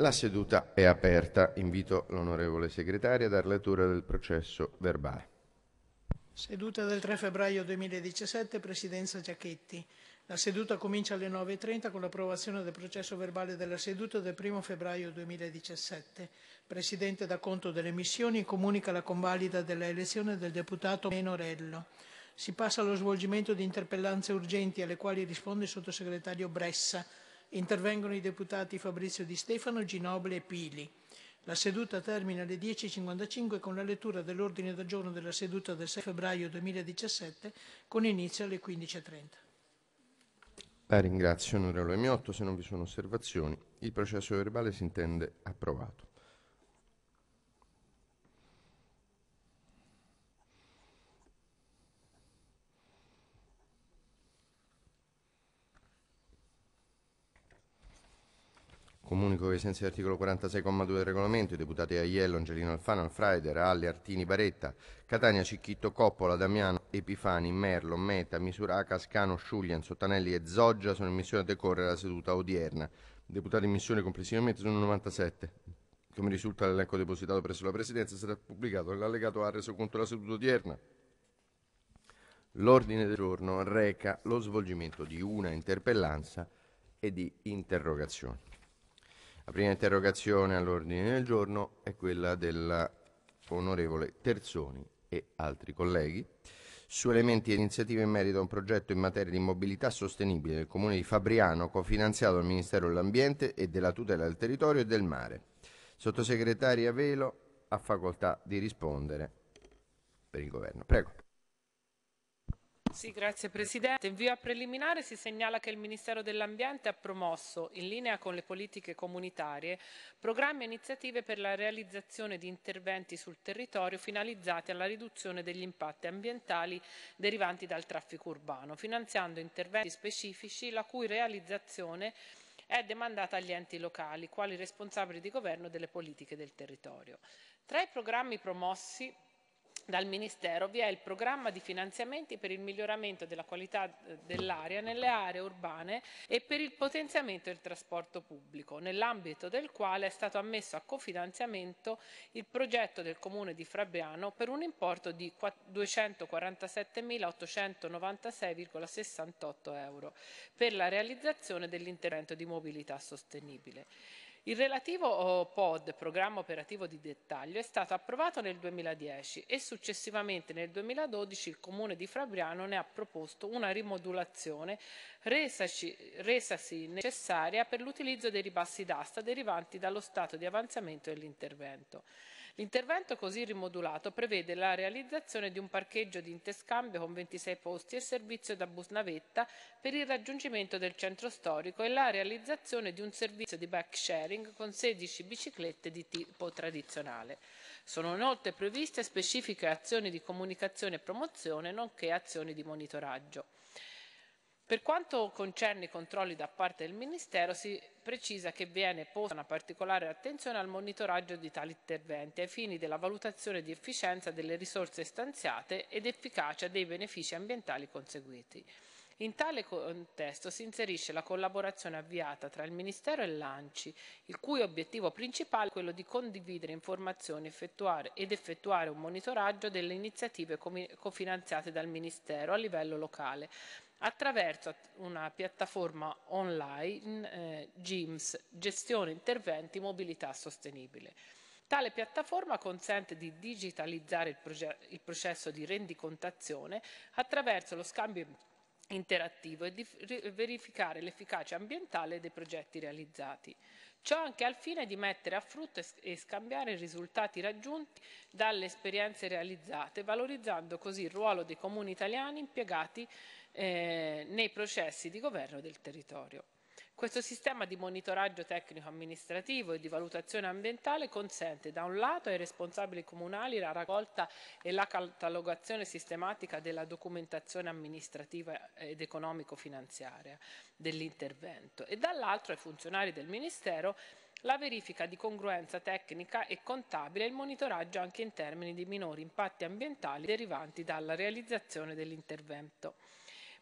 La seduta è aperta. Invito l'onorevole segretaria a dar lettura del processo verbale. Seduta del 3 febbraio 2017, Presidenza Giachetti. La seduta comincia alle 9.30 con l'approvazione del processo verbale della seduta del 1 febbraio 2017. Presidente da conto delle missioni comunica la convalida della elezione del deputato Menorello. Si passa allo svolgimento di interpellanze urgenti alle quali risponde il sottosegretario Bressa Intervengono i deputati Fabrizio Di Stefano, Ginobile e Pili. La seduta termina alle 10.55 con la lettura dell'ordine del giorno della seduta del 6 febbraio 2017 con inizio alle 15.30. La ringrazio, onorevole Miotto. Se non vi sono osservazioni, il processo verbale si intende approvato. Comunico che ai sensi dell'articolo 46,2 del regolamento i deputati Aiello, Angelino Alfano, Alfraider, Alli, Artini, Baretta, Catania, Cicchitto, Coppola, Damiano, Epifani, Merlo, Meta, Misuraca, Scano, Sciuglian, Sottanelli e Zoggia sono in missione a decorrere la seduta odierna. Deputati in missione complessivamente sono 97. Come risulta l'elenco depositato presso la Presidenza sarà pubblicato nell'allegato A reso conto della seduta odierna. L'ordine del giorno reca lo svolgimento di una interpellanza e di interrogazioni. La prima interrogazione all'ordine del giorno è quella dell'onorevole Terzoni e altri colleghi su elementi e iniziative in merito a un progetto in materia di mobilità sostenibile del comune di Fabriano cofinanziato dal Ministero dell'Ambiente e della tutela del territorio e del mare. Sottosegretaria Velo ha facoltà di rispondere per il governo. Prego. Sì, grazie Presidente. In via preliminare si segnala che il Ministero dell'Ambiente ha promosso, in linea con le politiche comunitarie, programmi e iniziative per la realizzazione di interventi sul territorio finalizzati alla riduzione degli impatti ambientali derivanti dal traffico urbano, finanziando interventi specifici la cui realizzazione è demandata agli enti locali, quali responsabili di governo delle politiche del territorio. Tra i programmi promossi dal Ministero vi è il programma di finanziamenti per il miglioramento della qualità eh, dell'aria nelle aree urbane e per il potenziamento del trasporto pubblico, nell'ambito del quale è stato ammesso a cofinanziamento il progetto del Comune di Fabriano per un importo di 247.896,68 euro per la realizzazione dell'intervento di mobilità sostenibile. Il relativo oh, POD, programma operativo di dettaglio, è stato approvato nel 2010 e successivamente nel 2012 il Comune di Fabriano ne ha proposto una rimodulazione resasi, resasi necessaria per l'utilizzo dei ribassi d'asta derivanti dallo stato di avanzamento dell'intervento. L'intervento così rimodulato prevede la realizzazione di un parcheggio di interscambio con 26 posti e servizio da bus navetta per il raggiungimento del centro storico e la realizzazione di un servizio di bike sharing con 16 biciclette di tipo tradizionale. Sono inoltre previste specifiche azioni di comunicazione e promozione, nonché azioni di monitoraggio. Per quanto concerne i controlli da parte del Ministero, si precisa che viene posta una particolare attenzione al monitoraggio di tali interventi ai fini della valutazione di efficienza delle risorse stanziate ed efficacia dei benefici ambientali conseguiti. In tale contesto si inserisce la collaborazione avviata tra il Ministero e l'ANCI, il cui obiettivo principale è quello di condividere informazioni effettuare ed effettuare un monitoraggio delle iniziative cofinanziate dal Ministero a livello locale, attraverso una piattaforma online eh, GIMS, Gestione Interventi Mobilità Sostenibile. Tale piattaforma consente di digitalizzare il, proge- il processo di rendicontazione attraverso lo scambio interattivo e di verificare l'efficacia ambientale dei progetti realizzati. Ciò anche al fine di mettere a frutto e scambiare i risultati raggiunti dalle esperienze realizzate, valorizzando così il ruolo dei comuni italiani impiegati eh, nei processi di governo del territorio. Questo sistema di monitoraggio tecnico-amministrativo e di valutazione ambientale consente da un lato ai responsabili comunali la raccolta e la catalogazione sistematica della documentazione amministrativa ed economico-finanziaria dell'intervento e dall'altro ai funzionari del Ministero la verifica di congruenza tecnica e contabile e il monitoraggio anche in termini di minori impatti ambientali derivanti dalla realizzazione dell'intervento.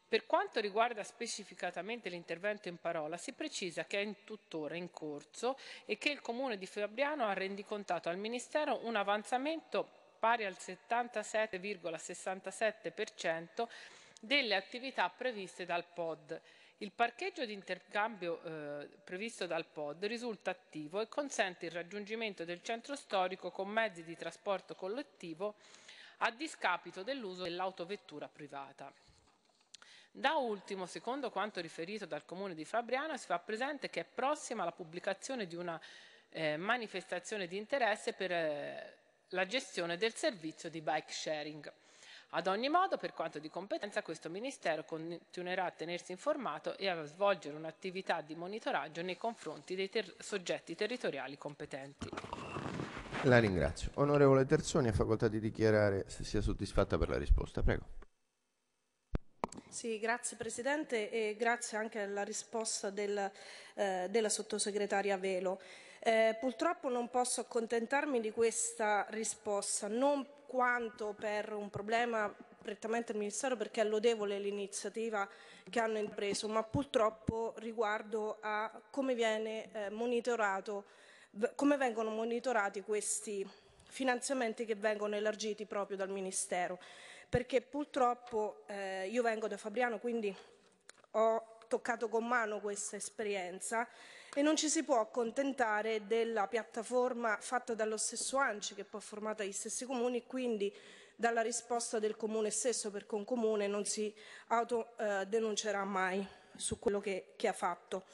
Per quanto riguarda specificatamente l'intervento in parola, si precisa che è in tuttora in corso e che il Comune di Fabriano ha rendicontato al Ministero un avanzamento pari al 77,67% delle attività previste dal POD. Il parcheggio di intercambio eh, previsto dal POD risulta attivo e consente il raggiungimento del centro storico con mezzi di trasporto collettivo a discapito dell'uso dell'autovettura privata. Da ultimo, secondo quanto riferito dal Comune di Fabriano, si fa presente che è prossima la pubblicazione di una eh, manifestazione di interesse per eh, la gestione del servizio di bike sharing. Ad ogni modo, per quanto di competenza, questo Ministero continuerà a tenersi informato e a svolgere un'attività di monitoraggio nei confronti dei ter soggetti territoriali competenti. La ringrazio. Onorevole Terzoni, ha facoltà di dichiarare se sia soddisfatta per la risposta. Prego. Sì, grazie Presidente e grazie anche alla risposta del, eh, della sottosegretaria Velo. Eh, purtroppo non posso accontentarmi di questa risposta, non quanto per un problema prettamente al Ministero perché è lodevole l'iniziativa che hanno impreso, ma purtroppo riguardo a come, viene, eh, monitorato, come vengono monitorati questi finanziamenti che vengono elargiti proprio dal Ministero perché purtroppo eh, io vengo da Fabriano, quindi ho toccato con mano questa esperienza e non ci si può accontentare della piattaforma fatta dallo stesso ANCI che poi è formata dagli stessi comuni e quindi dalla risposta del comune stesso perché un comune non si autodenuncerà eh, mai su quello che, che ha fatto.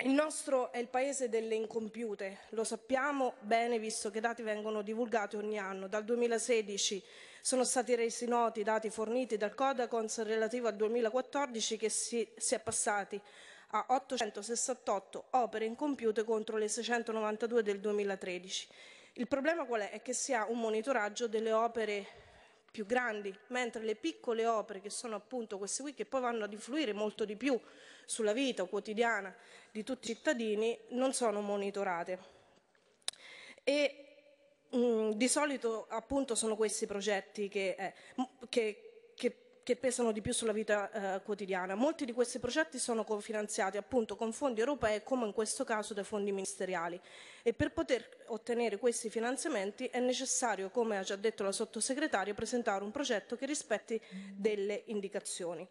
Il nostro è il paese delle incompiute, lo sappiamo bene visto che i dati vengono divulgati ogni anno. Dal 2016 sono stati resi noti i dati forniti dal Codacons relativo al 2014 che si, si è passati a 868 opere incompiute contro le 692 del 2013. Il problema qual è? È che si ha un monitoraggio delle opere più grandi, mentre le piccole opere, che sono appunto queste qui, che poi vanno ad influire molto di più sulla vita quotidiana di tutti i cittadini, non sono monitorate. E Mm, di solito appunto sono questi progetti che, eh, che, che che pesano di più sulla vita eh, quotidiana. Molti di questi progetti sono cofinanziati appunto con fondi europei, come in questo caso dai fondi ministeriali. E per poter ottenere questi finanziamenti è necessario, come ha già detto la sottosegretaria, presentare un progetto che rispetti delle indicazioni.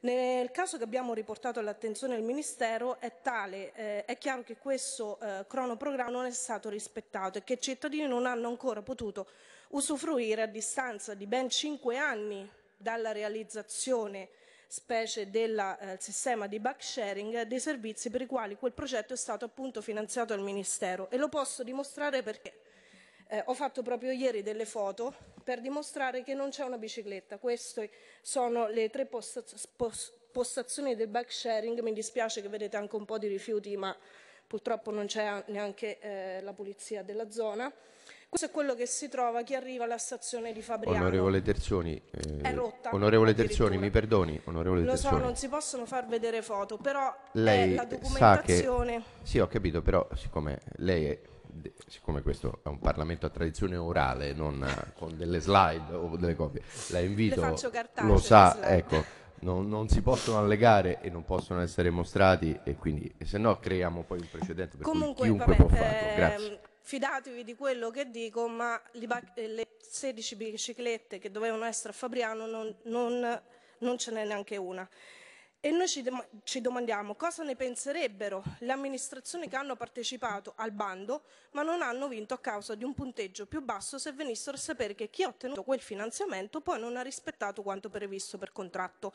Nel caso che abbiamo riportato all'attenzione del Ministero è tale, eh, è chiaro che questo eh, cronoprogramma non è stato rispettato e che i cittadini non hanno ancora potuto usufruire a distanza di ben cinque anni dalla realizzazione specie del eh, sistema di back sharing dei servizi per i quali quel progetto è stato appunto finanziato dal Ministero e lo posso dimostrare perché eh, ho fatto proprio ieri delle foto per dimostrare che non c'è una bicicletta. Queste sono le tre postazioni del bike sharing. Mi dispiace che vedete anche un po' di rifiuti, ma purtroppo non c'è neanche eh, la pulizia della zona. Questo è quello che si trova chi arriva alla stazione di Fabriano. Onorevole Terzoni, eh, è rotta, onorevole Terzoni mi perdoni. Onorevole Lo Terzoni. so, non si possono far vedere foto, però lei la documentazione. Sa che... Sì, ho capito, però siccome lei è siccome questo è un Parlamento a tradizione orale, non eh, con delle slide o delle copie, la invito, lo sa, ecco, non, non, si possono allegare e non possono essere mostrati e quindi se no creiamo poi un precedente per Comunque, chiunque può farlo. Grazie. Ehm, fidatevi di quello che dico, ma le 16 biciclette che dovevano essere a Fabriano non, non, non ce n'è neanche una. E noi ci, ci, domandiamo cosa ne penserebbero le amministrazioni che hanno partecipato al bando ma non hanno vinto a causa di un punteggio più basso se venissero a sapere che chi ha ottenuto quel finanziamento poi non ha rispettato quanto previsto per contratto.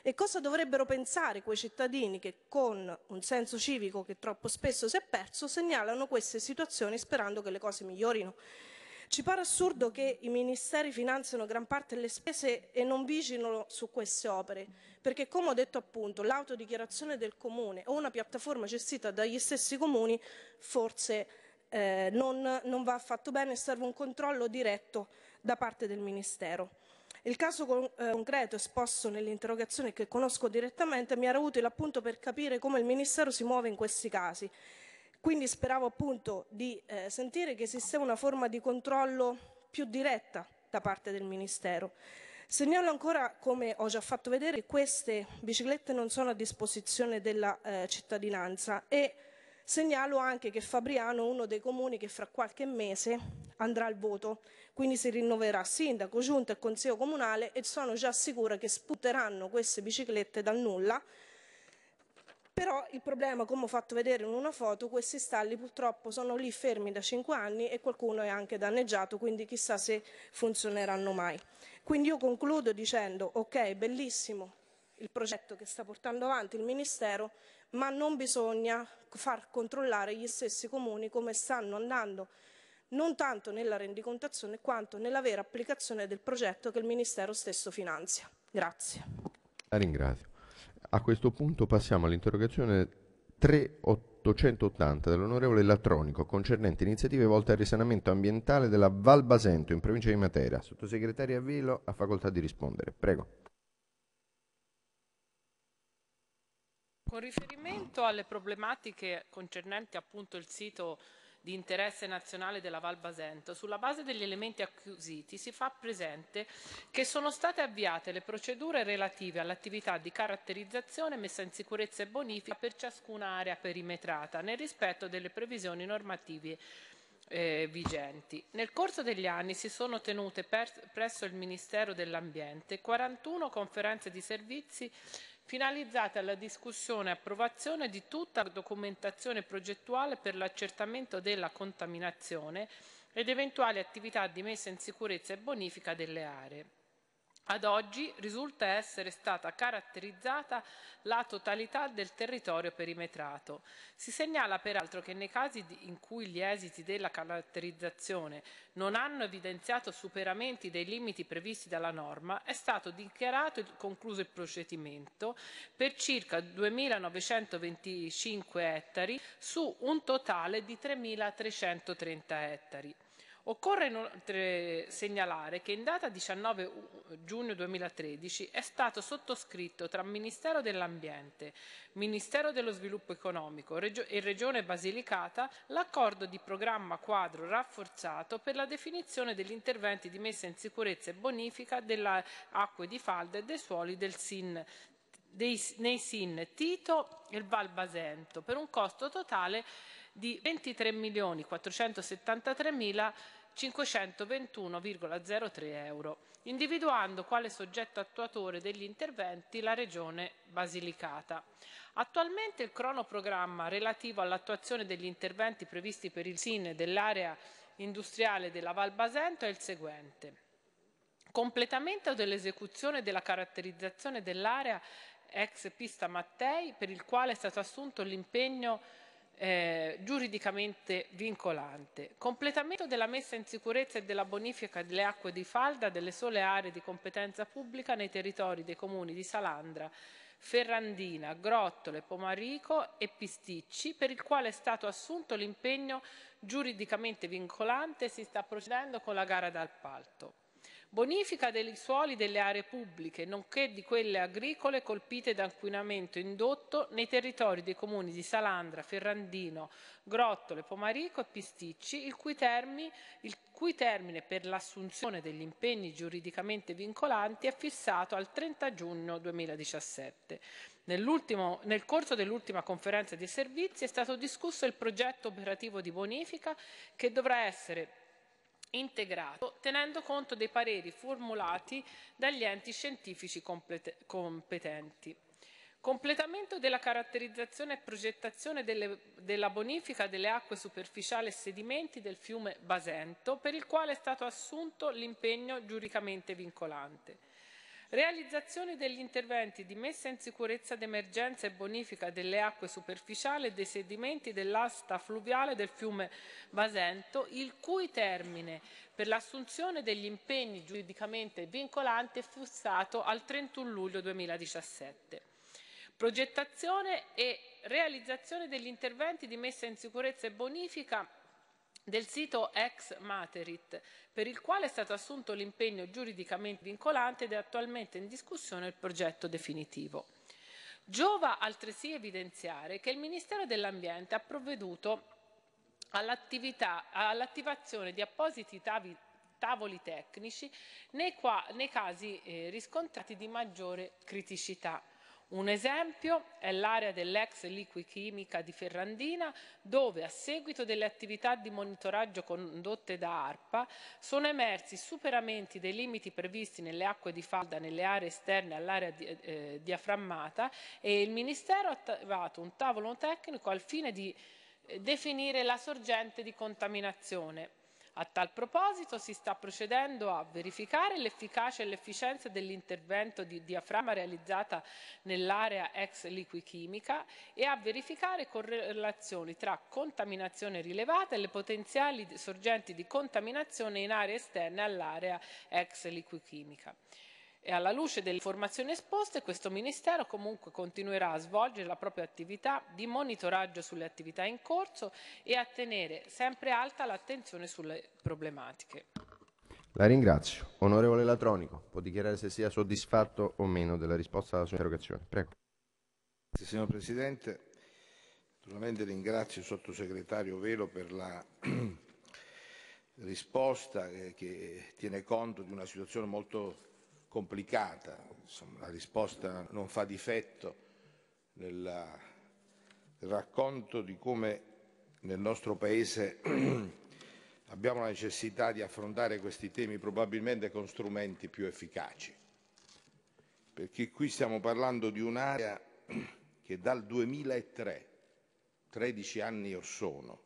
E cosa dovrebbero pensare quei cittadini che con un senso civico che troppo spesso si è perso segnalano queste situazioni sperando che le cose migliorino? Ci pare assurdo che i ministeri finanziano gran parte delle spese e non vigilino su queste opere, perché come ho detto appunto l'autodichiarazione del comune o una piattaforma gestita dagli stessi comuni forse eh, non, non, va affatto bene e serve un controllo diretto da parte del Ministero. Il caso con, eh, concreto esposto nell'interrogazione che conosco direttamente mi era utile appunto per capire come il Ministero si muove in questi casi quindi speravo appunto di eh, sentire che esisteva una forma di controllo più diretta da parte del Ministero. Segnalo ancora, come ho già fatto vedere, che queste biciclette non sono a disposizione della eh, cittadinanza e segnalo anche che Fabriano è uno dei comuni che fra qualche mese andrà al voto, quindi si rinnoverà sindaco, giunta e consiglio comunale e sono già sicura che sputteranno queste biciclette dal nulla però il problema, come ho fatto vedere in una foto, questi stalli purtroppo sono lì fermi da 5 anni e qualcuno è anche danneggiato, quindi chissà se funzioneranno mai. Quindi io concludo dicendo, ok, bellissimo il progetto che sta portando avanti il Ministero, ma non bisogna far controllare gli stessi comuni come stanno andando non tanto nella rendicontazione quanto nella vera applicazione del progetto che il Ministero stesso finanzia. Grazie. La ringrazio. A questo punto passiamo all'interrogazione 3880 dell'onorevole Latronico concernente iniziative volte al risanamento ambientale della Val Basento in provincia di Matera. Sottosegretaria Velo ha facoltà di rispondere. Prego. Con riferimento alle problematiche concernenti appunto il sito di interesse nazionale della Val Basento, sulla base degli elementi acquisiti si fa presente che sono state avviate le procedure relative all'attività di caratterizzazione, messa in sicurezza e bonifica per ciascuna area perimetrata, nel rispetto delle previsioni normative eh, vigenti. Nel corso degli anni si sono tenute presso il Ministero dell'Ambiente 41 conferenze di servizi finalizzate alla discussione e approvazione di tutta la documentazione progettuale per l'accertamento della contaminazione ed eventuali attività di messa in sicurezza e bonifica delle aree. Ad oggi risulta essere stata caratterizzata la totalità del territorio perimetrato. Si segnala peraltro che nei casi in cui gli esiti della caratterizzazione non hanno evidenziato superamenti dei limiti previsti dalla norma, è stato dichiarato e concluso il procedimento per circa 2.925 ettari su un totale di 3.330 ettari. Occorre inoltre segnalare che in data 19 giugno 2013 è stato sottoscritto tra Ministero dell'Ambiente, Ministero dello Sviluppo Economico e Regione Basilicata l'accordo di programma quadro rafforzato per la definizione degli interventi di messa in sicurezza e bonifica delle acque di falda e dei suoli del SIN dei, nei SIN Tito e Val Basento per un costo totale di di 23.473.521,03 euro, individuando quale soggetto attuatore degli interventi la Regione Basilicata. Attualmente il cronoprogramma relativo all'attuazione degli interventi previsti per il SIN dell'area industriale della Val Basento è il seguente. Completamento dell'esecuzione della caratterizzazione dell'area ex pista Mattei, per il quale è stato assunto l'impegno eh, giuridicamente vincolante. Completamento della messa in sicurezza e della bonifica delle acque di falda delle sole aree di competenza pubblica nei territori dei comuni di Salandra, Ferrandina, Grottole, Pomarico e Pisticci, per il quale è stato assunto l'impegno giuridicamente vincolante e si sta procedendo con la gara d'appalto bonifica dei suoli delle aree pubbliche, nonché di quelle agricole colpite da inquinamento indotto nei territori dei comuni di Salandra, Ferrandino, Grottole, Pomarico e Pisticci, il cui, termi, il cui termine per l'assunzione degli impegni giuridicamente vincolanti è fissato al 30 giugno 2017. Nel corso dell'ultima conferenza dei servizi è stato discusso il progetto operativo di bonifica che dovrà essere integrato tenendo conto dei pareri formulati dagli enti scientifici competenti. Completamento della caratterizzazione e progettazione delle, della bonifica delle acque superficiali e sedimenti del fiume Basento, per il quale è stato assunto l'impegno giuridicamente vincolante. Realizzazione degli interventi di messa in sicurezza d'emergenza e bonifica delle acque superficiali e dei sedimenti dell'asta fluviale del fiume Vasento, il cui termine per l'assunzione degli impegni giuridicamente vincolanti è fissato al 31 luglio 2017. Progettazione e realizzazione degli interventi di messa in sicurezza e bonifica del sito ex Materit, per il quale è stato assunto l'impegno giuridicamente vincolante ed è attualmente in discussione il progetto definitivo. Giova altresì evidenziare che il Ministero dell'Ambiente ha provveduto all'attivazione di appositi tavi, tavoli tecnici nei, qua, nei casi eh, riscontrati di maggiore criticità. Un esempio è l'area dell'ex liquichimica di Ferrandina dove a seguito delle attività di monitoraggio condotte da ARPA sono emersi superamenti dei limiti previsti nelle acque di falda nelle aree esterne all'area di, eh, eh diaframmata e il Ministero ha attivato un tavolo tecnico al fine di eh, definire la sorgente di contaminazione a tal proposito si sta procedendo a verificare l'efficacia e l'efficienza dell'intervento di diaframma realizzata nell'area ex liquichimica e a verificare correlazioni tra contaminazione rilevata e le potenziali sorgenti di contaminazione in aree esterne all'area ex liquichimica. E alla luce delle informazioni esposte, questo Ministero comunque continuerà a svolgere la propria attività di monitoraggio sulle attività in corso e a tenere sempre alta l'attenzione sulle problematiche. La ringrazio. Onorevole Latronico, può dichiarare se sia soddisfatto o meno della risposta alla sua interrogazione. Prego. Grazie, signor Presidente. Naturalmente ringrazio il sottosegretario Velo per la risposta eh, che tiene conto di una situazione molto complicata, Insomma, la risposta non fa difetto nel racconto di come nel nostro Paese abbiamo la necessità di affrontare questi temi probabilmente con strumenti più efficaci, perché qui stiamo parlando di un'area che dal 2003, 13 anni or sono,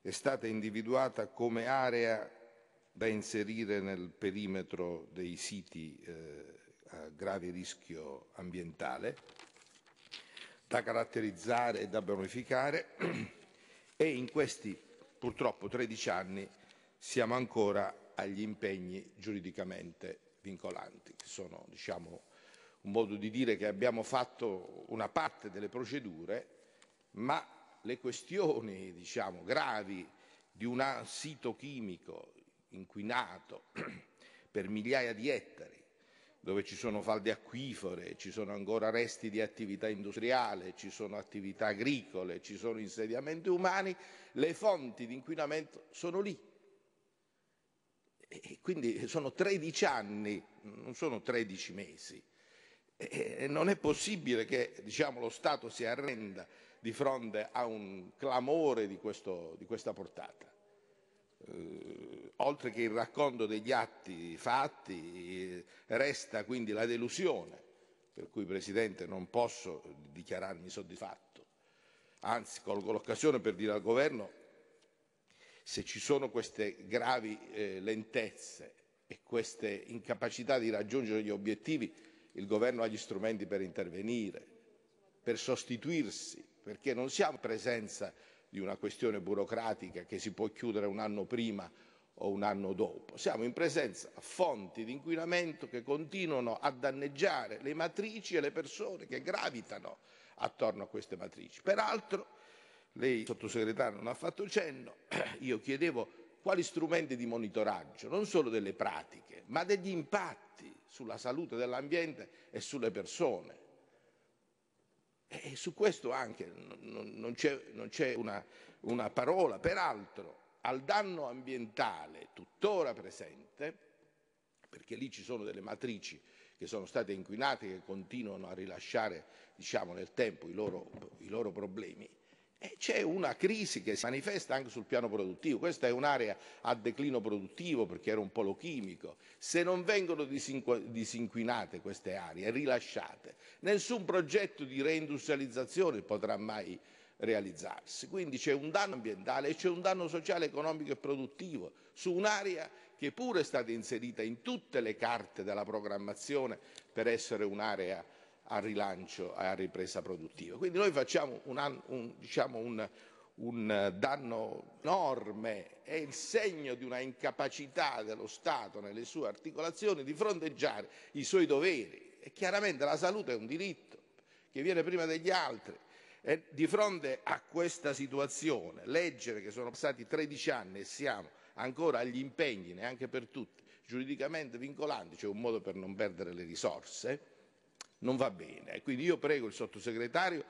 è stata individuata come area da inserire nel perimetro dei siti eh, a grave rischio ambientale, da caratterizzare e da bonificare e in questi purtroppo 13 anni siamo ancora agli impegni giuridicamente vincolanti, che sono diciamo, un modo di dire che abbiamo fatto una parte delle procedure, ma le questioni diciamo, gravi di un sito chimico, inquinato per migliaia di ettari, dove ci sono falde acquifere, ci sono ancora resti di attività industriale, ci sono attività agricole, ci sono insediamenti umani, le fonti di inquinamento sono lì. E quindi sono 13 anni, non sono 13 mesi. E non è possibile che diciamo, lo Stato si arrenda di fronte a un clamore di, questo, di questa portata. Eh, oltre che il racconto degli atti fatti, resta quindi la delusione, per cui Presidente non posso dichiararmi soddisfatto. Anzi, colgo l'occasione per dire al Governo se ci sono queste gravi eh, lentezze e queste incapacità di raggiungere gli obiettivi, il Governo ha gli strumenti per intervenire, per sostituirsi, perché non siamo in presenza di una questione burocratica che si può chiudere un anno prima o un anno dopo. Siamo in presenza di fonti di inquinamento che continuano a danneggiare le matrici e le persone che gravitano attorno a queste matrici. Peraltro, lei sottosegretario non ha fatto cenno, io chiedevo quali strumenti di monitoraggio, non solo delle pratiche, ma degli impatti sulla salute dell'ambiente e sulle persone. E su questo anche non c'è, una, una parola. Peraltro, al danno ambientale tuttora presente, perché lì ci sono delle matrici che sono state inquinate, che continuano a rilasciare diciamo, nel tempo i loro, i loro problemi, e c'è una crisi che si manifesta anche sul piano produttivo. Questa è un'area a declino produttivo perché era un polo chimico. Se non vengono disinquinate queste aree, rilasciate, nessun progetto di reindustrializzazione potrà mai realizzarsi. Quindi c'è un danno ambientale e c'è un danno sociale, economico e produttivo su un'area che pure è stata inserita in tutte le carte della programmazione per essere un'area a rilancio, e a ripresa produttiva. Quindi noi facciamo un, un, diciamo un, un danno enorme, è il segno di una incapacità dello Stato nelle sue articolazioni di fronteggiare i suoi doveri. E chiaramente la salute è un diritto che viene prima degli altri e di fronte a questa situazione, leggere che sono passati 13 anni e siamo ancora agli impegni, neanche per tutti, giuridicamente vincolanti, cioè un modo per non perdere le risorse, non va bene. Quindi io prego il sottosegretario,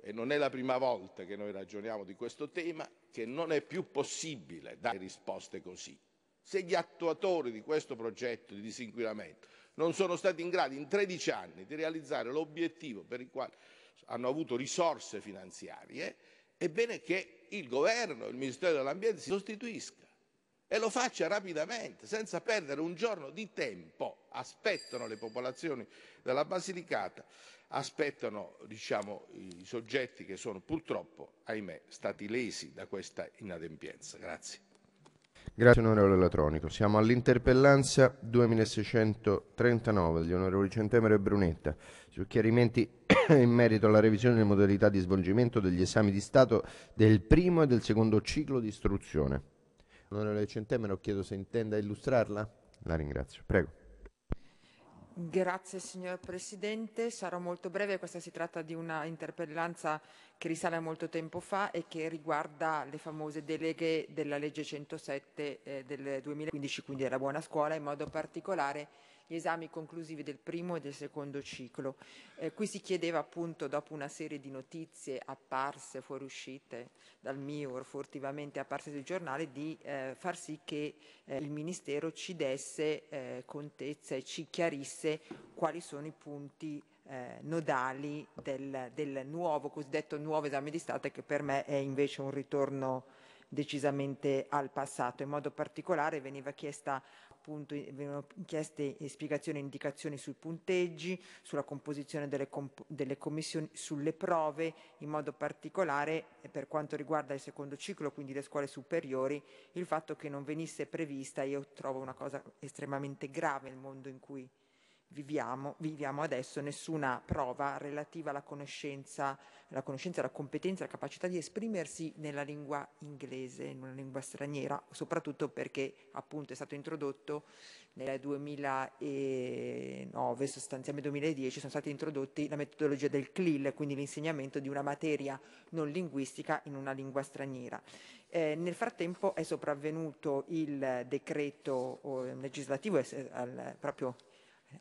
e non è la prima volta che noi ragioniamo di questo tema, che non è più possibile dare risposte così. Se gli attuatori di questo progetto di disinquinamento non sono stati in grado in 13 anni di realizzare l'obiettivo per il quale hanno avuto risorse finanziarie, è bene che il governo, il Ministero dell'Ambiente si sostituisca e lo faccia rapidamente, senza perdere un giorno di tempo. Aspettano le popolazioni della Basilicata, aspettano diciamo, i soggetti che sono purtroppo, ahimè, stati lesi da questa inadempienza. Grazie. Grazie onorevole Latronico. Siamo all'interpellanza 2639 degli onorevoli Centemero e Brunetta su chiarimenti in merito alla revisione delle modalità di svolgimento degli esami di Stato del primo e del secondo ciclo di istruzione. Onorevole Centemero, chiedo se intenda illustrarla. La ringrazio. Prego. Grazie signor Presidente, sarò molto breve, questa si tratta di una interpellanza che risale a molto tempo fa e che riguarda le famose deleghe della legge 107 eh, del 2015, quindi della buona scuola, in modo particolare gli esami conclusivi del primo e del secondo ciclo. Eh, qui si chiedeva appunto, dopo una serie di notizie apparse, fuoriuscite dal MIUR, furtivamente apparse sui giornale, di eh, far sì che eh, il Ministero ci desse eh, contezza e ci chiarisse quali sono i punti eh, nodali del, del, nuovo, cosiddetto nuovo esame di Stato, che per me è invece un ritorno decisamente al passato. In modo particolare veniva chiesta appunto venivano chieste spiegazioni e indicazioni sui punteggi, sulla composizione delle, comp- delle, commissioni, sulle prove, in modo particolare eh, per quanto riguarda il secondo ciclo, quindi le scuole superiori, il fatto che non venisse prevista, io trovo una cosa estremamente grave nel mondo in cui viviamo, viviamo adesso nessuna prova relativa alla conoscenza, alla conoscenza, alla competenza, alla capacità di esprimersi nella lingua inglese, in una lingua straniera, soprattutto perché appunto è stato introdotto nel 2009, sostanzialmente 2010, sono stati introdotti la metodologia del CLIL, quindi l'insegnamento di una materia non linguistica in una lingua straniera. Eh, nel frattempo è sopravvenuto il decreto legislativo, è, al, proprio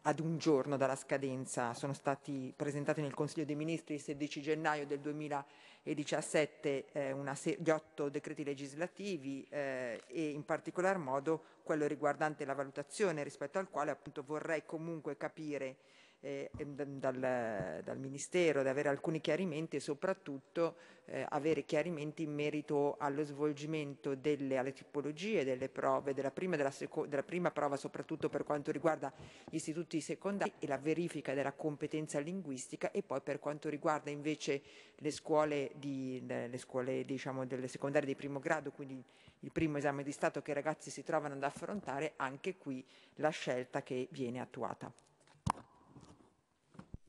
ad un giorno dalla scadenza, sono stati presentati nel Consiglio dei Ministri il 16 gennaio del 2017 eh, se- gli otto decreti legislativi eh, e in particolar modo quello riguardante la valutazione rispetto al quale appunto vorrei comunque capire eh, dal, dal, Ministero, ad avere alcuni chiarimenti e soprattutto eh, avere chiarimenti in merito allo svolgimento delle, alle tipologie delle prove, della prima, della, seco- della prima prova soprattutto per quanto riguarda gli istituti secondari e la verifica della competenza linguistica e poi per quanto riguarda invece le scuole, di, le scuole diciamo, delle secondarie di primo grado, quindi il primo esame di Stato che i ragazzi si trovano ad affrontare, anche qui la scelta che viene attuata.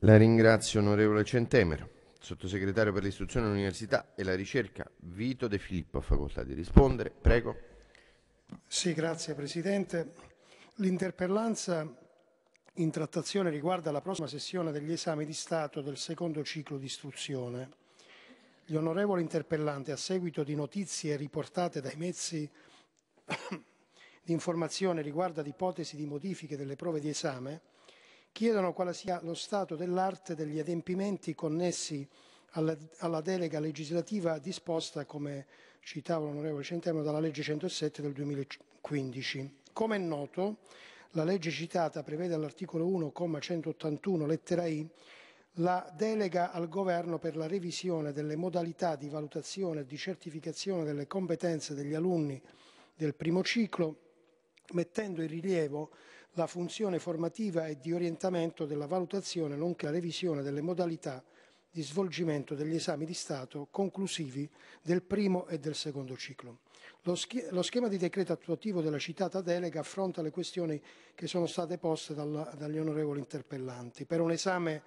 La ringrazio onorevole Centemero. Sottosegretario per l'Istruzione, l'Università e la Ricerca, Vito De Filippo, a facoltà di rispondere. Prego. Sì, grazie Presidente. L'interpellanza in trattazione riguarda la prossima sessione degli esami di Stato del secondo ciclo di istruzione. Gli onorevoli interpellanti, a seguito di notizie riportate dai mezzi di informazione riguardo ad ipotesi di modifiche delle prove di esame, chiedono quale sia lo stato dell'arte degli adempimenti connessi alla, alla delega legislativa disposta, come citava l'onorevole Centeno, dalla legge 107 del 2015. Come è noto, la legge citata prevede all'articolo 1,181 lettera I la delega al governo per la revisione delle modalità di valutazione e di certificazione delle competenze degli alunni del primo ciclo, mettendo in rilievo la funzione formativa e di orientamento della valutazione, nonché la revisione delle modalità di svolgimento degli esami di Stato conclusivi del primo e del secondo ciclo. Lo, schema di decreto attuativo della citata delega affronta le questioni che sono state poste dagli onorevoli interpellanti. Per un esame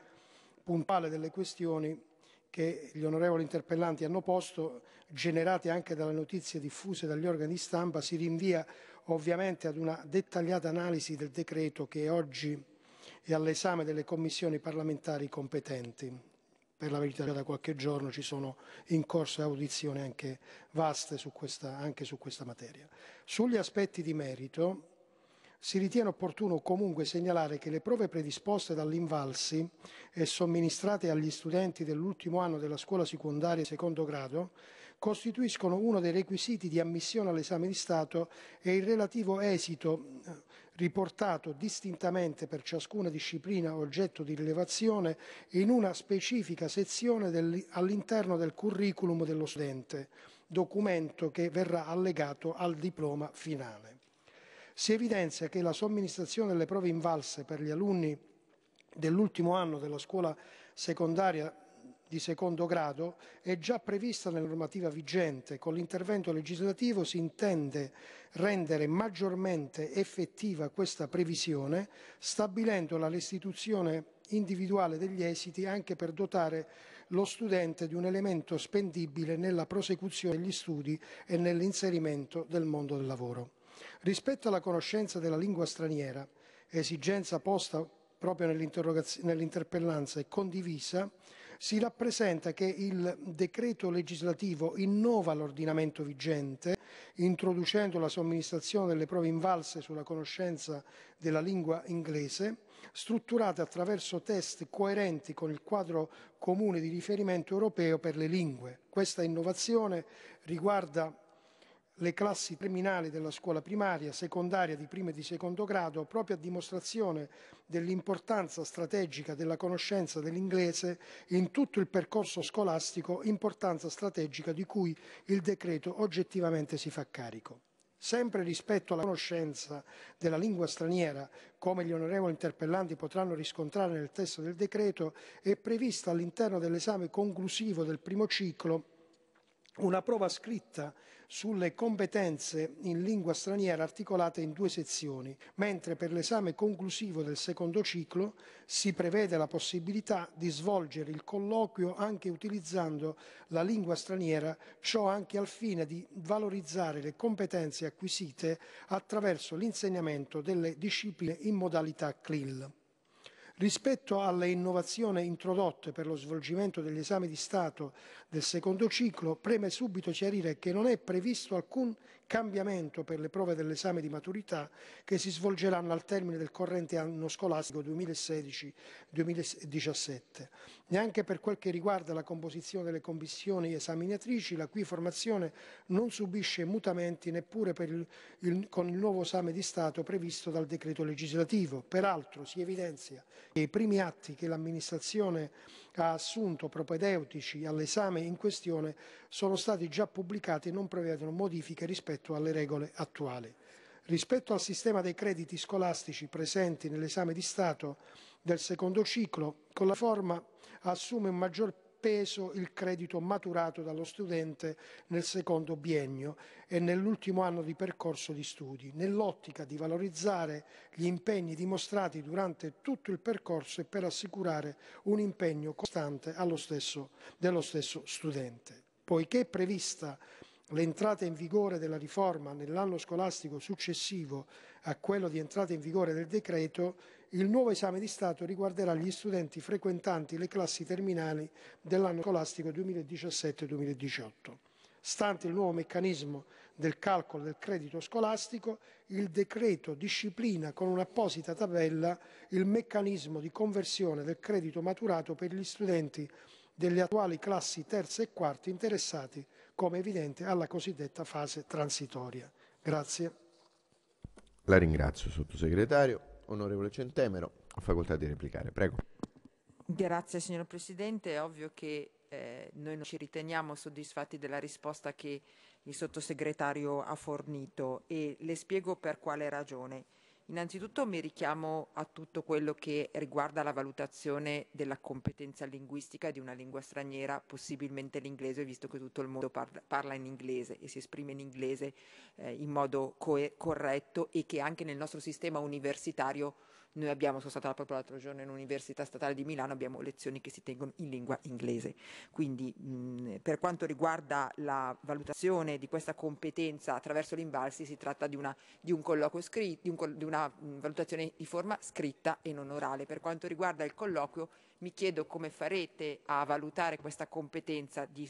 puntuale delle questioni che gli onorevoli interpellanti hanno posto, generate anche dalle notizie diffuse dagli organi di stampa, si rinvia ovviamente ad una dettagliata analisi del decreto che oggi è all'esame delle commissioni parlamentari competenti. Per la verità da qualche giorno ci sono in corso audizioni anche vaste su questa, anche su questa materia. Sugli aspetti di merito, si ritiene opportuno comunque segnalare che le prove predisposte dall'Invalsi e somministrate agli studenti dell'ultimo anno della scuola secondaria secondo grado costituiscono uno dei requisiti di ammissione all'esame di Stato e il relativo esito eh, riportato distintamente per ciascuna disciplina oggetto di rilevazione in una specifica sezione all'interno del curriculum dello studente, documento che verrà allegato al diploma finale si evidenzia che la somministrazione delle prove invalse per gli alunni dell'ultimo anno della scuola secondaria di secondo grado è già prevista nella normativa vigente. Con l'intervento legislativo si intende rendere maggiormente effettiva questa previsione, stabilendo la restituzione individuale degli esiti anche per dotare lo studente di un elemento spendibile nella prosecuzione degli studi e nell'inserimento del mondo del lavoro. Rispetto alla conoscenza della lingua straniera, esigenza posta proprio nell'interpellanza e condivisa, si rappresenta che il decreto legislativo innova l'ordinamento vigente, introducendo la somministrazione delle prove invalse sulla conoscenza della lingua inglese, strutturate attraverso test coerenti con il quadro comune di riferimento europeo per le lingue. Questa innovazione riguarda le classi terminali della scuola primaria, secondaria di primo e di secondo grado, proprio a dimostrazione dell'importanza strategica della conoscenza dell'inglese in tutto il percorso scolastico, importanza strategica di cui il decreto oggettivamente si fa carico. Sempre rispetto alla conoscenza della lingua straniera, come gli onorevoli interpellanti potranno riscontrare nel testo del decreto, è prevista all'interno dell'esame conclusivo del primo ciclo una prova scritta sulle competenze in lingua straniera articolata in due sezioni, mentre per l'esame conclusivo del secondo ciclo si prevede la possibilità di svolgere il colloquio anche utilizzando la lingua straniera, ciò anche al fine di valorizzare le competenze acquisite attraverso l'insegnamento delle discipline in modalità CLIL. Rispetto alle innovazioni introdotte per lo svolgimento degli esami di Stato del secondo ciclo, preme subito chiarire che non è previsto alcun cambiamento per le prove dell'esame di maturità che si svolgeranno al termine del corrente anno scolastico 2016-2017. Neanche per quel che riguarda la composizione delle commissioni esaminatrici, la cui formazione non subisce mutamenti neppure il, il, con il nuovo esame di Stato previsto dal decreto legislativo. Peraltro si evidenzia che i primi atti che l'amministrazione ha assunto propedeutici all'esame in questione sono stati già pubblicati e non prevedono modifiche rispetto rispetto alle regole attuali. Rispetto al sistema dei crediti scolastici presenti nell'esame di Stato del secondo ciclo, con la forma assume un maggior peso il credito maturato dallo studente nel secondo biennio e nell'ultimo anno di percorso di studi, nell'ottica di valorizzare gli impegni dimostrati durante tutto il percorso e per assicurare un impegno costante stesso, dello stesso studente. Poiché è prevista l'entrata in vigore della riforma nell'anno scolastico successivo a quello di entrata in vigore del decreto, il nuovo esame di Stato riguarderà gli studenti frequentanti le classi terminali dell'anno scolastico 2017-2018. Stante il nuovo meccanismo del calcolo del credito scolastico, il decreto disciplina con un'apposita tabella il meccanismo di conversione del credito maturato per gli studenti delle attuali classi terza e quarta interessati come evidente, alla cosiddetta fase transitoria. Grazie. La ringrazio, sottosegretario. Onorevole Centemero, ha facoltà di replicare. Prego. Grazie, signor Presidente. È ovvio che eh, noi non ci riteniamo soddisfatti della risposta che il sottosegretario ha fornito e le spiego per quale ragione. Innanzitutto mi richiamo a tutto quello che riguarda la valutazione della competenza linguistica di una lingua straniera, possibilmente l'inglese, visto che tutto il mondo parla in inglese e si esprime in inglese eh, in modo co corretto e che anche nel nostro sistema universitario noi abbiamo, sono stata proprio l'altro giorno in Università Statale di Milano, abbiamo lezioni che si tengono in lingua inglese. Quindi mh, per quanto riguarda la valutazione di questa competenza attraverso l'imbalsi si tratta di, una, di un colloquio scritto, di, un, di una mh, valutazione di forma scritta e non orale. Per quanto riguarda il colloquio mi chiedo come farete a valutare questa competenza di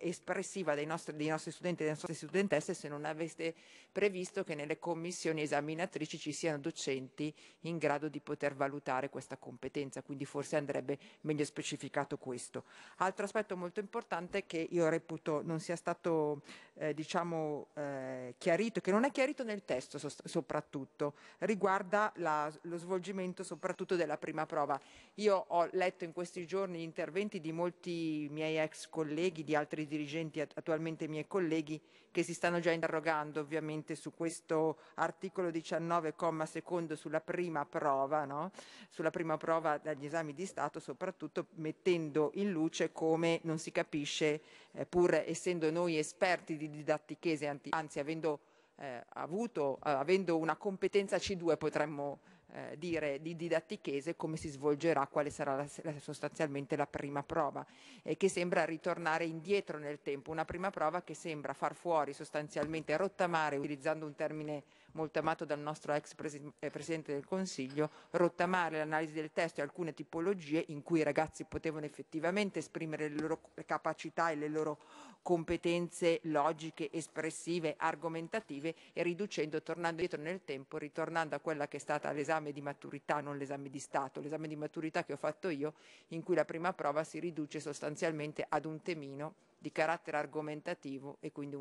espressiva dei nostri, dei nostri, studenti e delle nostre studentesse se non aveste previsto che nelle commissioni esaminatrici ci siano docenti in grado di poter valutare questa competenza, quindi forse andrebbe meglio specificato questo. Altro aspetto molto importante che io reputo non sia stato eh, diciamo, eh, chiarito, che non è chiarito nel testo soprattutto, riguarda la, lo svolgimento soprattutto della prima prova. Io ho letto in questi giorni gli interventi di molti miei ex colleghi colleghi, di altri dirigenti attualmente miei colleghi che si stanno già interrogando ovviamente su questo articolo 19, comma secondo sulla prima prova, no? sulla prima prova dagli esami di Stato soprattutto mettendo in luce come non si capisce eh, pur essendo noi esperti di didattichese, anzi avendo, eh, avuto, eh, avendo una competenza C2 potremmo eh, dire di didattichese come si svolgerà, quale sarà la, la, sostanzialmente la prima prova, e che sembra ritornare indietro nel tempo, una prima prova che sembra far fuori sostanzialmente, rottamare, utilizzando un termine molto amato dal nostro ex eh, Presidente del Consiglio, rottamare l'analisi del testo e alcune tipologie in cui i ragazzi potevano effettivamente esprimere le loro capacità e le loro competenze logiche, espressive, argomentative e riducendo, tornando dietro nel tempo, ritornando a quella che è stata l'esame di maturità, non l'esame di Stato, l'esame di maturità che ho fatto io, in cui la prima prova si riduce sostanzialmente ad un temino di carattere argomentativo e quindi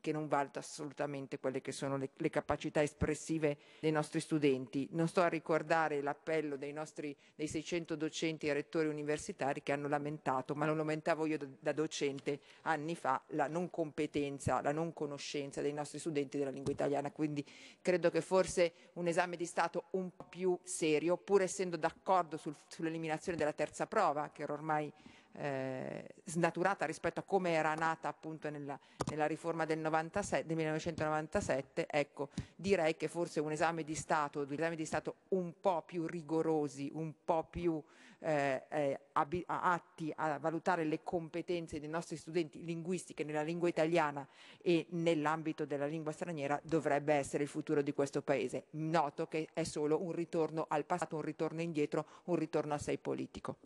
che non valuta assolutamente quelle che sono le, le, capacità espressive dei nostri studenti. Non sto a ricordare l'appello dei nostri dei 600 docenti e rettori universitari che hanno lamentato, ma non lamentavo io da docente anni fa, la non competenza, la non conoscenza dei nostri studenti della lingua italiana. Quindi credo che forse un esame di Stato un po' più serio, pur essendo d'accordo sul, sull'eliminazione della terza prova, che era ormai eh, snaturata rispetto a come era nata appunto nella, nella riforma del, 97, del, 1997, ecco, direi che forse un esame di Stato, due esami di Stato un po' più rigorosi, un po' più eh, eh, atti a valutare le competenze dei nostri studenti linguistiche nella lingua italiana e nell'ambito della lingua straniera dovrebbe essere il futuro di questo Paese. Noto che è solo un ritorno al passato, un ritorno indietro, un ritorno assai politico.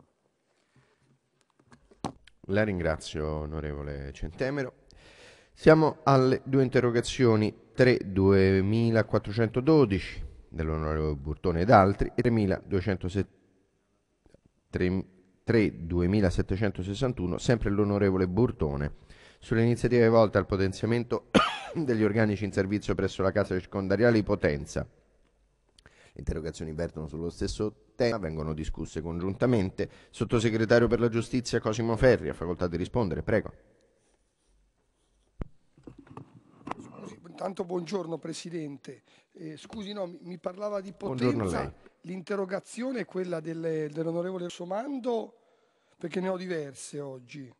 La ringrazio onorevole Centemero. Siamo alle due interrogazioni 32412 dell'onorevole Burtone ed altri e 3.2761 sempre l'onorevole Burtone sulle iniziative volte al potenziamento degli organici in servizio presso la casa circondariale di Potenza interrogazioni vertono sullo stesso tema, vengono discusse congiuntamente. Sottosegretario per la Giustizia Cosimo Ferri, ha facoltà di rispondere, prego. Intanto buongiorno Presidente, eh, scusi no, mi, parlava di potenza, l'interrogazione è quella dell'onorevole Somando perché ne ho diverse oggi.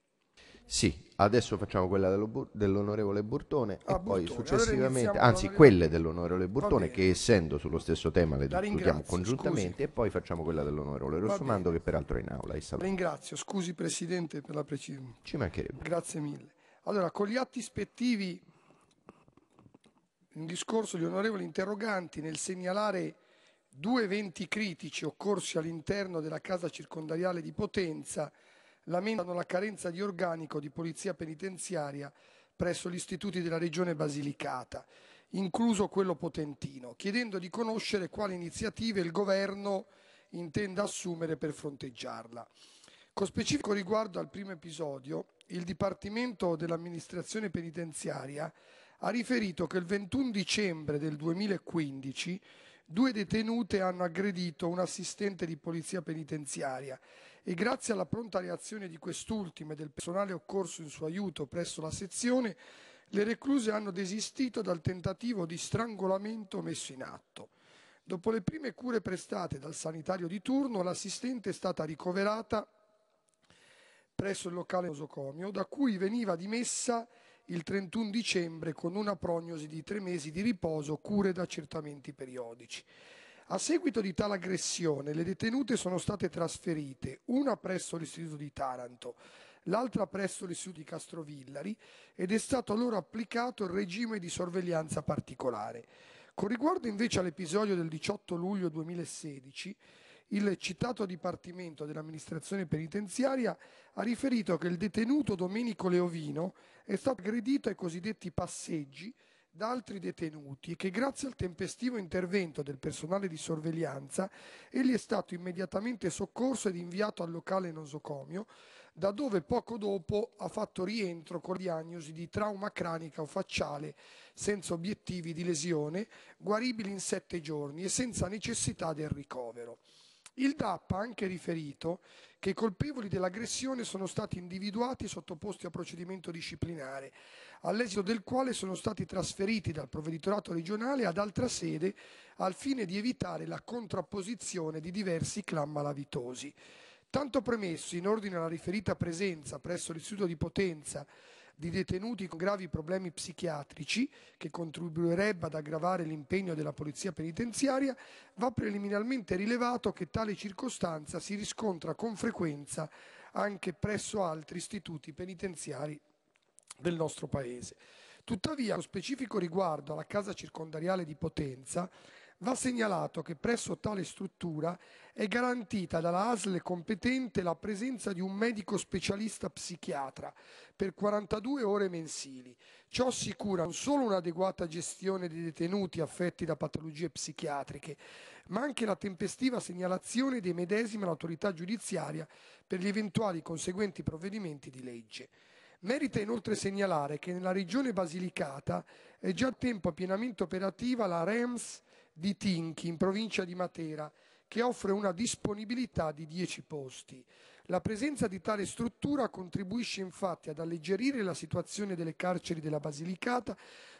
Sì, adesso facciamo quella dell'onorevole Burtone ah, e Burtone. poi successivamente, allora anzi quelle dell'onorevole Burtone che essendo sullo stesso tema le discutiamo congiuntamente scusi. e poi facciamo quella dell'onorevole Rossomando che peraltro è in aula. La ringrazio, scusi Presidente per la precisione. Ci mancherebbe. Grazie mille. Allora, con gli atti ispettivi, un discorso di onorevoli interroganti nel segnalare due eventi critici occorsi all'interno della casa circondariale di Potenza, lamentano la carenza di organico di polizia penitenziaria presso gli istituti della regione Basilicata, incluso quello potentino, chiedendo di conoscere quali iniziative il governo intenda assumere per fronteggiarla. Con specifico riguardo al primo episodio, il Dipartimento dell'amministrazione penitenziaria ha riferito che il 21 dicembre del 2015 due detenute hanno aggredito un assistente di polizia penitenziaria e grazie alla pronta reazione di quest'ultima e del personale occorso in suo aiuto presso la sezione, le recluse hanno desistito dal tentativo di strangolamento messo in atto. Dopo le prime cure prestate dal sanitario di turno, l'assistente è stata ricoverata presso il locale nosocomio, da cui veniva dimessa il 31 dicembre con una prognosi di tre mesi di riposo, cure ed accertamenti periodici. A seguito di tale aggressione le detenute sono state trasferite, una presso l'istituto di Taranto, l'altra presso l'istituto di Castrovillari ed è stato loro applicato il regime di sorveglianza particolare. Con riguardo invece all'episodio del 18 luglio 2016, il citato Dipartimento dell'amministrazione penitenziaria ha riferito che il detenuto Domenico Leovino è stato aggredito ai cosiddetti passeggi da altri detenuti e che grazie al tempestivo intervento del personale di sorveglianza egli è stato immediatamente soccorso ed inviato al locale nosocomio, da dove poco dopo ha fatto rientro con diagnosi di trauma cranica o facciale senza obiettivi di lesione, guaribili in sette giorni e senza necessità del ricovero. Il DAP ha anche riferito che i colpevoli dell'aggressione sono stati individuati e sottoposti a procedimento disciplinare, all'esito del quale sono stati trasferiti dal provveditorato regionale ad altra sede al fine di evitare la contrapposizione di diversi clan malavitosi. Tanto premesso, in ordine alla riferita presenza presso l'Istituto di Potenza di detenuti con gravi problemi psichiatrici, che contribuirebbe ad aggravare l'impegno della polizia penitenziaria, va preliminarmente rilevato che tale circostanza si riscontra con frequenza anche presso altri istituti penitenziari del nostro Paese. Tuttavia, con specifico riguardo alla casa circondariale di Potenza, va segnalato che presso tale struttura è garantita dalla ASL competente la presenza di un medico specialista psichiatra per 42 ore mensili. Ciò assicura non solo un'adeguata gestione dei detenuti affetti da patologie psichiatriche, ma anche la tempestiva segnalazione dei medesimi all'autorità giudiziaria per gli eventuali conseguenti provvedimenti di legge. Merita inoltre segnalare che nella regione Basilicata è già a tempo pienamente operativa la REMS di Tinchi, in provincia di Matera, che offre una disponibilità di 10 posti. La presenza di tale struttura contribuisce infatti ad alleggerire la situazione delle carceri della Basilicata,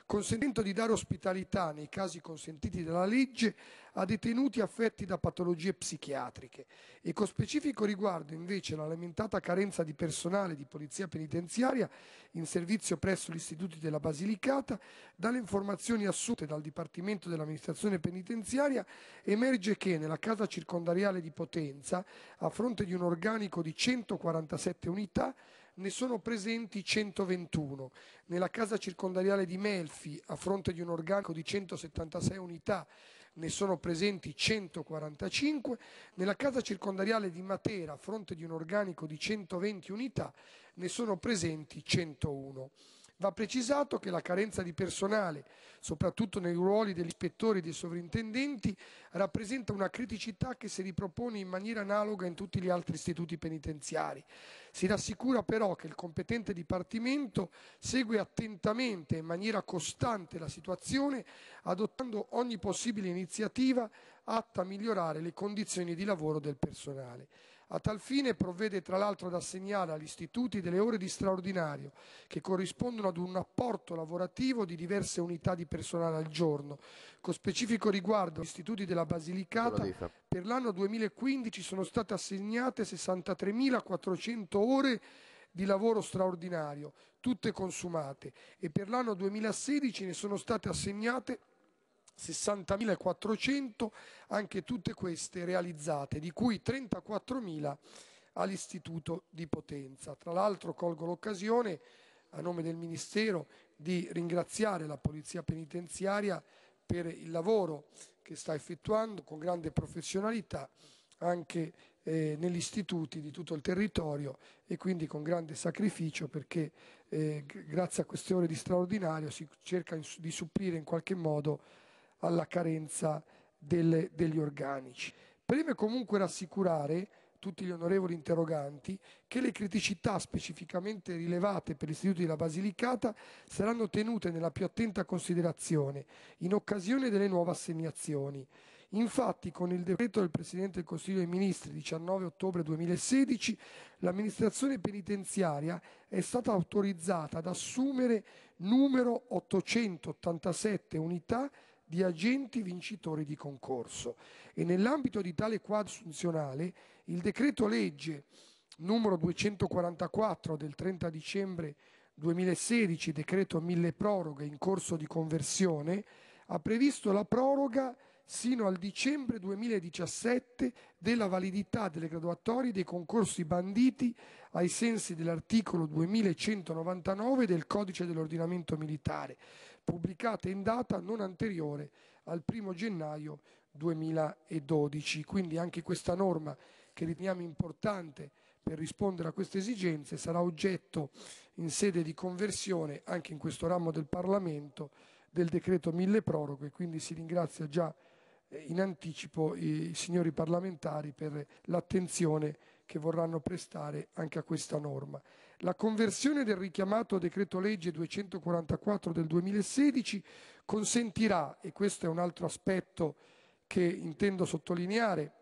consentendo di dare ospitalità, nei casi consentiti dalla legge, a detenuti affetti da patologie psichiatriche e con specifico riguardo invece alla lamentata carenza di personale di polizia penitenziaria in servizio presso gli istituti della Basilicata, dalle informazioni assunte dal Dipartimento dell'Amministrazione Penitenziaria emerge che nella casa circondariale di Potenza, a fronte di un organico di 147 unità, ne sono presenti 121. Nella casa circondariale di Melfi, a fronte di un organico di 176 unità, ne sono presenti 145, nella casa circondariale di Matera, a fronte di un organico di 120 unità, ne sono presenti 101. Va precisato che la carenza di personale, soprattutto nei ruoli degli ispettori e dei sovrintendenti, rappresenta una criticità che si ripropone in maniera analoga in tutti gli altri istituti penitenziari. Si rassicura però che il competente dipartimento segue attentamente e in maniera costante la situazione, adottando ogni possibile iniziativa atta a migliorare le condizioni di lavoro del personale. A tal fine provvede tra l'altro ad assegnare agli istituti delle ore di straordinario, che corrispondono ad un apporto lavorativo di diverse unità di personale al giorno. Con specifico riguardo agli istituti della Basilicata, per l'anno 2015 sono state assegnate 63.400 ore di lavoro straordinario, tutte consumate, e per l'anno 2016 ne sono state assegnate 60.400, anche tutte queste realizzate, di cui 34.000 all'Istituto di Potenza. Tra l'altro colgo l'occasione, a nome del Ministero, di ringraziare la Polizia Penitenziaria per il lavoro che sta effettuando con grande professionalità anche eh, negli istituti di tutto il territorio e quindi con grande sacrificio perché eh, grazie a queste ore di straordinario si cerca di supplire in qualche modo alla carenza delle, degli organici. Preme comunque rassicurare tutti gli onorevoli interroganti che le criticità specificamente rilevate per l'istituto della Basilicata saranno tenute nella più attenta considerazione in occasione delle nuove assegnazioni. Infatti, con il decreto del Presidente del Consiglio dei Ministri 19 ottobre 2016, l'amministrazione penitenziaria è stata autorizzata ad assumere numero 887 unità di agenti vincitori di concorso e nell'ambito di tale quadro funzionale, il decreto legge numero 244 del 30 dicembre 2016, decreto mille proroghe in corso di conversione, ha previsto la proroga sino al dicembre 2017 della validità delle graduatorie dei concorsi banditi ai sensi dell'articolo 2199 del Codice dell'ordinamento militare pubblicate in data non anteriore al 1 gennaio 2012. Quindi anche questa norma che riteniamo importante per rispondere a queste esigenze sarà oggetto in sede di conversione anche in questo ramo del Parlamento del decreto mille proroghe, quindi si ringrazia già eh, in anticipo i signori parlamentari per l'attenzione che vorranno prestare anche a questa norma. La conversione del richiamato decreto legge 244 del 2016 consentirà, e questo è un altro aspetto che intendo sottolineare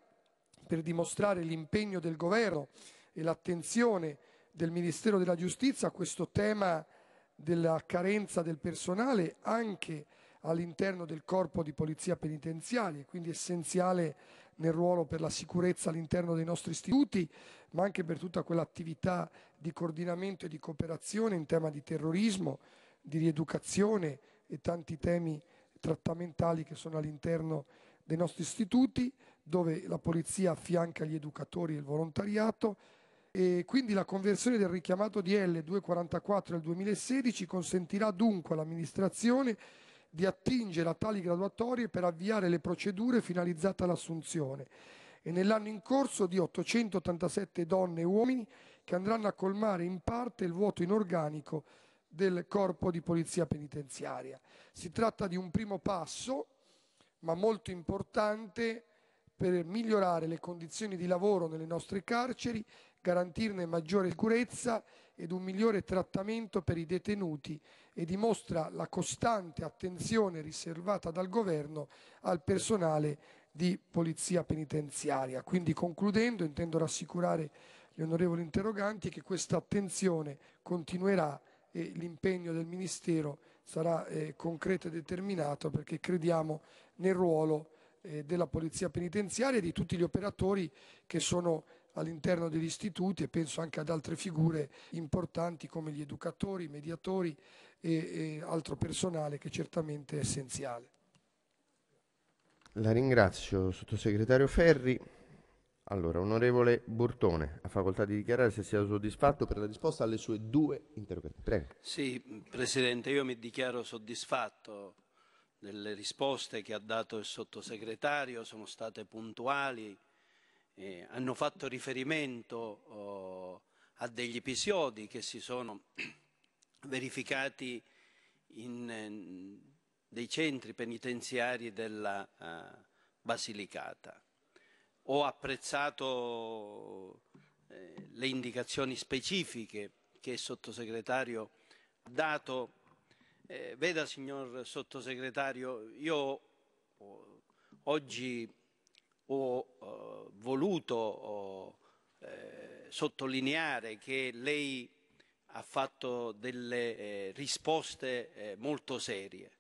per dimostrare l'impegno del governo e l'attenzione del Ministero della Giustizia a questo tema della carenza del personale anche all'interno del corpo di polizia penitenziaria, quindi essenziale nel ruolo per la sicurezza all'interno dei nostri istituti, ma anche per tutta quell'attività di coordinamento e di cooperazione in tema di terrorismo, di rieducazione e tanti temi trattamentali che sono all'interno dei nostri istituti, dove la polizia affianca gli educatori e il volontariato. E quindi la conversione del richiamato DL 244 del 2016 consentirà dunque all'amministrazione di attingere a tali graduatorie per avviare le procedure finalizzate all'assunzione e nell'anno in corso di 887 donne e uomini che andranno a colmare in parte il vuoto inorganico del corpo di polizia penitenziaria. Si tratta di un primo passo, ma molto importante, per migliorare le condizioni di lavoro nelle nostre carceri, garantirne maggiore sicurezza ed un migliore trattamento per i detenuti e dimostra la costante attenzione riservata dal governo al personale di polizia penitenziaria. Quindi concludendo intendo rassicurare gli onorevoli interroganti che questa attenzione continuerà e l'impegno del Ministero sarà eh, concreto e determinato perché crediamo nel ruolo eh, della Polizia Penitenziaria e di tutti gli operatori che sono all'interno degli istituti e penso anche ad altre figure importanti come gli educatori, i mediatori e, e altro personale che certamente è essenziale. La ringrazio, sottosegretario Ferri. Allora, onorevole Bortone, ha facoltà di dichiarare se sia soddisfatto per la risposta alle sue due interrogazioni. Prego. Sì, Presidente, io mi dichiaro soddisfatto delle risposte che ha dato il sottosegretario, sono state puntuali, eh, hanno fatto riferimento oh, a degli episodi che si sono verificati in eh, dei centri penitenziari della eh, Basilicata ho apprezzato eh, le indicazioni specifiche che il sottosegretario ha dato. Eh, veda, signor sottosegretario, io eh, oggi ho oh, voluto eh, sottolineare che lei ha fatto delle risposte molto serie,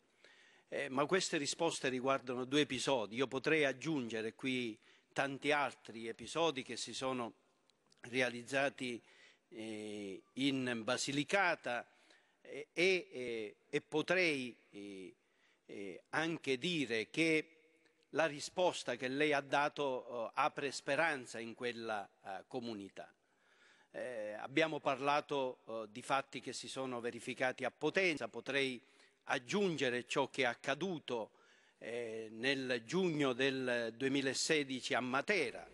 ma queste risposte riguardano due episodi. Io potrei aggiungere qui tanti altri episodi che si sono realizzati eh, in Basilicata eh, e, eh, e, potrei eh, eh, anche dire che la risposta che lei ha dato apre speranza in quella comunità. Eh, abbiamo parlato eh, di fatti che si sono verificati a Potenza, potrei aggiungere ciò che è accaduto eh, nel giugno del 2016 a Matera.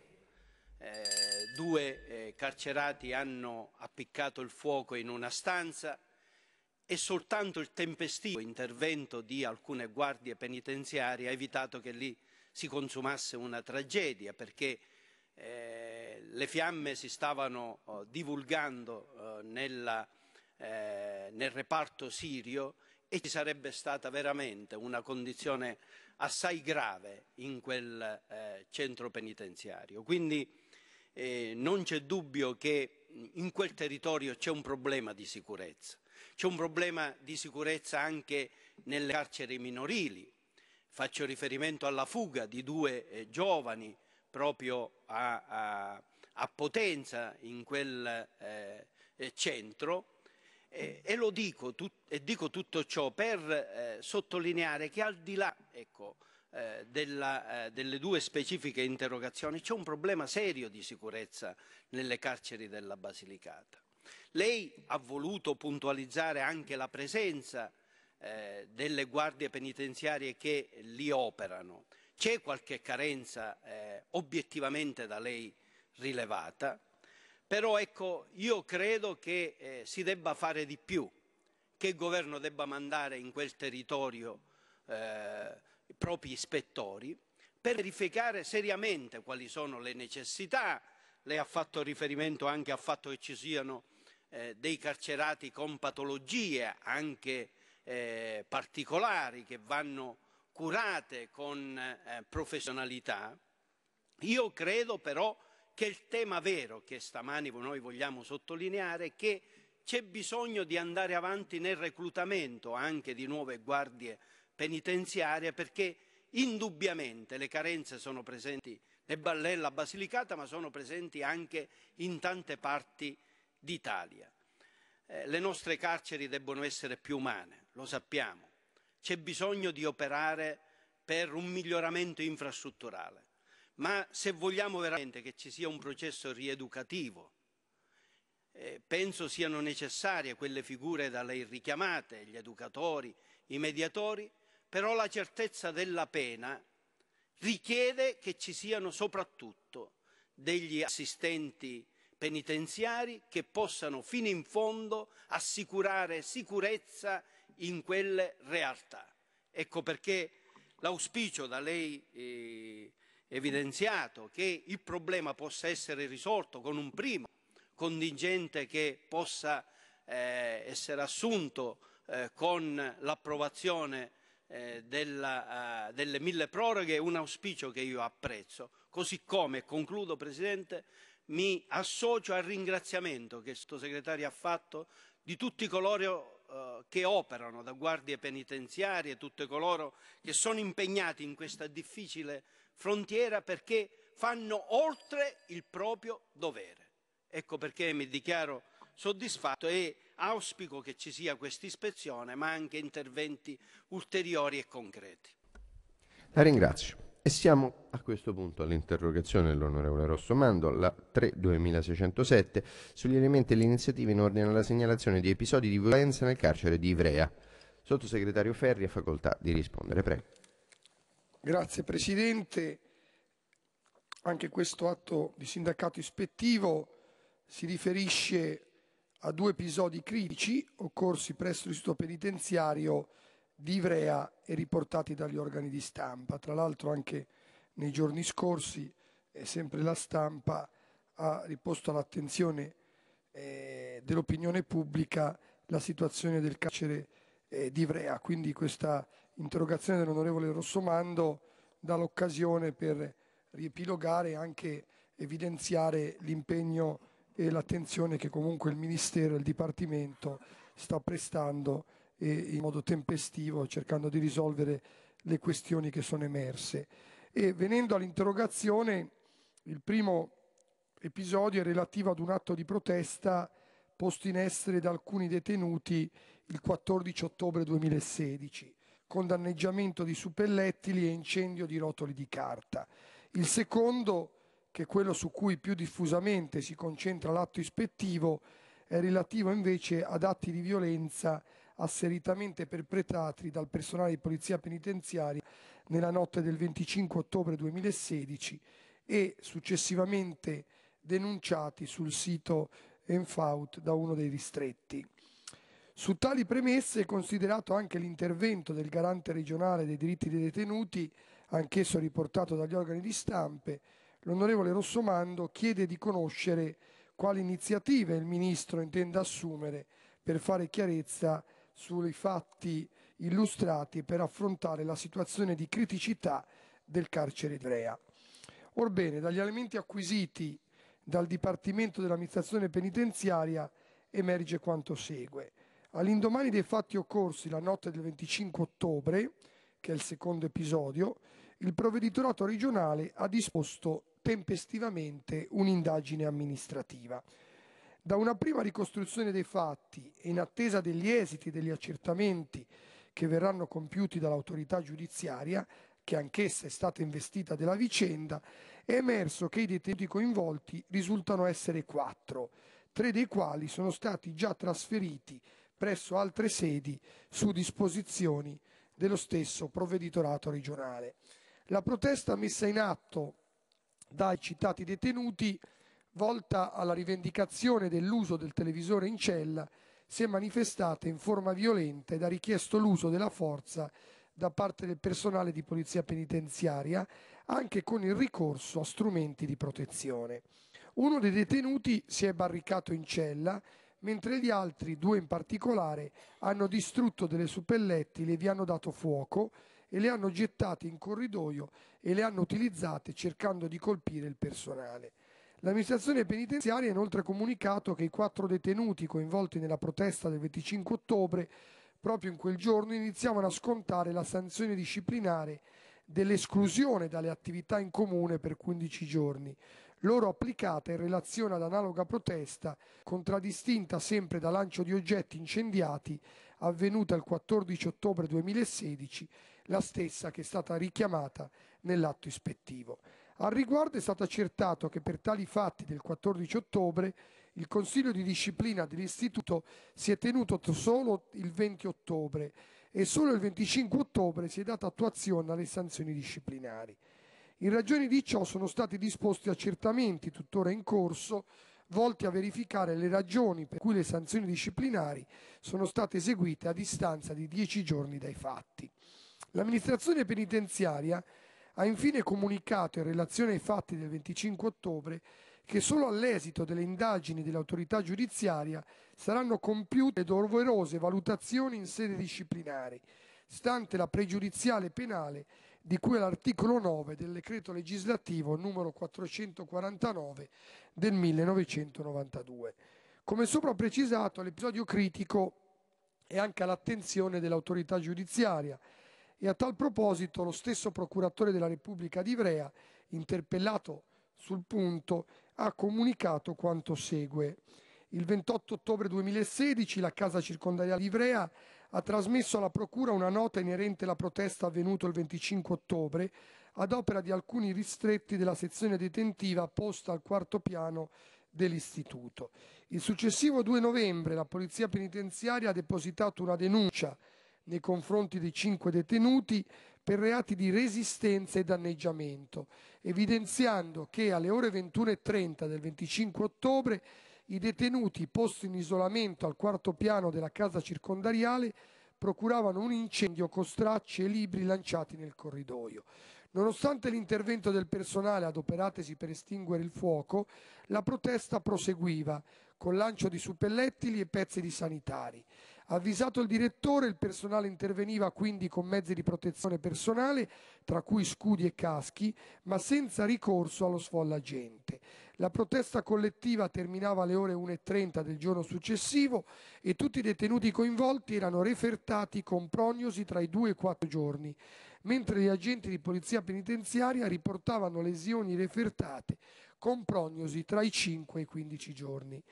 Eh, due eh, carcerati hanno appiccato il fuoco in una stanza e soltanto il tempestivo intervento di alcune guardie penitenziarie ha evitato che lì si consumasse una tragedia perché eh, le fiamme si stavano oh, divulgando oh, nella, eh, nel reparto sirio e ci sarebbe stata veramente una condizione assai grave in quel eh, centro penitenziario. Quindi eh, non c'è dubbio che in quel territorio c'è un problema di sicurezza. C'è un problema di sicurezza anche nelle carceri minorili. Faccio riferimento alla fuga di due eh, giovani proprio a, a, a, Potenza in quel eh, eh, centro e, e lo dico, tut, e dico tutto ciò per eh, sottolineare che al di là ecco, eh, della, eh, delle due specifiche interrogazioni c'è un problema serio di sicurezza nelle carceri della Basilicata. Lei ha voluto puntualizzare anche la presenza eh, delle guardie penitenziarie che lì operano. C'è qualche carenza eh, obiettivamente da lei rilevata però ecco, io credo che eh, si debba fare di più, che il governo debba mandare in quel territorio eh, i propri ispettori per verificare seriamente quali sono le necessità. Lei ha fatto riferimento anche al fatto che ci siano eh, dei carcerati con patologie anche eh, particolari che vanno curate con eh, professionalità. Io credo però che il tema vero che stamani noi vogliamo sottolineare è che c'è bisogno di andare avanti nel reclutamento anche di nuove guardie penitenziarie perché indubbiamente le carenze sono presenti nel Ballella Basilicata ma sono presenti anche in tante parti d'Italia. Eh, le nostre carceri debbono essere più umane, lo sappiamo. C'è bisogno di operare per un miglioramento infrastrutturale ma se vogliamo veramente che ci sia un processo rieducativo, eh, penso siano necessarie quelle figure da lei richiamate, gli educatori, i mediatori, però la certezza della pena richiede che ci siano soprattutto degli assistenti penitenziari che possano fino in fondo assicurare sicurezza in quelle realtà. Ecco perché l'auspicio da lei eh, evidenziato che il problema possa essere risolto con un primo contingente che possa eh, essere assunto eh, con l'approvazione eh, eh, delle mille proroghe, un auspicio che io apprezzo. Così come, concludo Presidente, mi associo al ringraziamento che il sottosegretario ha fatto di tutti coloro eh, che operano, da guardie penitenziarie, tutti coloro che sono impegnati in questa difficile frontiera perché fanno oltre il proprio dovere. Ecco perché mi dichiaro soddisfatto e auspico che ci sia questa ispezione, ma anche interventi ulteriori e concreti. La ringrazio. E siamo a questo punto all'interrogazione dell'onorevole Mando, la 3-2607, sugli elementi e le iniziative in ordine alla segnalazione di episodi di violenza nel carcere di Ivrea. Sottosegretario Ferri ha facoltà di rispondere, prego. Grazie Presidente. Anche questo atto di sindacato ispettivo si riferisce a due episodi critici occorsi presso l'istituto penitenziario di Ivrea e riportati dagli organi di stampa. Tra l'altro anche nei giorni scorsi eh, sempre la stampa ha riposto all'attenzione eh, dell'opinione pubblica la situazione del carcere eh, di Ivrea. Quindi questa interrogazione dell'onorevole Rossomando dà l'occasione per riepilogare e anche evidenziare l'impegno e l'attenzione che comunque il Ministero e il Dipartimento sta prestando in modo tempestivo cercando di risolvere le questioni che sono emerse. E venendo all'interrogazione, il primo episodio è relativo ad un atto di protesta posto in essere da alcuni detenuti il 14 ottobre 2016 con danneggiamento di suppellettili e incendio di rotoli di carta. Il secondo, che è quello su cui più diffusamente si concentra l'atto ispettivo, è relativo invece ad atti di violenza asseritamente perpetrati dal personale di polizia penitenziaria nella notte del 25 ottobre 2016 e successivamente denunciati sul sito Enfaut da uno dei ristretti. Su tali premesse considerato anche l'intervento del garante regionale dei diritti dei detenuti, anch'esso riportato dagli organi di stampe, l'onorevole Rossomando chiede di conoscere quali iniziative il Ministro intende assumere per fare chiarezza sui fatti illustrati per affrontare la situazione di criticità del carcere di Ivrea. Orbene, dagli elementi acquisiti dal Dipartimento dell'amministrazione penitenziaria emerge quanto segue. All'indomani dei fatti occorsi la notte del 25 ottobre, che è il secondo episodio, il provveditorato regionale ha disposto tempestivamente un'indagine amministrativa. Da una prima ricostruzione dei fatti e in attesa degli esiti degli accertamenti che verranno compiuti dall'autorità giudiziaria, che anch'essa è stata investita della vicenda, è emerso che i detenuti coinvolti risultano essere quattro, tre dei quali sono stati già trasferiti presso altre sedi su disposizioni dello stesso provveditorato regionale. La protesta messa in atto dai citati detenuti, volta alla rivendicazione dell'uso del televisore in cella, si è manifestata in forma violenta ed ha richiesto l'uso della forza da parte del personale di polizia penitenziaria, anche con il ricorso a strumenti di protezione. Uno dei detenuti si è barricato in cella mentre gli altri, due in particolare, hanno distrutto delle suppellettili e vi hanno dato fuoco e le hanno gettate in corridoio e le hanno utilizzate cercando di colpire il personale. L'amministrazione penitenziaria ha inoltre comunicato che i quattro detenuti coinvolti nella protesta del 25 ottobre, proprio in quel giorno, iniziavano a scontare la sanzione disciplinare dell'esclusione dalle attività in comune per 15 giorni, loro applicata in relazione ad analoga protesta contraddistinta sempre da lancio di oggetti incendiati avvenuta il 14 ottobre 2016, la stessa che è stata richiamata nell'atto ispettivo. Al riguardo è stato accertato che per tali fatti del 14 ottobre il Consiglio di disciplina dell'Istituto si è tenuto solo il 20 ottobre e solo il 25 ottobre si è data attuazione alle sanzioni disciplinari. In ragione di ciò sono stati disposti accertamenti tuttora in corso volti a verificare le ragioni per cui le sanzioni disciplinari sono state eseguite a distanza di dieci giorni dai fatti. L'amministrazione penitenziaria ha infine comunicato in relazione ai fatti del 25 ottobre che solo all'esito delle indagini dell'autorità giudiziaria saranno compiute doverose valutazioni in sede disciplinare, stante la pregiudiziale penale di cui all'articolo 9 del decreto legislativo numero 449 del 1992. Come sopra precisato, l'episodio critico è anche all'attenzione dell'autorità giudiziaria e a tal proposito lo stesso procuratore della Repubblica di Ivrea, interpellato sul punto, ha comunicato quanto segue. Il 28 ottobre 2016 la Casa Circondariale di Ivrea ha trasmesso alla Procura una nota inerente alla protesta avvenuta il 25 ottobre ad opera di alcuni ristretti della sezione detentiva posta al quarto piano dell'istituto. Il successivo 2 novembre la Polizia Penitenziaria ha depositato una denuncia nei confronti dei cinque detenuti per reati di resistenza e danneggiamento, evidenziando che alle ore 21.30 del 25 ottobre i detenuti posti in isolamento al quarto piano della casa circondariale procuravano un incendio con stracci e libri lanciati nel corridoio. Nonostante l'intervento del personale adoperatesi per estinguere il fuoco, la protesta proseguiva con lancio di suppellettili e pezzi di sanitari. Avvisato il direttore, il personale interveniva quindi con mezzi di protezione personale, tra cui scudi e caschi, ma senza ricorso allo sfollagente. La protesta collettiva terminava alle ore 1.30 del giorno successivo e tutti i detenuti coinvolti erano refertati con prognosi tra i 2 e i 4 giorni, mentre gli agenti di polizia penitenziaria riportavano lesioni refertate con prognosi tra i 5 e i 15 giorni.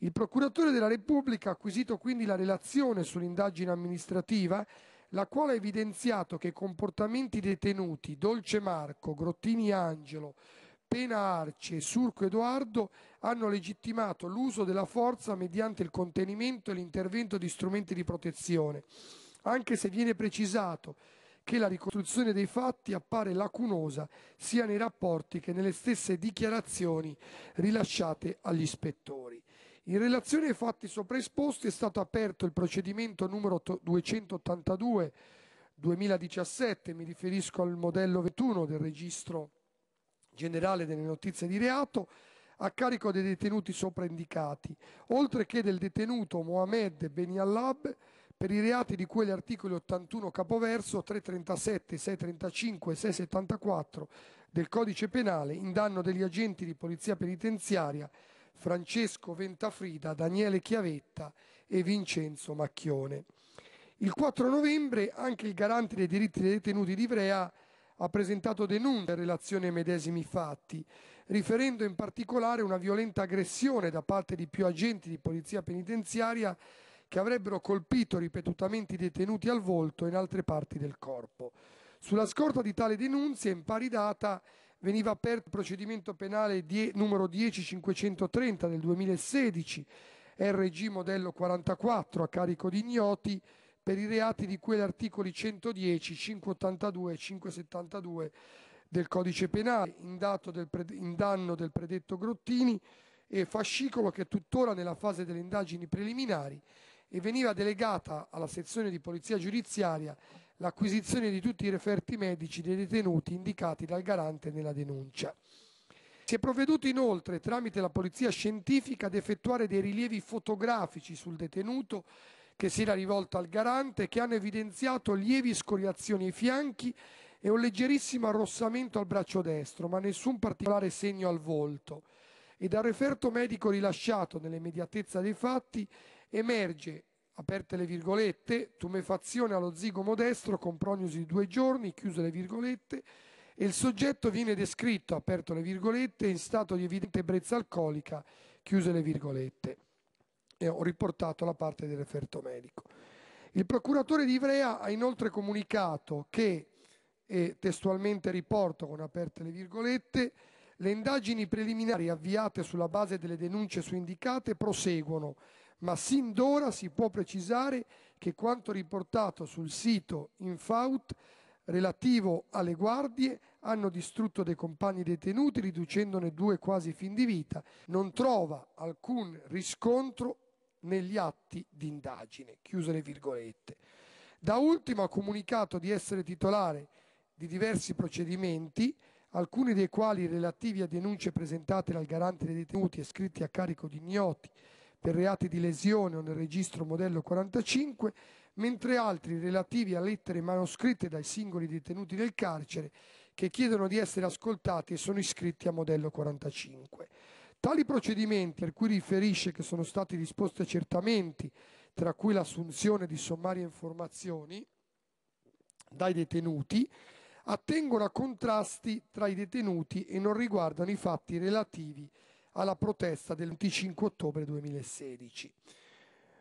Il procuratore della Repubblica ha acquisito quindi la relazione sull'indagine amministrativa, la quale ha evidenziato che i comportamenti detenuti Dolce Marco, Grottini Angelo, Pena Arce e Surco Edoardo hanno legittimato l'uso della forza mediante il contenimento e l'intervento di strumenti di protezione, anche se viene precisato che la ricostruzione dei fatti appare lacunosa sia nei rapporti che nelle stesse dichiarazioni rilasciate agli ispettori. In relazione ai fatti sopraesposti è stato aperto il procedimento numero 282 2017, mi riferisco al modello 21 del registro generale delle notizie di reato, a carico dei detenuti sopraindicati, oltre che del detenuto Mohamed Beniallab per i reati di cui gli articoli 81 capoverso 337, 635 e 674 del codice penale in danno degli agenti di polizia penitenziaria Francesco Ventafrida, Daniele Chiavetta e Vincenzo Macchione. Il 4 novembre anche il garante dei diritti dei detenuti di Ivrea ha presentato denunce in relazione ai medesimi fatti, riferendo in particolare una violenta aggressione da parte di più agenti di polizia penitenziaria che avrebbero colpito ripetutamente i detenuti al volto e in altre parti del corpo. Sulla scorta di tale denuncia, in pari data, veniva aperto procedimento penale die, numero 10530 del 2016, RG modello 44 a carico di ignoti per i reati di cui articoli 110, 582 e 572 del codice penale, in, del pre, in danno del predetto Grottini e fascicolo che è tuttora nella fase delle indagini preliminari e veniva delegata alla sezione di polizia giudiziaria l'acquisizione di tutti i referti medici dei detenuti indicati dal garante nella denuncia. Si è provveduto inoltre, tramite la polizia scientifica, ad effettuare dei rilievi fotografici sul detenuto che si era rivolto al garante, che hanno evidenziato lievi scoriazioni ai fianchi e un leggerissimo arrossamento al braccio destro, ma nessun particolare segno al volto. E dal referto medico rilasciato nell'immediatezza dei fatti emerge aperte le virgolette, tumefazione allo zigomo destro con prognosi di due giorni, chiuse le virgolette, e il soggetto viene descritto, aperto le virgolette, in stato di evidente ebbrezza alcolica, chiuse le virgolette. E ho riportato la parte del referto medico. Il procuratore di Ivrea ha inoltre comunicato che, e testualmente riporto con aperte le virgolette, le indagini preliminari avviate sulla base delle denunce su indicate proseguono ma sin d'ora si può precisare che quanto riportato sul sito Infaut relativo alle guardie hanno distrutto dei compagni detenuti riducendone due quasi fin di vita, non trova alcun riscontro negli atti d'indagine. indagine. Chiuse le virgolette. Da ultimo ha comunicato di essere titolare di diversi procedimenti, alcuni dei quali relativi a denunce presentate dal garante dei detenuti e scritti a carico di ignoti per reati di lesione o nel registro modello 45, mentre altri relativi a lettere manoscritte dai singoli detenuti del carcere che chiedono di essere ascoltati e sono iscritti a modello 45. Tali procedimenti, al cui riferisce che sono stati disposti accertamenti, tra cui l'assunzione di sommarie informazioni dai detenuti, attengono a contrasti tra i detenuti e non riguardano i fatti relativi a alla protesta del 25 ottobre 2016.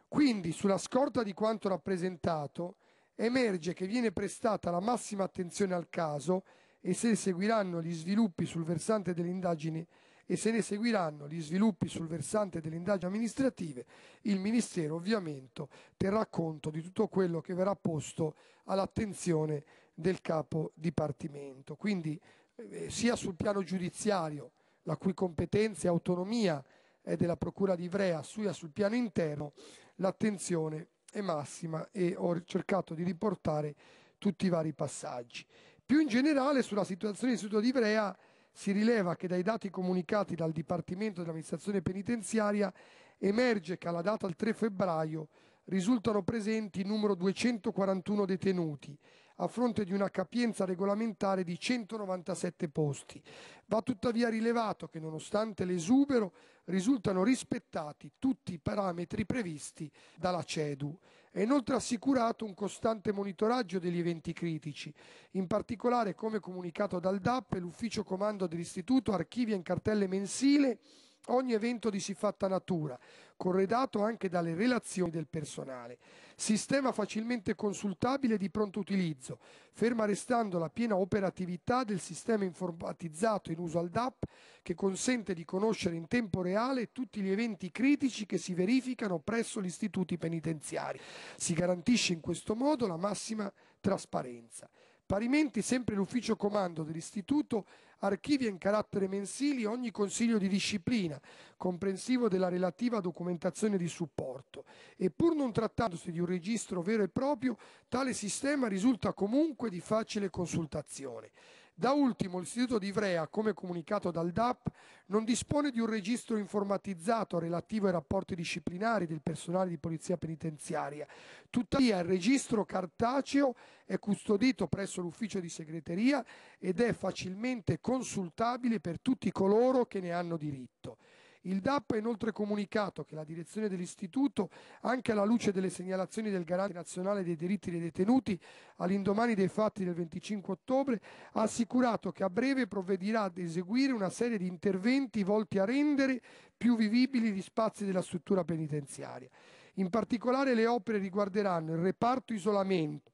Quindi, sulla scorta di quanto rappresentato, emerge che viene prestata la massima attenzione al caso e se seguiranno gli sviluppi sul versante delle indagini e se ne seguiranno gli sviluppi sul versante delle indagini amministrative, il Ministero ovviamente terrà conto di tutto quello che verrà posto all'attenzione del capo dipartimento. Quindi eh, sia sul piano giudiziario la cui competenza e autonomia è della Procura di Ivrea, sia sul piano interno, l'attenzione è massima e ho cercato di riportare tutti i vari passaggi. Più in generale sulla situazione dell'istituto di Ivrea si rileva che dai dati comunicati dal Dipartimento dell'amministrazione penitenziaria emerge che alla data del 3 febbraio risultano presenti numero 241 detenuti a fronte di una capienza regolamentare di 197 posti. Va tuttavia rilevato che nonostante l'esubero risultano rispettati tutti i parametri previsti dalla CEDU. È inoltre assicurato un costante monitoraggio degli eventi critici. In particolare, come comunicato dal DAP, l'ufficio comando dell'istituto archivia in cartelle mensile ogni evento di siffatta natura, corredato anche dalle relazioni del personale. Sistema facilmente consultabile e di pronto utilizzo, ferma restando la piena operatività del sistema informatizzato in uso al DAP che consente di conoscere in tempo reale tutti gli eventi critici che si verificano presso gli istituti penitenziari. Si garantisce in questo modo la massima trasparenza. Parimenti sempre l'ufficio comando dell'istituto archivia in carattere mensili ogni consiglio di disciplina, comprensivo della relativa documentazione di supporto. E pur non trattandosi di un registro vero e proprio, tale sistema risulta comunque di facile consultazione. Da ultimo, l'Istituto di Ivrea, come comunicato dal DAP, non dispone di un registro informatizzato relativo ai rapporti disciplinari del personale di polizia penitenziaria. Tuttavia, il registro cartaceo è custodito presso l'ufficio di segreteria ed è facilmente consultabile per tutti coloro che ne hanno diritto. Il DAP ha inoltre comunicato che la direzione dell'istituto, anche alla luce delle segnalazioni del Garante nazionale dei diritti dei detenuti all'indomani dei fatti del 25 ottobre, ha assicurato che a breve provvederà ad eseguire una serie di interventi volti a rendere più vivibili gli spazi della struttura penitenziaria. In particolare le opere riguarderanno il reparto isolamento,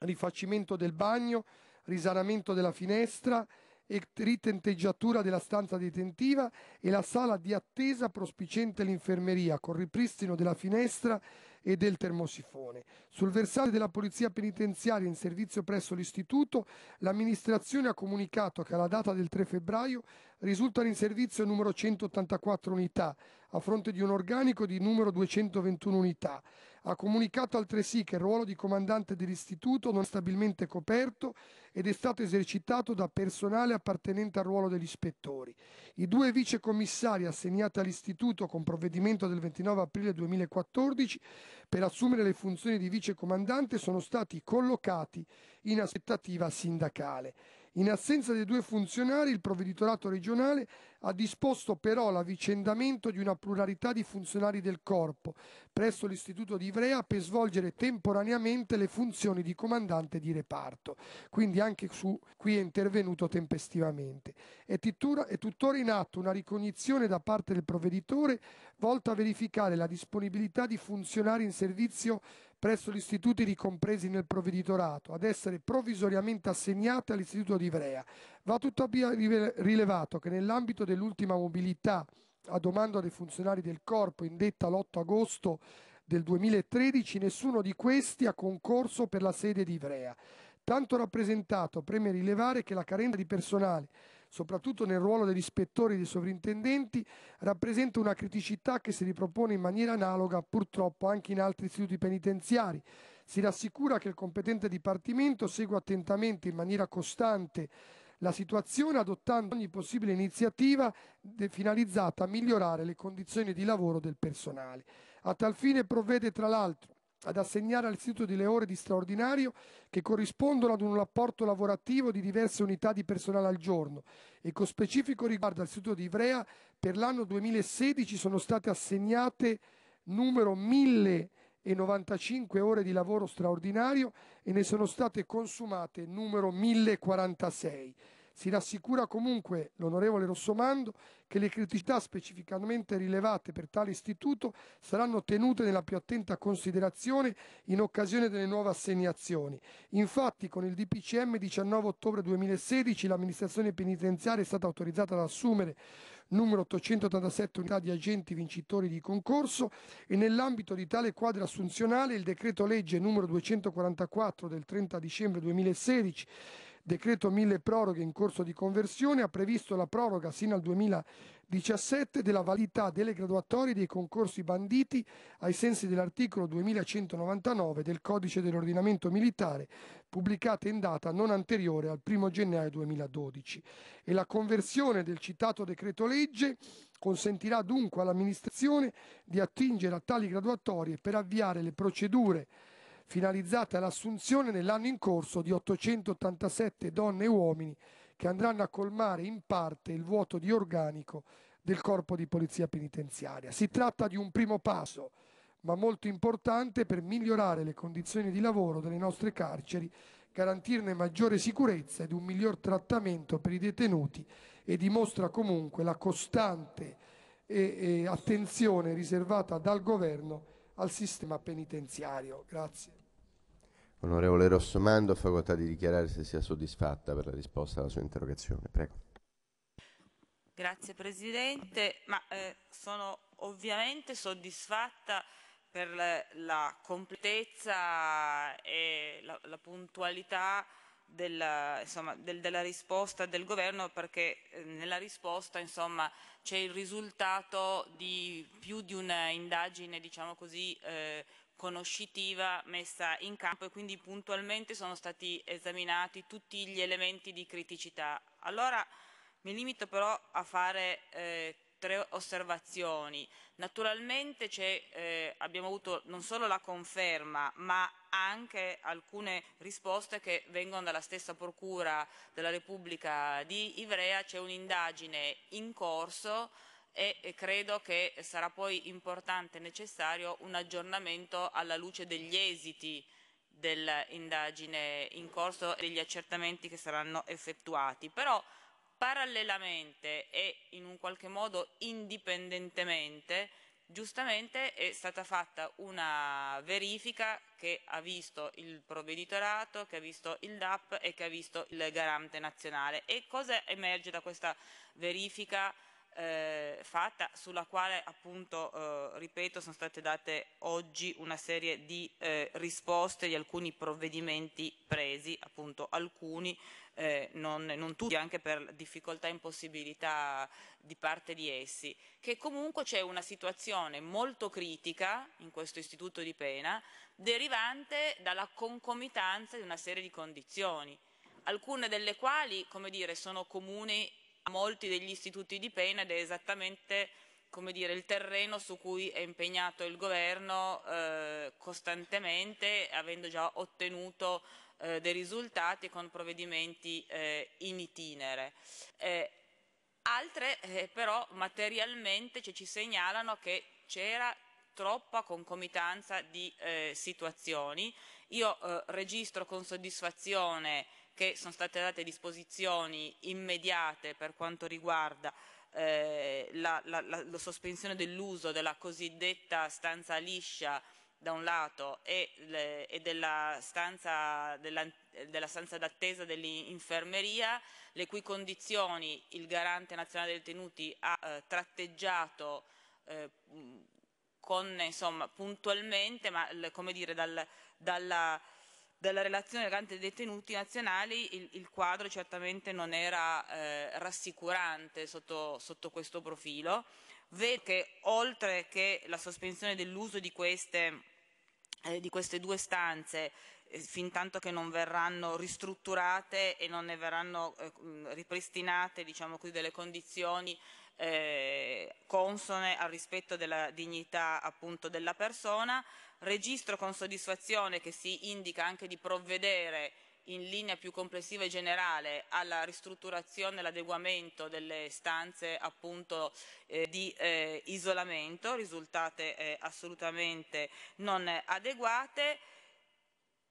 rifacimento del bagno, risanamento della finestra, e ritenteggiatura della stanza detentiva e la sala di attesa prospicente l'infermeria con ripristino della finestra e del termosifone. Sul versante della polizia penitenziaria in servizio presso l'istituto, l'amministrazione ha comunicato che alla data del 3 febbraio risultano in servizio numero 184 unità, a fronte di un organico di numero 221 unità. Ha comunicato altresì che il ruolo di comandante dell'istituto non è stabilmente coperto ed è stato esercitato da personale appartenente al ruolo degli ispettori. I due vicecommissari assegnati all'istituto con provvedimento del 29 aprile 2014 per assumere le funzioni di vicecomandante sono stati collocati in aspettativa sindacale. In assenza dei due funzionari, il provveditorato regionale ha disposto però l'avvicendamento di una pluralità di funzionari del corpo presso l'istituto di Ivrea per svolgere temporaneamente le funzioni di comandante di reparto. Quindi anche su qui è intervenuto tempestivamente. È, titura, è tuttora in atto una ricognizione da parte del provveditore volta a verificare la disponibilità di funzionari in servizio presso gli istituti ricompresi nel provveditorato ad essere provvisoriamente assegnate all'istituto di Ivrea. Va tuttavia rilevato che nell'ambito dell'ultima mobilità a domanda dei funzionari del corpo indetta l'8 agosto del 2013 nessuno di questi ha concorso per la sede di Ivrea. Tanto rappresentato, preme rilevare che la carenza di personale soprattutto nel ruolo degli ispettori e dei sovrintendenti, rappresenta una criticità che si ripropone in maniera analoga purtroppo anche in altri istituti penitenziari. Si rassicura che il competente dipartimento segue attentamente in maniera costante la situazione adottando ogni possibile iniziativa finalizzata a migliorare le condizioni di lavoro del personale. A tal fine provvede tra l'altro ad assegnare all'Istituto delle ore di straordinario che corrispondono ad un rapporto lavorativo di diverse unità di personale al giorno e con specifico riguardo all'Istituto di Ivrea per l'anno 2016 sono state assegnate numero 1095 ore di lavoro straordinario e ne sono state consumate numero 1046. Si rassicura comunque l'onorevole Rossomando che le criticità specificamente rilevate per tale istituto saranno tenute nella più attenta considerazione in occasione delle nuove assegnazioni. Infatti con il DPCM 19 ottobre 2016 l'amministrazione penitenziaria è stata autorizzata ad assumere numero 887 unità di agenti vincitori di concorso e nell'ambito di tale quadro assunzionale il decreto legge numero 244 del 30 dicembre 2016 decreto mille proroghe in corso di conversione ha previsto la proroga sino al 2017 della validità delle graduatorie dei concorsi banditi ai sensi dell'articolo 2199 del Codice dell'ordinamento militare, pubblicata in data non anteriore al 1 gennaio 2012. E la conversione del citato decreto legge consentirà dunque all'amministrazione di attingere a tali graduatorie per avviare le procedure finalizzata all'assunzione nell'anno in corso di 887 donne e uomini che andranno a colmare in parte il vuoto di organico del corpo di polizia penitenziaria. Si tratta di un primo passo, ma molto importante per migliorare le condizioni di lavoro delle nostre carceri, garantirne maggiore sicurezza ed un miglior trattamento per i detenuti e dimostra comunque la costante e, e attenzione riservata dal governo al sistema penitenziario. Grazie. Onorevole Rossomando, facoltà di dichiarare se sia soddisfatta per la risposta alla sua interrogazione. Prego. Grazie Presidente, ma eh, sono ovviamente soddisfatta per la, la completezza e la, la puntualità della, insomma, del, della, risposta del Governo perché eh, nella risposta c'è il risultato di più di un'indagine diciamo così, eh, conoscitiva messa in campo e quindi puntualmente sono stati esaminati tutti gli elementi di criticità. Allora mi limito però a fare eh, tre osservazioni. Naturalmente eh, abbiamo avuto non solo la conferma, ma anche alcune risposte che vengono dalla stessa Procura della Repubblica di Ivrea. C'è un'indagine in corso e credo che sarà poi importante e necessario un aggiornamento alla luce degli esiti dell'indagine in corso e degli accertamenti che saranno effettuati. Però parallelamente e in un qualche modo indipendentemente giustamente è stata fatta una verifica che ha visto il provveditorato, che ha visto il DAP e che ha visto il garante nazionale. E cosa emerge da questa verifica? eh, fatta sulla quale appunto, eh, ripeto, sono state date oggi una serie di eh, risposte di alcuni provvedimenti presi, appunto alcuni, eh, non, non, tutti, anche per difficoltà e impossibilità di parte di essi, che comunque c'è una situazione molto critica in questo istituto di pena derivante dalla concomitanza di una serie di condizioni alcune delle quali come dire, sono comuni molti degli istituti di pena ed è esattamente dire, il terreno su cui è impegnato il governo eh, costantemente, avendo già ottenuto eh, dei risultati con provvedimenti eh, in itinere. Eh, altre eh, però materialmente ci segnalano che c'era troppa concomitanza di eh, situazioni. Io registro con soddisfazione che sono state date disposizioni immediate per quanto riguarda eh, la, la, la, la, sospensione dell'uso della cosiddetta stanza liscia da un lato e, le, e della, stanza, della, della, stanza, d'attesa dell'infermeria, le cui condizioni il garante nazionale dei detenuti ha eh, tratteggiato eh, con, insomma, puntualmente, ma come dire, dal, dalla, della relazione durante i detenuti nazionali il, il, quadro certamente non era eh, rassicurante sotto, sotto, questo profilo. Vede che oltre che la sospensione dell'uso di, eh, di queste due stanze eh, fin tanto che non verranno ristrutturate e non ne verranno eh, ripristinate diciamo così, delle condizioni eh, consone al rispetto della dignità appunto della persona. Registro con soddisfazione che si indica anche di provvedere in linea più complessiva e generale alla ristrutturazione e all'adeguamento delle stanze appunto, eh, di eh, isolamento, risultate eh, assolutamente non adeguate.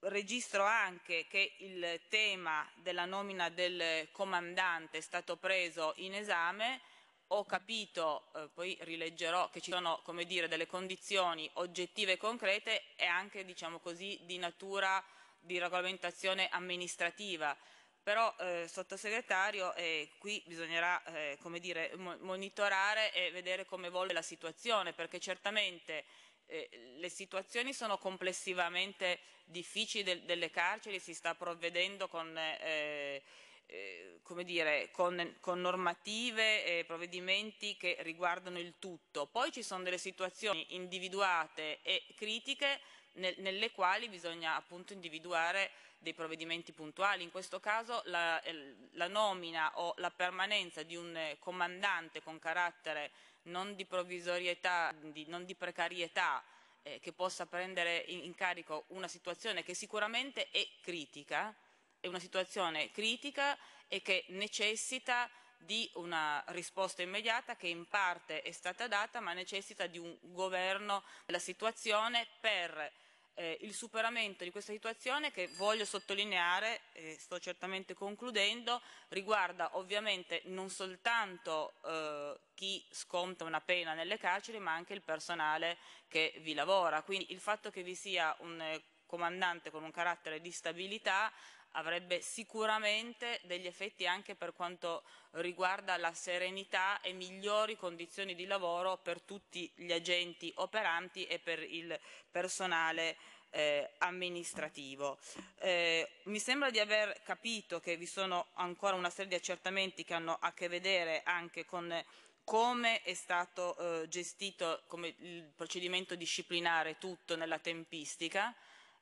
Registro anche che il tema della nomina del comandante è stato preso in esame ho capito, eh, poi rileggerò, che ci sono dire, delle condizioni oggettive e concrete e anche diciamo così, di natura di regolamentazione amministrativa. Però, eh, sottosegretario, eh, qui bisognerà eh, dire, mo monitorare e vedere come evolve la situazione, perché certamente eh, le situazioni sono complessivamente difficili de delle carceri, si sta provvedendo con eh, eh, come dire, con, con normative e provvedimenti che riguardano il tutto. Poi ci sono delle situazioni individuate e critiche nel, nelle quali bisogna appunto individuare dei provvedimenti puntuali. In questo caso la, eh, la nomina o la permanenza di un comandante con carattere non di provvisorietà, di, non di precarietà, eh, che possa prendere in, in carico una situazione che sicuramente è critica, è una situazione critica e che necessita di una risposta immediata che in parte è stata data ma necessita di un governo della situazione per eh, il superamento di questa situazione che voglio sottolineare, eh, sto certamente concludendo, riguarda ovviamente non soltanto eh, chi sconta una pena nelle carceri ma anche il personale che vi lavora. Quindi il fatto che vi sia un eh, comandante con un carattere di stabilità avrebbe sicuramente degli effetti anche per quanto riguarda la serenità e migliori condizioni di lavoro per tutti gli agenti operanti e per il personale eh, amministrativo. Eh, mi sembra di aver capito che vi sono ancora una serie di accertamenti che hanno a che vedere anche con come è stato eh, gestito come il procedimento disciplinare tutto nella tempistica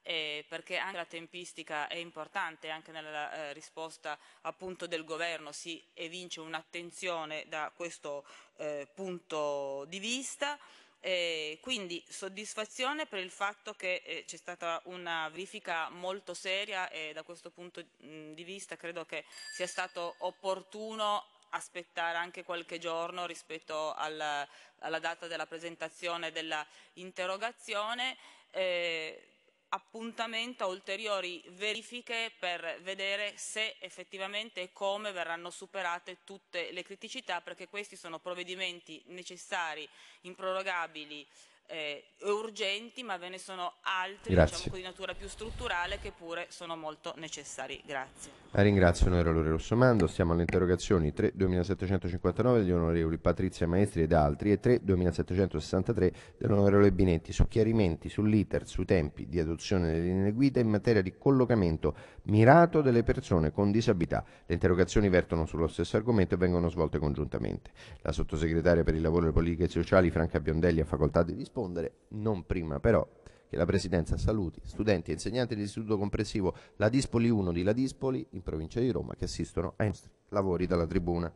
eh, perché anche la tempistica è importante, anche nella eh, risposta appunto del governo si evince un'attenzione da questo eh, punto di vista. Eh, quindi soddisfazione per il fatto che eh, c'è stata una verifica molto seria e da questo punto di vista credo che sia stato opportuno aspettare anche qualche giorno rispetto alla, alla data della presentazione dell'interrogazione. Eh, appuntamento a ulteriori verifiche per vedere se effettivamente e come verranno superate tutte le criticità, perché questi sono provvedimenti necessari, improrogabili eh, urgenti, ma ve ne sono altri diciamo, di natura più strutturale che pure sono molto necessari. Grazie ringrazio onorevole Rossomando, siamo alle interrogazioni 3 degli onorevoli Patrizia Maestri ed altri e 3 dell'onorevole Binetti su chiarimenti sull'iter, sui tempi di adozione delle linee guida in materia di collocamento mirato delle persone con disabilità. Le interrogazioni vertono sullo stesso argomento e vengono svolte congiuntamente. La sottosegretaria per il lavoro e le politiche sociali Franca Biondelli ha facoltà di rispondere, non prima però che la Presidenza saluti studenti e insegnanti dell'Istituto Comprensivo La Dispoli 1 di La Dispoli, in provincia di Roma, che assistono ai nostri lavori dalla tribuna.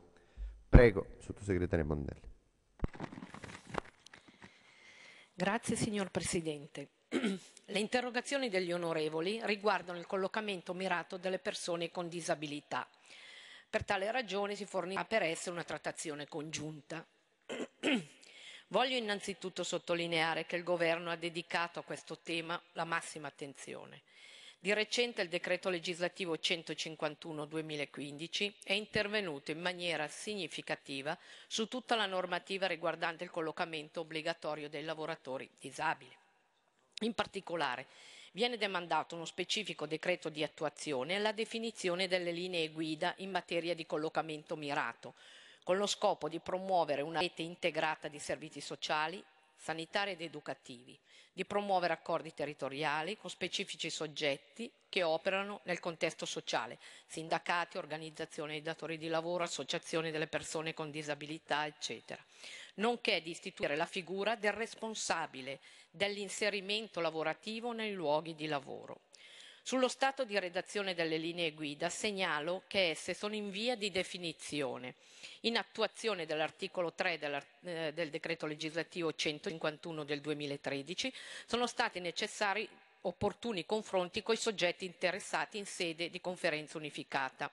Prego, sottosegretaria Bondelli. Grazie signor Presidente. Le interrogazioni degli onorevoli riguardano il collocamento mirato delle persone con disabilità. Per tale ragione si fornirà per esse una trattazione congiunta. Voglio innanzitutto sottolineare che il Governo ha dedicato a questo tema la massima attenzione. Di recente il decreto legislativo 151-2015 è intervenuto in maniera significativa su tutta la normativa riguardante il collocamento obbligatorio dei lavoratori disabili. In particolare, viene demandato uno specifico decreto di attuazione alla definizione delle linee guida in materia di collocamento mirato, con lo scopo di promuovere una rete integrata di servizi sociali, sanitari ed educativi, di promuovere accordi territoriali con specifici soggetti che operano nel contesto sociale, sindacati, organizzazioni di datori di lavoro, associazioni delle persone con disabilità, eccetera, nonché di istituire la figura del responsabile dell'inserimento lavorativo nei luoghi di lavoro. Sullo stato di redazione delle linee guida segnalo che esse sono in via di definizione, in attuazione dell'articolo 3 eh, del decreto legislativo 151 del 2013 sono stati necessari opportuni confronti con i soggetti interessati in sede di conferenza unificata.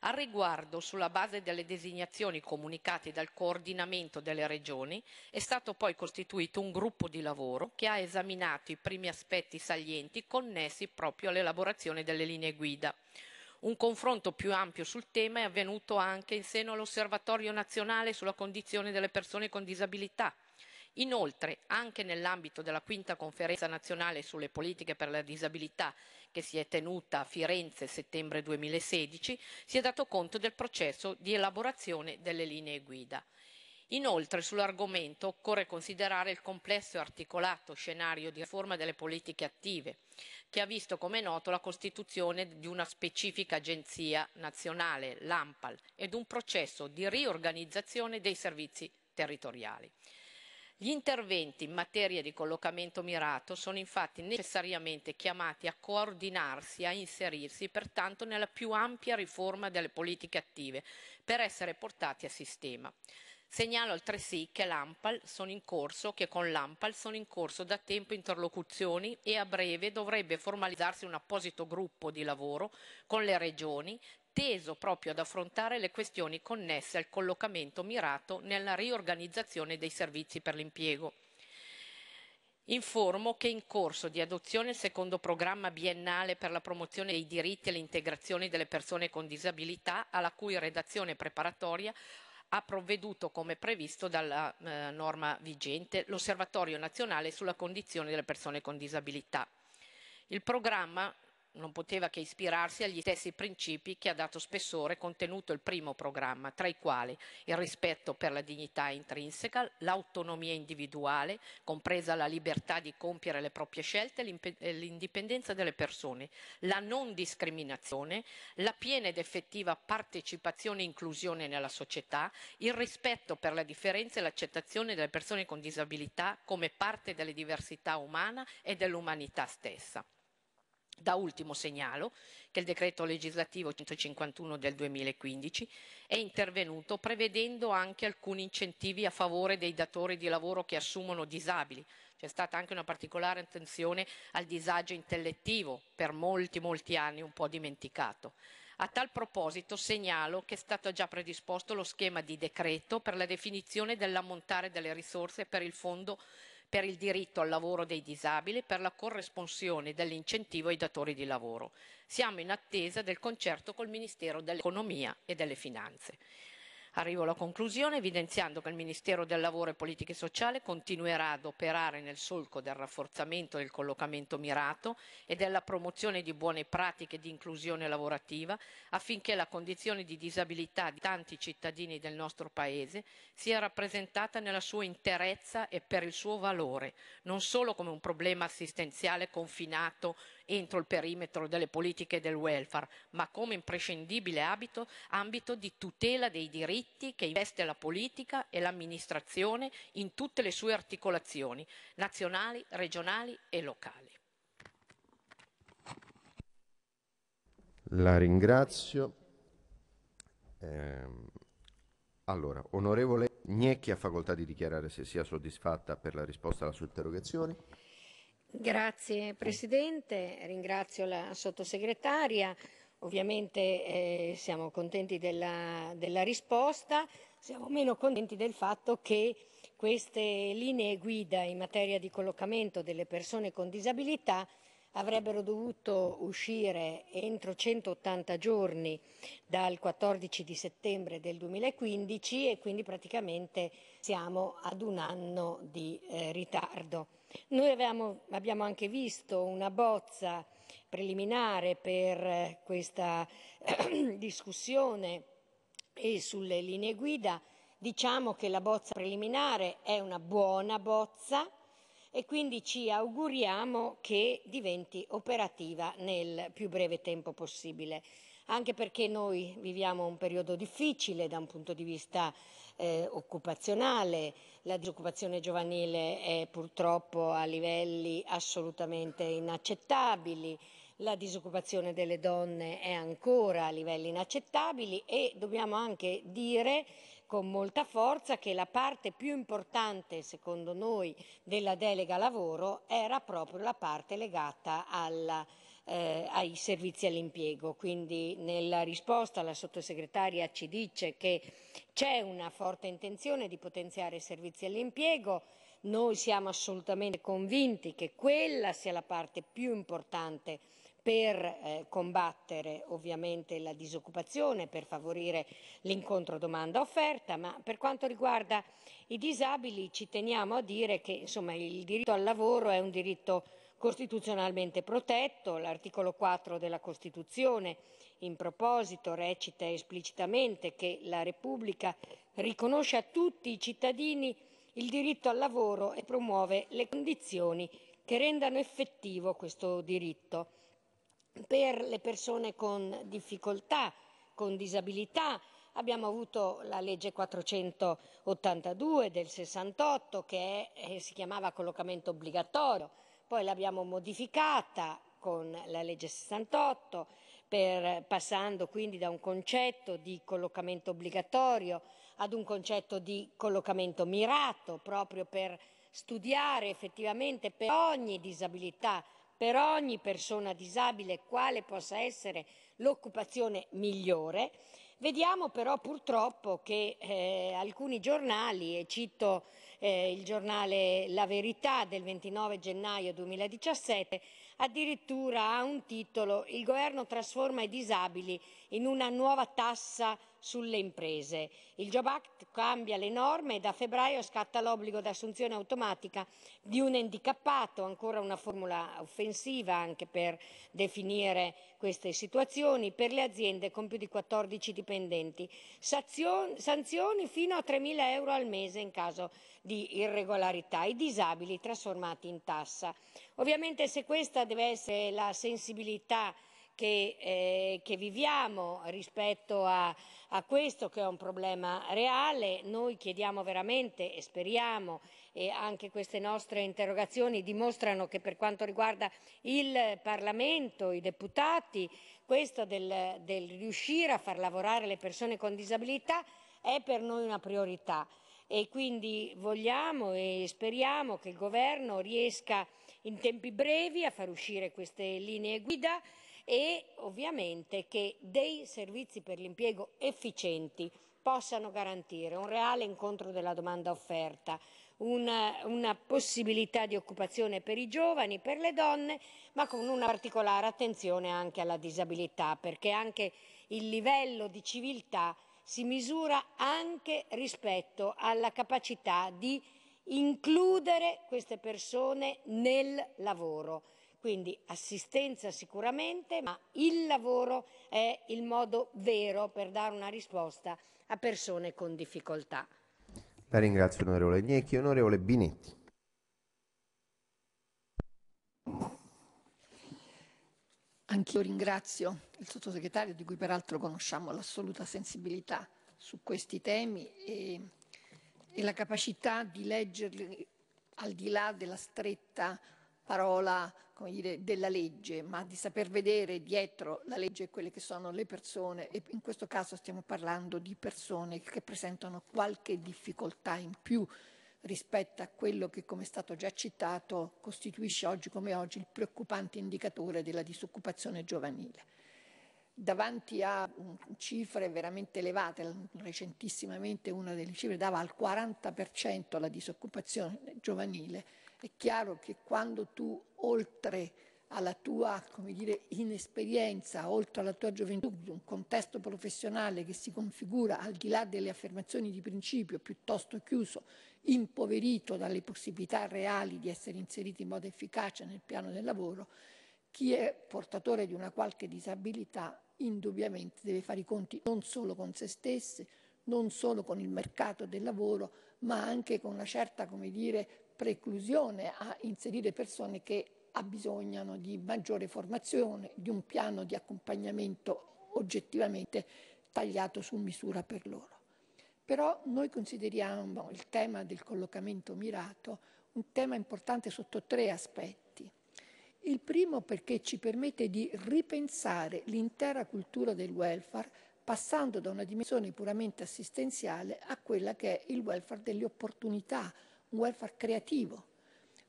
Al riguardo, sulla base delle designazioni comunicate dal coordinamento delle regioni, è stato poi costituito un gruppo di lavoro che ha esaminato i primi aspetti salienti connessi proprio all'elaborazione delle linee guida. Un confronto più ampio sul tema è avvenuto anche in seno all'Osservatorio nazionale sulla condizione delle persone con disabilità, Inoltre, anche nell'ambito della quinta conferenza nazionale sulle politiche per la disabilità che si è tenuta a Firenze settembre 2016, si è dato conto del processo di elaborazione delle linee guida. Inoltre sull'argomento occorre considerare il complesso e articolato scenario di riforma delle politiche attive, che ha visto, come è noto, la costituzione di una specifica agenzia nazionale, l'AMPAL, ed un processo di riorganizzazione dei servizi territoriali. Gli interventi in materia di collocamento mirato sono infatti necessariamente chiamati a coordinarsi, a inserirsi pertanto nella più ampia riforma delle politiche attive per essere portati a sistema. Segnalo altresì che, corso, che, con l'AMPAL sono in corso da tempo interlocuzioni e a breve dovrebbe formalizzarsi un apposito gruppo di lavoro con le regioni teso proprio ad affrontare le questioni connesse al collocamento mirato nella riorganizzazione dei servizi per l'impiego. Informo che è in corso di adozione il secondo programma biennale per la promozione dei diritti e l'integrazione delle persone con disabilità, alla cui redazione preparatoria ha provveduto, come previsto dalla eh, norma vigente, l'Osservatorio nazionale sulla condizione delle persone con disabilità. Il programma non poteva che ispirarsi agli stessi principi che ha dato spessore e contenuto il primo programma, tra i quali il rispetto per la dignità intrinseca, l'autonomia individuale, compresa la libertà di compiere le proprie scelte eh, l'indipendenza delle persone, la non discriminazione, la piena ed effettiva partecipazione e inclusione nella società, il rispetto per la differenza e l'accettazione delle persone con disabilità come parte delle diversità umana e dell'umanità stessa. Da ultimo segnalo che il decreto legislativo 151 del 2015 è intervenuto prevedendo anche alcuni incentivi a favore dei datori di lavoro che assumono disabili. C'è stata anche una particolare attenzione al disagio intellettivo, per molti, molti anni un po' dimenticato. A tal proposito segnalo che è stato già predisposto lo schema di decreto per la definizione dell'ammontare delle risorse per il fondo per il diritto al lavoro dei disabili e per la corresponsione dell'incentivo ai datori di lavoro. Siamo in attesa del concerto col Ministero dell'Economia e delle Finanze. Arrivo alla conclusione evidenziando che il Ministero del Lavoro e Politiche Sociali continuerà ad operare nel solco del rafforzamento del collocamento mirato e della promozione di buone pratiche di inclusione lavorativa affinché la condizione di disabilità di tanti cittadini del nostro Paese sia rappresentata nella sua interezza e per il suo valore, non solo come un problema assistenziale confinato entro il perimetro delle politiche del welfare, ma come imprescindibile abito, ambito di tutela dei diritti che investe la politica e l'amministrazione in tutte le sue articolazioni, nazionali, regionali e locali. La ringrazio. Eh, allora, onorevole Gnecchi ha facoltà di dichiarare se sia soddisfatta per la risposta alla sua interrogazione. Grazie Presidente, ringrazio la sottosegretaria. Ovviamente eh, siamo contenti della, della, risposta, siamo meno contenti del fatto che queste linee guida in materia di collocamento delle persone con disabilità avrebbero dovuto uscire entro 180 giorni dal 14 di settembre del 2015 e quindi praticamente siamo ad un anno di eh, ritardo. Noi avevamo, abbiamo anche visto una bozza preliminare per eh, questa discussione e sulle linee guida. Diciamo che la bozza preliminare è una buona bozza e quindi ci auguriamo che diventi operativa nel più breve tempo possibile, anche perché noi viviamo un periodo difficile da un punto di vista eh, occupazionale, la disoccupazione giovanile è purtroppo a livelli assolutamente inaccettabili, la disoccupazione delle donne è ancora a livelli inaccettabili e dobbiamo anche dire con molta forza che la parte più importante, secondo noi, della delega lavoro era proprio la parte legata alla eh, ai servizi all'impiego. Quindi nella risposta la sottosegretaria ci dice che c'è una forte intenzione di potenziare i servizi all'impiego. Noi siamo assolutamente convinti che quella sia la parte più importante per eh, combattere ovviamente la disoccupazione, per favorire l'incontro domanda-offerta, ma per quanto riguarda i disabili ci teniamo a dire che insomma, il diritto al lavoro è un diritto costituzionalmente protetto. L'articolo 4 della Costituzione in proposito recita esplicitamente che la Repubblica riconosce a tutti i cittadini il diritto al lavoro e promuove le condizioni che rendano effettivo questo diritto. Per le persone con difficoltà, con disabilità, abbiamo avuto la legge 482 del 68 che è, eh, si chiamava collocamento obbligatorio poi l'abbiamo modificata con la legge 68, per, passando quindi da un concetto di collocamento obbligatorio ad un concetto di collocamento mirato, proprio per studiare effettivamente per ogni disabilità, per ogni persona disabile, quale possa essere l'occupazione migliore. Vediamo però purtroppo che eh, alcuni giornali, e cito eh, il giornale La Verità del 29 gennaio 2017, addirittura ha un titolo Il governo trasforma i disabili in una nuova tassa sulle imprese. Il Job Act cambia le norme e da febbraio scatta l'obbligo d'assunzione automatica di un handicappato, ancora una formula offensiva anche per definire queste situazioni, per le aziende con più di 14 dipendenti. Sanzioni fino a 3.000 euro al mese in caso di irregolarità. I disabili trasformati in tassa. Ovviamente se questa deve essere la sensibilità che, eh, che viviamo rispetto a, a questo che è un problema reale. Noi chiediamo veramente e speriamo e anche queste nostre interrogazioni dimostrano che per quanto riguarda il Parlamento, i deputati, questo del, del riuscire a far lavorare le persone con disabilità è per noi una priorità e quindi vogliamo e speriamo che il governo riesca in tempi brevi a far uscire queste linee guida e ovviamente che dei servizi per l'impiego efficienti possano garantire un reale incontro della domanda offerta, una, una, possibilità di occupazione per i giovani, per le donne, ma con una particolare attenzione anche alla disabilità, perché anche il livello di civiltà si misura anche rispetto alla capacità di includere queste persone nel lavoro. Quindi assistenza sicuramente, ma il lavoro è il modo vero per dare una risposta a persone con difficoltà. La ringrazio onorevole Gnecchi, onorevole Binetti. Anch'io ringrazio il sottosegretario di cui peraltro conosciamo l'assoluta sensibilità su questi temi e, e la capacità di leggerli al di là della stretta parola dire, della legge, ma di saper vedere dietro la legge quelle che sono le persone e in questo caso stiamo parlando di persone che presentano qualche difficoltà in più rispetto a quello che, come è stato già citato, costituisce oggi come oggi il preoccupante indicatore della disoccupazione giovanile. Davanti a cifre veramente elevate, recentissimamente una delle cifre dava al 40% la disoccupazione giovanile, è chiaro che quando tu, oltre alla tua come dire, inesperienza, oltre alla tua gioventù, un contesto professionale che si configura al di là delle affermazioni di principio piuttosto chiuso, impoverito dalle possibilità reali di essere inseriti in modo efficace nel piano del lavoro, chi è portatore di una qualche disabilità indubbiamente deve fare i conti non solo con se stesse, non solo con il mercato del lavoro, ma anche con una certa, come dire, preclusione a inserire persone che abbisognano di maggiore formazione, di un piano di accompagnamento oggettivamente tagliato su misura per loro. Però noi consideriamo il tema del collocamento mirato un tema importante sotto tre aspetti. Il primo perché ci permette di ripensare l'intera cultura del welfare passando da una dimensione puramente assistenziale a quella che è il welfare delle opportunità, un welfare creativo.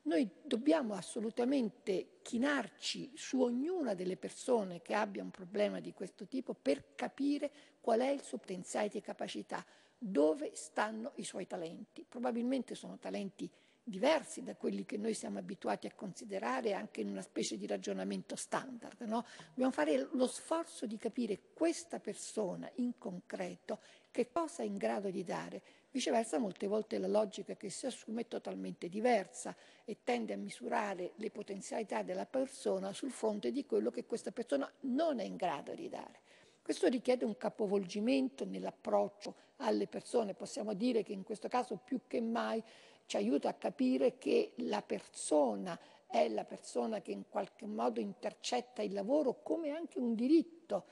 Noi dobbiamo assolutamente chinarci su ognuna delle persone che abbia un problema di questo tipo per capire qual è il suo potenziale di capacità, dove stanno i suoi talenti. Probabilmente sono talenti diversi da quelli che noi siamo abituati a considerare anche in una specie di ragionamento standard. No? Dobbiamo fare lo sforzo di capire questa persona in concreto che cosa è in grado di dare Viceversa, molte volte la logica che si assume è totalmente diversa e tende a misurare le potenzialità della persona sul fronte di quello che questa persona non è in grado di dare. Questo richiede un capovolgimento nell'approccio alle persone. Possiamo dire che in questo caso più che mai ci aiuta a capire che la persona è la persona che in qualche modo intercetta il lavoro come anche un diritto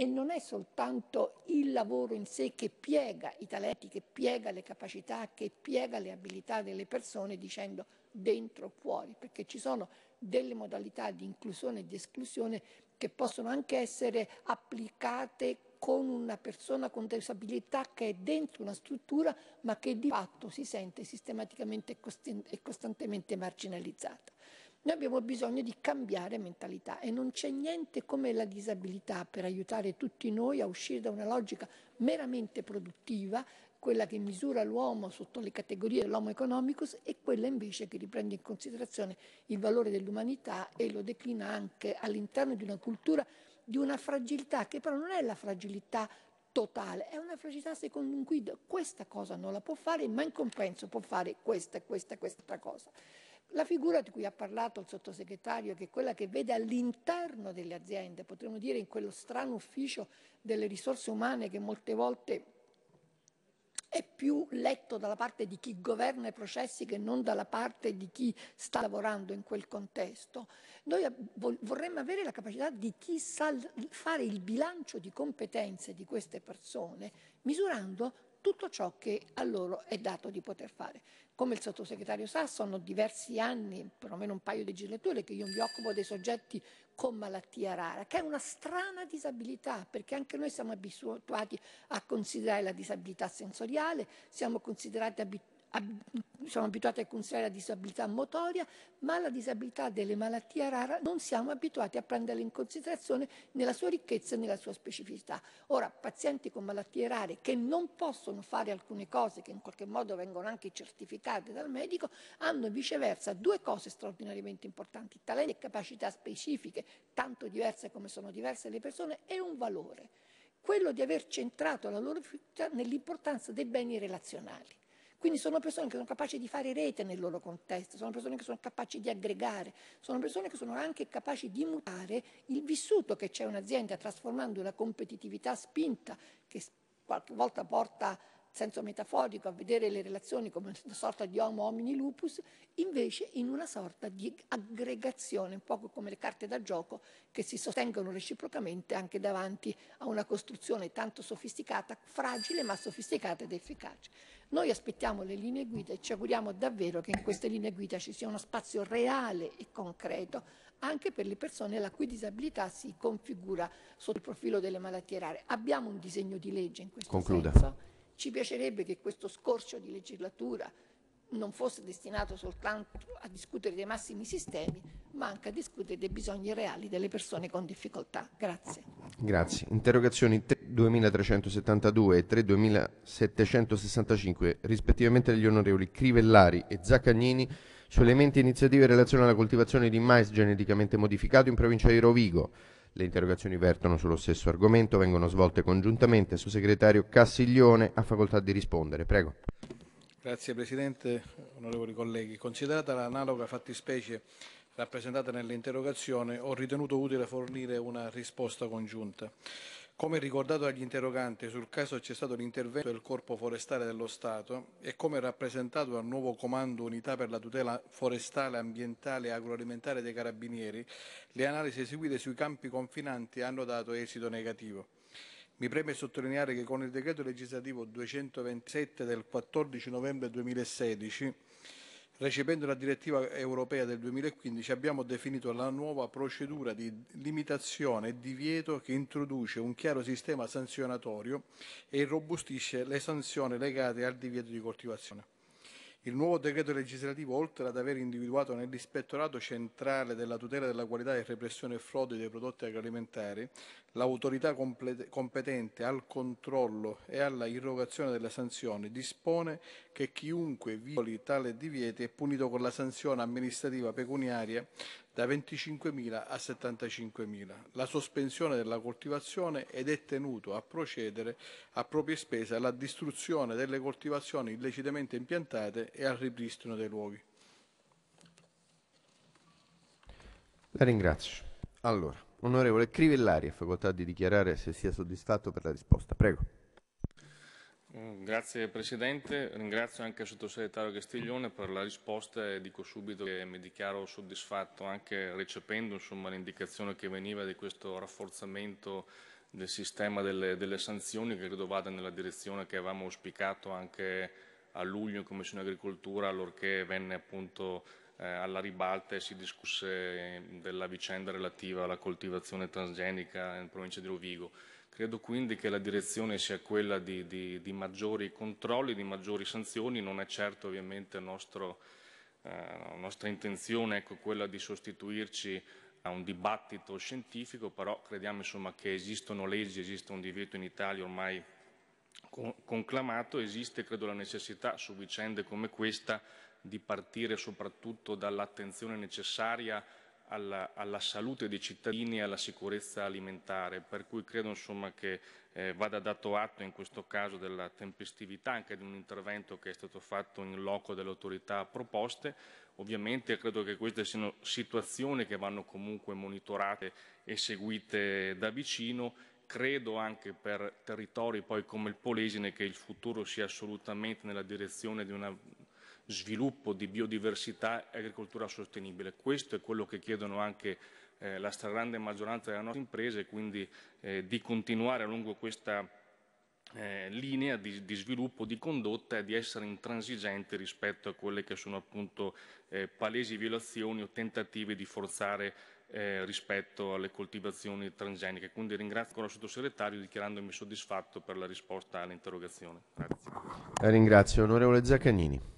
e non è soltanto il lavoro in sé che piega i talenti, che piega le capacità, che piega le abilità delle persone dicendo dentro o fuori, perché ci sono delle modalità di inclusione e di esclusione che possono anche essere applicate con una persona con disabilità che è dentro una struttura ma che di fatto si sente sistematicamente e costantemente marginalizzata. Noi abbiamo bisogno di cambiare mentalità e non c'è niente come la disabilità per aiutare tutti noi a uscire da una logica meramente produttiva, quella che misura l'uomo sotto le categorie dell'homo economicus e quella invece che riprende in considerazione il valore dell'umanità e lo declina anche all'interno di una cultura di una fragilità che però non è la fragilità totale, è una fragilità secondo cui questa cosa non la può fare, ma in compenso può fare questa, questa, questa cosa. La figura di cui ha parlato il sottosegretario, che è quella che vede all'interno delle aziende, potremmo dire in quello strano ufficio delle risorse umane che molte volte è più letto dalla parte di chi governa i processi che non dalla parte di chi sta lavorando in quel contesto. Noi vorremmo avere la capacità di chi sa fare il bilancio di competenze di queste persone, misurando tutto ciò che a loro è dato di poter fare. Come il sottosegretario sa, sono diversi anni, perlomeno un paio di legislature, che io mi occupo dei soggetti con malattia rara, che è una strana disabilità, perché anche noi siamo abituati a considerare la disabilità sensoriale, siamo considerati abituati siamo abituati a considerare la disabilità motoria, ma la disabilità delle malattie rare non siamo abituati a prenderla in considerazione nella sua ricchezza e nella sua specificità. Ora, pazienti con malattie rare che non possono fare alcune cose, che in qualche modo vengono anche certificate dal medico, hanno viceversa due cose straordinariamente importanti, talenti e capacità specifiche, tanto diverse come sono diverse le persone, e un valore, quello di aver centrato la loro vita nell'importanza dei beni relazionali. Quindi sono persone che sono capaci di fare rete nel loro contesto, sono persone che sono capaci di aggregare, sono persone che sono anche capaci di mutare il vissuto che c'è un'azienda trasformando la competitività spinta che qualche volta porta senso metaforico, a vedere le relazioni come una sorta di homo homini lupus, invece in una sorta di aggregazione, un po' come le carte da gioco che si sostengono reciprocamente anche davanti a una costruzione tanto sofisticata, fragile ma sofisticata ed efficace. Noi aspettiamo le linee guida e ci auguriamo davvero che in queste linee guida ci sia uno spazio reale e concreto anche per le persone la cui disabilità si configura sotto il profilo delle malattie rare. Abbiamo un disegno di legge in questo Concluda. senso ci piacerebbe che questo scorcio di legislatura non fosse destinato soltanto a discutere dei massimi sistemi, ma anche a discutere dei bisogni reali delle persone con difficoltà. Grazie. Grazie. Interrogazioni 2372 e 3765 rispettivamente degli onorevoli Crivellari e Zaccagnini su elementi e iniziative in relazione alla coltivazione di mais geneticamente modificato in provincia di Rovigo le interrogazioni vertono sullo stesso argomento, vengono svolte congiuntamente. Il suo segretario Cassiglione ha facoltà di rispondere. Prego. Grazie Presidente, onorevoli colleghi. Considerata l'analoga fattispecie rappresentata nell'interrogazione, ho ritenuto utile fornire una risposta congiunta. Come ricordato dagli interroganti, sul caso c'è stato l'intervento del Corpo Forestale dello Stato e come rappresentato dal nuovo Comando Unità per la tutela forestale, ambientale e agroalimentare dei Carabinieri, le analisi eseguite sui campi confinanti hanno dato esito negativo. Mi preme sottolineare che con il decreto legislativo 227 del 14 novembre 2016 Recependo la direttiva europea del 2015 abbiamo definito la nuova procedura di limitazione e divieto che introduce un chiaro sistema sanzionatorio e robustisce le sanzioni legate al divieto di coltivazione. Il nuovo decreto legislativo, oltre ad aver individuato nell'ispettorato centrale della tutela della qualità e repressione e frode dei prodotti agroalimentari, l'autorità competente al controllo e alla irrogazione delle sanzioni, dispone che chiunque violi tale divieto è punito con la sanzione amministrativa pecuniaria da 25.000 a 75.000, la sospensione della coltivazione ed è tenuto a procedere a proprie spese alla distruzione delle coltivazioni illecitamente impiantate e al ripristino dei luoghi. La ringrazio. Allora, onorevole Crivellari, ha facoltà di dichiarare se sia soddisfatto per la risposta. Prego. Mm, grazie Presidente, ringrazio anche il sottosegretario Castiglione per la risposta e dico subito che mi dichiaro soddisfatto anche recependo l'indicazione che veniva di questo rafforzamento del sistema delle, delle, sanzioni che credo vada nella direzione che avevamo auspicato anche a luglio in Commissione Agricoltura allorché venne appunto eh, alla ribalta e si discusse eh, della vicenda relativa alla coltivazione transgenica in provincia di Rovigo. Credo quindi che la direzione sia quella di, di, di maggiori controlli, di maggiori sanzioni, non è certo ovviamente nostro, eh, nostra intenzione ecco, quella di sostituirci a un dibattito scientifico, però crediamo insomma, che esistono leggi, esiste un divieto in Italia ormai conclamato, esiste credo la necessità su vicende come questa di partire soprattutto dall'attenzione necessaria alla, alla, salute dei cittadini e alla sicurezza alimentare, per cui credo insomma, che eh, vada dato atto in questo caso della tempestività anche di un intervento che è stato fatto in loco dalle autorità proposte. Ovviamente credo che queste siano situazioni che vanno comunque monitorate e seguite da vicino credo anche per territori poi come il Polesine che il futuro sia assolutamente nella direzione di una sviluppo di biodiversità e agricoltura sostenibile. Questo è quello che chiedono anche eh, la stragrande maggioranza delle nostre imprese, quindi eh, di continuare lungo questa eh, linea di, di, sviluppo di condotta e di essere intransigenti rispetto a quelle che sono appunto eh, palesi violazioni o tentativi di forzare eh, rispetto alle coltivazioni transgeniche. Quindi ringrazio ancora il sottosegretario dichiarandomi soddisfatto per la risposta all'interrogazione. Grazie. La ringrazio. Onorevole Zaccagnini.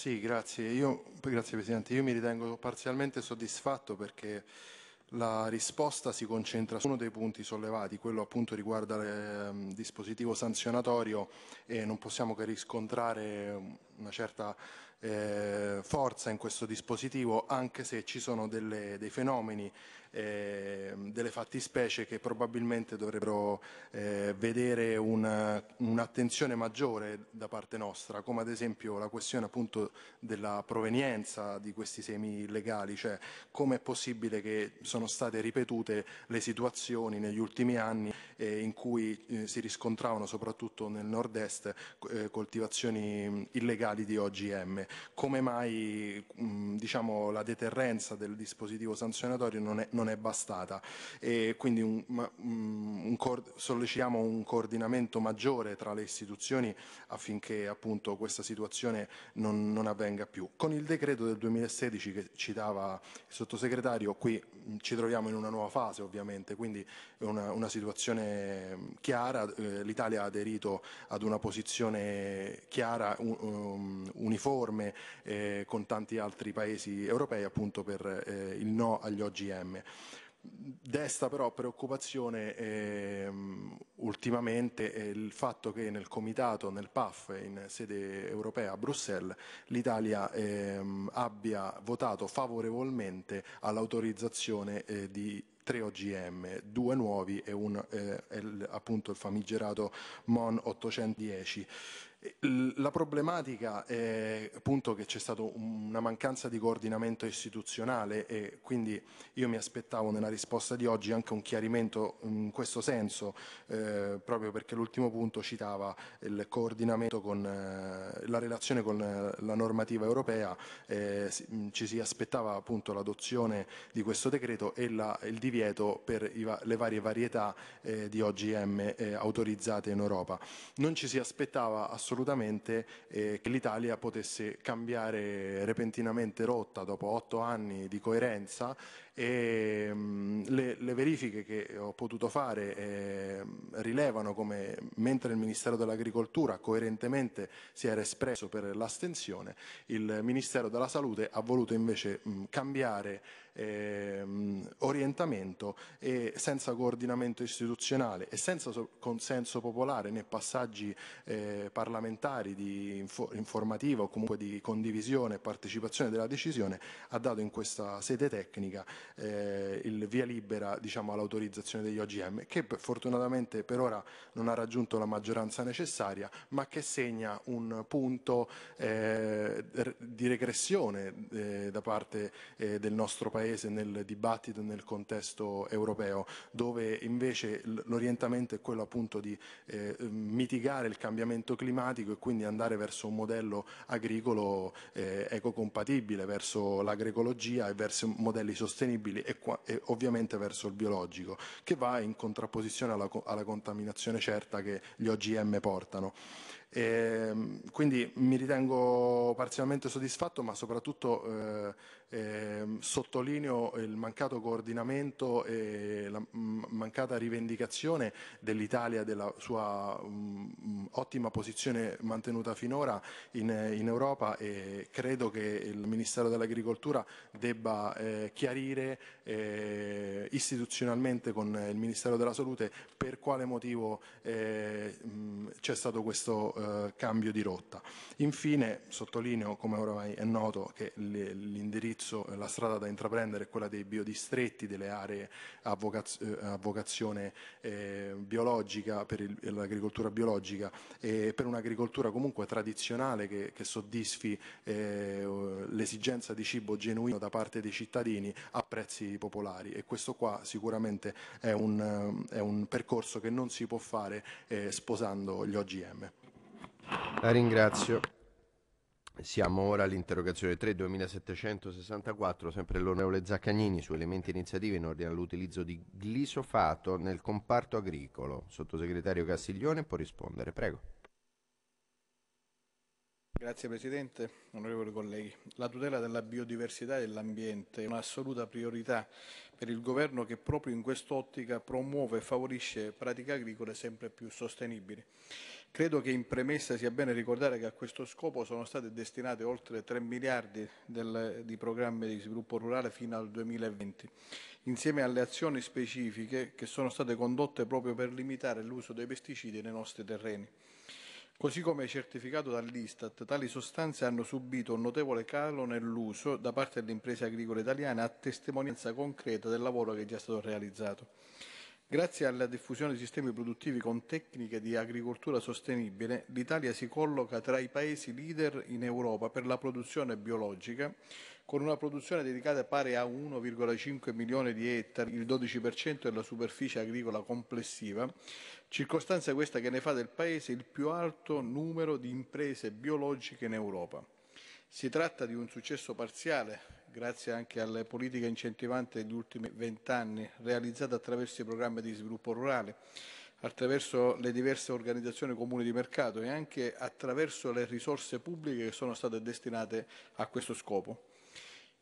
Sì, grazie. Io, grazie Presidente. Io mi ritengo parzialmente soddisfatto perché la risposta si concentra su uno dei punti sollevati, quello appunto riguarda il ehm, dispositivo sanzionatorio e non possiamo che riscontrare una certa eh, forza in questo dispositivo anche se ci sono delle, dei fenomeni eh, delle fattispecie che probabilmente dovrebbero eh, vedere un'attenzione maggiore da parte nostra, come ad esempio la questione appunto della provenienza di questi semi illegali, cioè come è possibile che sono state ripetute le situazioni negli ultimi anni eh, in cui eh, si riscontravano soprattutto nel nord-est eh, coltivazioni illegali di OGM. Come mai mh, diciamo, la deterrenza del dispositivo sanzionatorio non è, non non è bastata e quindi un, mm, un, un, sollecitiamo un coordinamento maggiore tra le istituzioni affinché appunto questa situazione non, non avvenga più. Con il decreto del 2016 che citava il sottosegretario qui mm, ci troviamo in una nuova fase ovviamente, quindi è una, una, situazione mm, chiara, eh, l'Italia ha aderito ad una posizione chiara, um, uniforme eh, con tanti altri paesi europei appunto per eh, il no agli OGM. Desta però preoccupazione ehm, ultimamente il fatto che nel comitato, nel PAF, in sede europea a Bruxelles, l'Italia ehm, abbia votato favorevolmente all'autorizzazione eh, di tre OGM, due nuovi e un, eh, il, appunto il famigerato MON 810. La problematica è appunto che c'è stata una mancanza di coordinamento istituzionale e quindi io mi aspettavo nella risposta di oggi anche un chiarimento in questo senso, eh, proprio perché l'ultimo punto citava il coordinamento con eh, la relazione con eh, la normativa europea, eh, mm, ci si aspettava appunto l'adozione di questo decreto e la, il divieto per va le varie varietà eh, di OGM autorizzate in Europa. Non ci si aspettava assolutamente assolutamente eh, che l'Italia potesse cambiare repentinamente rotta dopo otto anni di coerenza e mh, mm, le, le, verifiche che ho potuto fare eh, rilevano come mentre il Ministero dell'Agricoltura coerentemente si era espresso per l'astensione, il Ministero della Salute ha voluto invece mh, mm, cambiare ehm, orientamento e senza coordinamento istituzionale e senza so consenso popolare né passaggi eh, parlamentari di inf informativa o comunque di condivisione e partecipazione della decisione ha dato in questa sede tecnica eh, il via libera diciamo, all'autorizzazione degli OGM che fortunatamente per ora non ha raggiunto la maggioranza necessaria ma che segna un punto eh, di regressione eh, da parte eh, del nostro Paese paese nel dibattito nel contesto europeo, dove invece l'orientamento è quello appunto di eh, mitigare il cambiamento climatico e quindi andare verso un modello agricolo eh, ecocompatibile, verso l'agricologia e verso modelli sostenibili e, qua, e, ovviamente verso il biologico, che va in contrapposizione alla, alla contaminazione certa che gli OGM portano. E, ehm, quindi mi ritengo parzialmente soddisfatto, ma soprattutto eh, eh, sottolineo il mancato coordinamento e la mancata rivendicazione dell'Italia, della sua mh, mm, ottima posizione mantenuta finora in, in, Europa e credo che il Ministero dell'Agricoltura debba eh, chiarire eh, istituzionalmente con il Ministero della Salute per quale motivo eh, mm, c'è stato questo eh, cambio di rotta. Infine sottolineo, come oramai è noto, che l'indirizzo, eh, la strada da intraprendere è quella dei biodistretti, delle aree a, vocaz eh, a vocazione eh, biologica, per l'agricoltura biologica e per un'agricoltura comunque tradizionale che, che soddisfi eh, l'esigenza di cibo genuino da parte dei cittadini a prezzi popolari e questo qua sicuramente è un, è un percorso che non si può fare eh, sposando gli OGM. La ringrazio. Siamo ora all'interrogazione 3-2764, sempre l'onorevole Zaccagnini, su elementi e iniziative in ordine all'utilizzo di glisofato nel comparto agricolo. Sottosegretario Castiglione può rispondere, prego. Grazie Presidente, onorevoli colleghi. La tutela della biodiversità e dell'ambiente è un'assoluta priorità per il Governo che proprio in quest'ottica promuove e favorisce pratiche agricole sempre più sostenibili. Credo che in premessa sia bene ricordare che a questo scopo sono state destinate oltre 3 miliardi del, di programmi di sviluppo rurale fino al 2020, insieme alle azioni specifiche che sono state condotte proprio per limitare l'uso dei pesticidi nei nostri terreni. Così come certificato dall'Istat, tali sostanze hanno subito un notevole calo nell'uso da parte delle imprese agricole italiane a testimonianza concreta del lavoro che è già stato realizzato. Grazie alla diffusione di sistemi produttivi con tecniche di agricoltura sostenibile, l'Italia si colloca tra i paesi leader in Europa per la produzione biologica, con una produzione dedicata pari a 1,5 milioni di ettari, il 12% della superficie agricola complessiva, circostanza questa che ne fa del Paese il più alto numero di imprese biologiche in Europa. Si tratta di un successo parziale, grazie anche alle politiche incentivanti degli ultimi vent'anni, realizzate attraverso i programmi di sviluppo rurale, attraverso le diverse organizzazioni comuni di mercato e anche attraverso le risorse pubbliche che sono state destinate a questo scopo.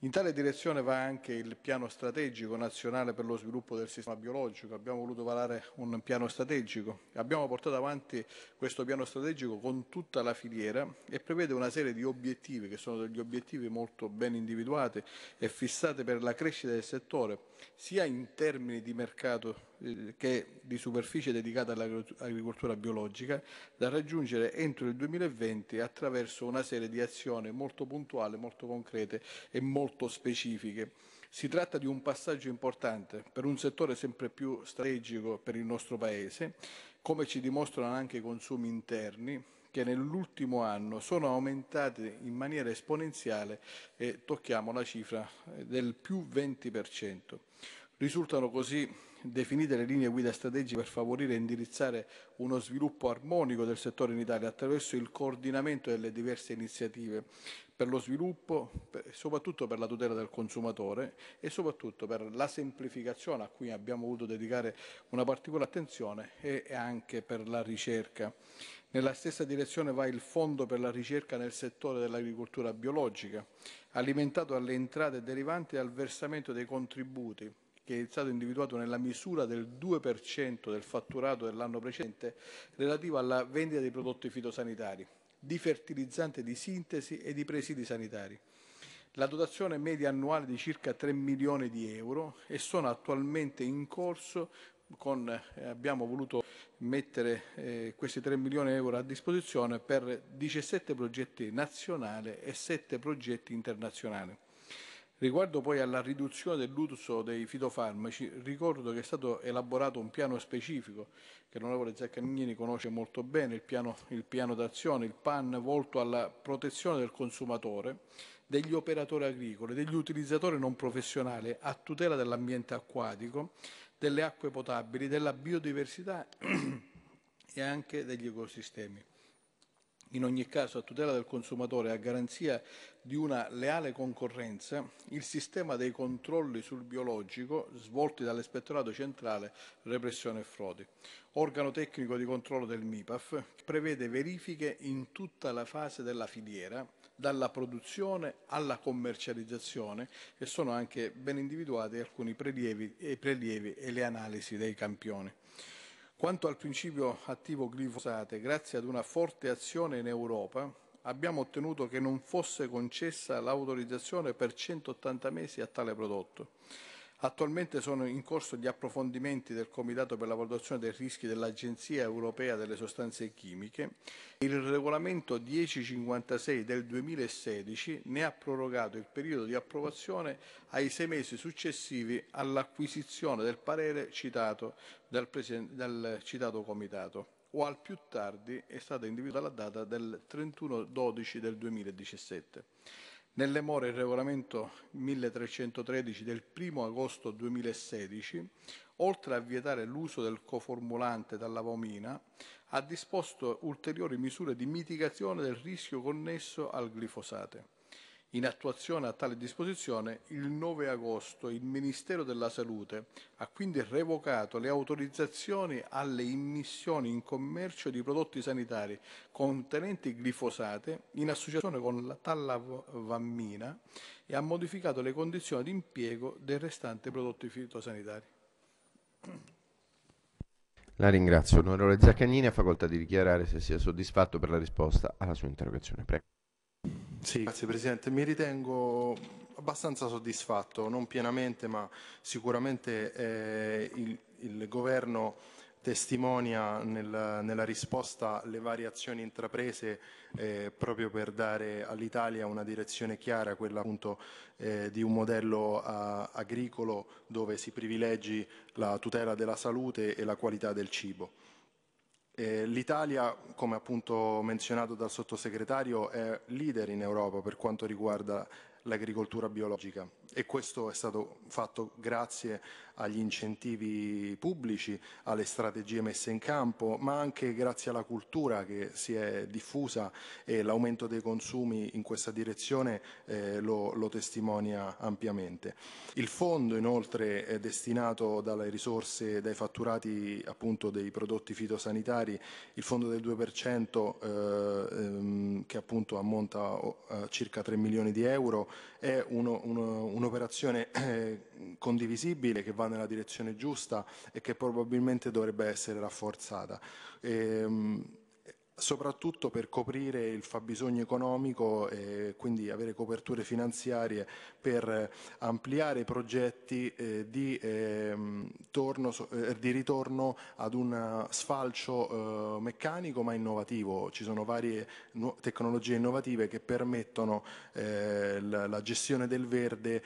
In tale direzione va anche il piano strategico nazionale per lo sviluppo del sistema biologico. Abbiamo voluto varare un piano strategico. Abbiamo portato avanti questo piano strategico con tutta la filiera e prevede una serie di obiettivi che sono degli obiettivi molto ben individuati e fissati per la crescita del settore sia in termini di mercato eh, che di superficie dedicata all'agricoltura biologica da raggiungere entro il 2020 attraverso una serie di azioni molto puntuali, molto concrete e molto specifiche. Si tratta di un passaggio importante per un settore sempre più strategico per il nostro Paese, come ci dimostrano anche i consumi interni, che nell'ultimo anno sono aumentati in maniera esponenziale e tocchiamo la cifra eh, del più 20%. Risultano così definite le linee guida strategiche per favorire e indirizzare uno sviluppo armonico del settore in Italia attraverso il coordinamento delle diverse iniziative per lo sviluppo, soprattutto per la tutela del consumatore e soprattutto per la semplificazione a cui abbiamo voluto dedicare una particolare attenzione e anche per la ricerca. Nella stessa direzione va il Fondo per la ricerca nel settore dell'agricoltura biologica, alimentato alle entrate derivanti dal versamento dei contributi che è stato individuato nella misura del 2% del fatturato dell'anno precedente relativo alla vendita dei prodotti fitosanitari, di fertilizzanti di sintesi e di presidi sanitari. La dotazione media annuale di circa 3 milioni di euro e sono attualmente in corso con, eh, abbiamo voluto mettere eh, questi 3 milioni di euro a disposizione per 17 progetti nazionali e 7 progetti internazionali. Riguardo poi alla riduzione dell'uso dei fitofarmaci, ricordo che è stato elaborato un piano specifico che l'onorevole Zaccagnini conosce molto bene, il piano, il piano d'azione, il PAN volto alla protezione del consumatore, degli operatori agricoli, degli utilizzatori non professionali a tutela dell'ambiente acquatico, delle acque potabili, della biodiversità e anche degli ecosistemi. In ogni caso, a tutela del consumatore e a garanzia di una leale concorrenza, il sistema dei controlli sul biologico svolti dall'Ispettorato Centrale Repressione e Frodi, organo tecnico di controllo del MIPAF, prevede verifiche in tutta la fase della filiera, dalla produzione alla commercializzazione e sono anche ben individuati alcuni prelievi, prelievi e le analisi dei campioni. Quanto al principio attivo glifosate, grazie ad una forte azione in Europa, abbiamo ottenuto che non fosse concessa l'autorizzazione per 180 mesi a tale prodotto Attualmente sono in corso gli approfondimenti del Comitato per la valutazione dei rischi dell'Agenzia europea delle sostanze chimiche. Il regolamento 1056 del 2016 ne ha prorogato il periodo di approvazione ai sei mesi successivi all'acquisizione del parere citato dal, dal citato Comitato o al più tardi è stata individuata la data del 31 12 del 2017. Nelle more il regolamento 1313 del 1 agosto 2016, oltre a vietare l'uso del coformulante dalla vomina, ha disposto ulteriori misure di mitigazione del rischio connesso al glifosate. In attuazione a tale disposizione, il 9 agosto il Ministero della Salute ha quindi revocato le autorizzazioni alle immissioni in commercio di prodotti sanitari contenenti glifosate in associazione con la tallavammina e ha modificato le condizioni di impiego dei restanti prodotti fitosanitari. La ringrazio. Onorevole Zaccagnini ha facoltà di dichiarare se sia soddisfatto per la risposta alla sua interrogazione. Prego. Sì, grazie Presidente. Mi ritengo abbastanza soddisfatto, non pienamente, ma sicuramente eh, il, il, Governo testimonia nel, nella risposta le azioni intraprese eh, proprio per dare all'Italia una direzione chiara, quella appunto eh, di un modello a, agricolo dove si privilegi la tutela della salute e la qualità del cibo. Eh, L'Italia, come appunto menzionato dal sottosegretario, è leader in Europa per quanto riguarda l'agricoltura biologica e questo è stato fatto grazie agli incentivi pubblici, alle strategie messe in campo, ma anche grazie alla cultura che si è diffusa e l'aumento dei consumi in questa direzione eh, lo, lo, testimonia ampiamente. Il fondo inoltre è destinato dalle risorse, dai fatturati appunto dei prodotti fitosanitari, il fondo del 2% eh, ehm, che appunto ammonta oh, a circa 3 milioni di euro, è uno, uno un'operazione eh, condivisibile che va nella direzione giusta e che probabilmente dovrebbe essere rafforzata. E, ehm, soprattutto per coprire il fabbisogno economico e quindi avere coperture finanziarie per eh, ampliare i progetti eh, di, eh, torno, eh, di, ritorno ad un sfalcio eh, meccanico ma innovativo. Ci sono varie tecnologie innovative che permettono eh, la, la, gestione del verde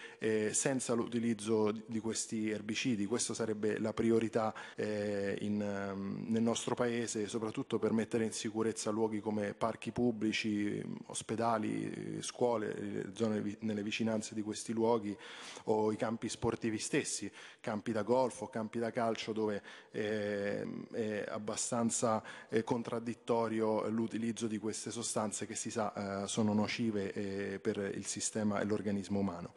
senza l'utilizzo di questi erbicidi. Questa sarebbe la priorità in, ehm, nel nostro Paese, soprattutto per mettere in sicurezza sicurezza luoghi come parchi pubblici, ospedali, scuole, zone nelle vicinanze di questi luoghi o i campi sportivi stessi, campi da golf o campi da calcio dove ehm, è, abbastanza eh, contraddittorio l'utilizzo di queste sostanze che si sa eh, sono nocive eh, per il sistema e l'organismo umano.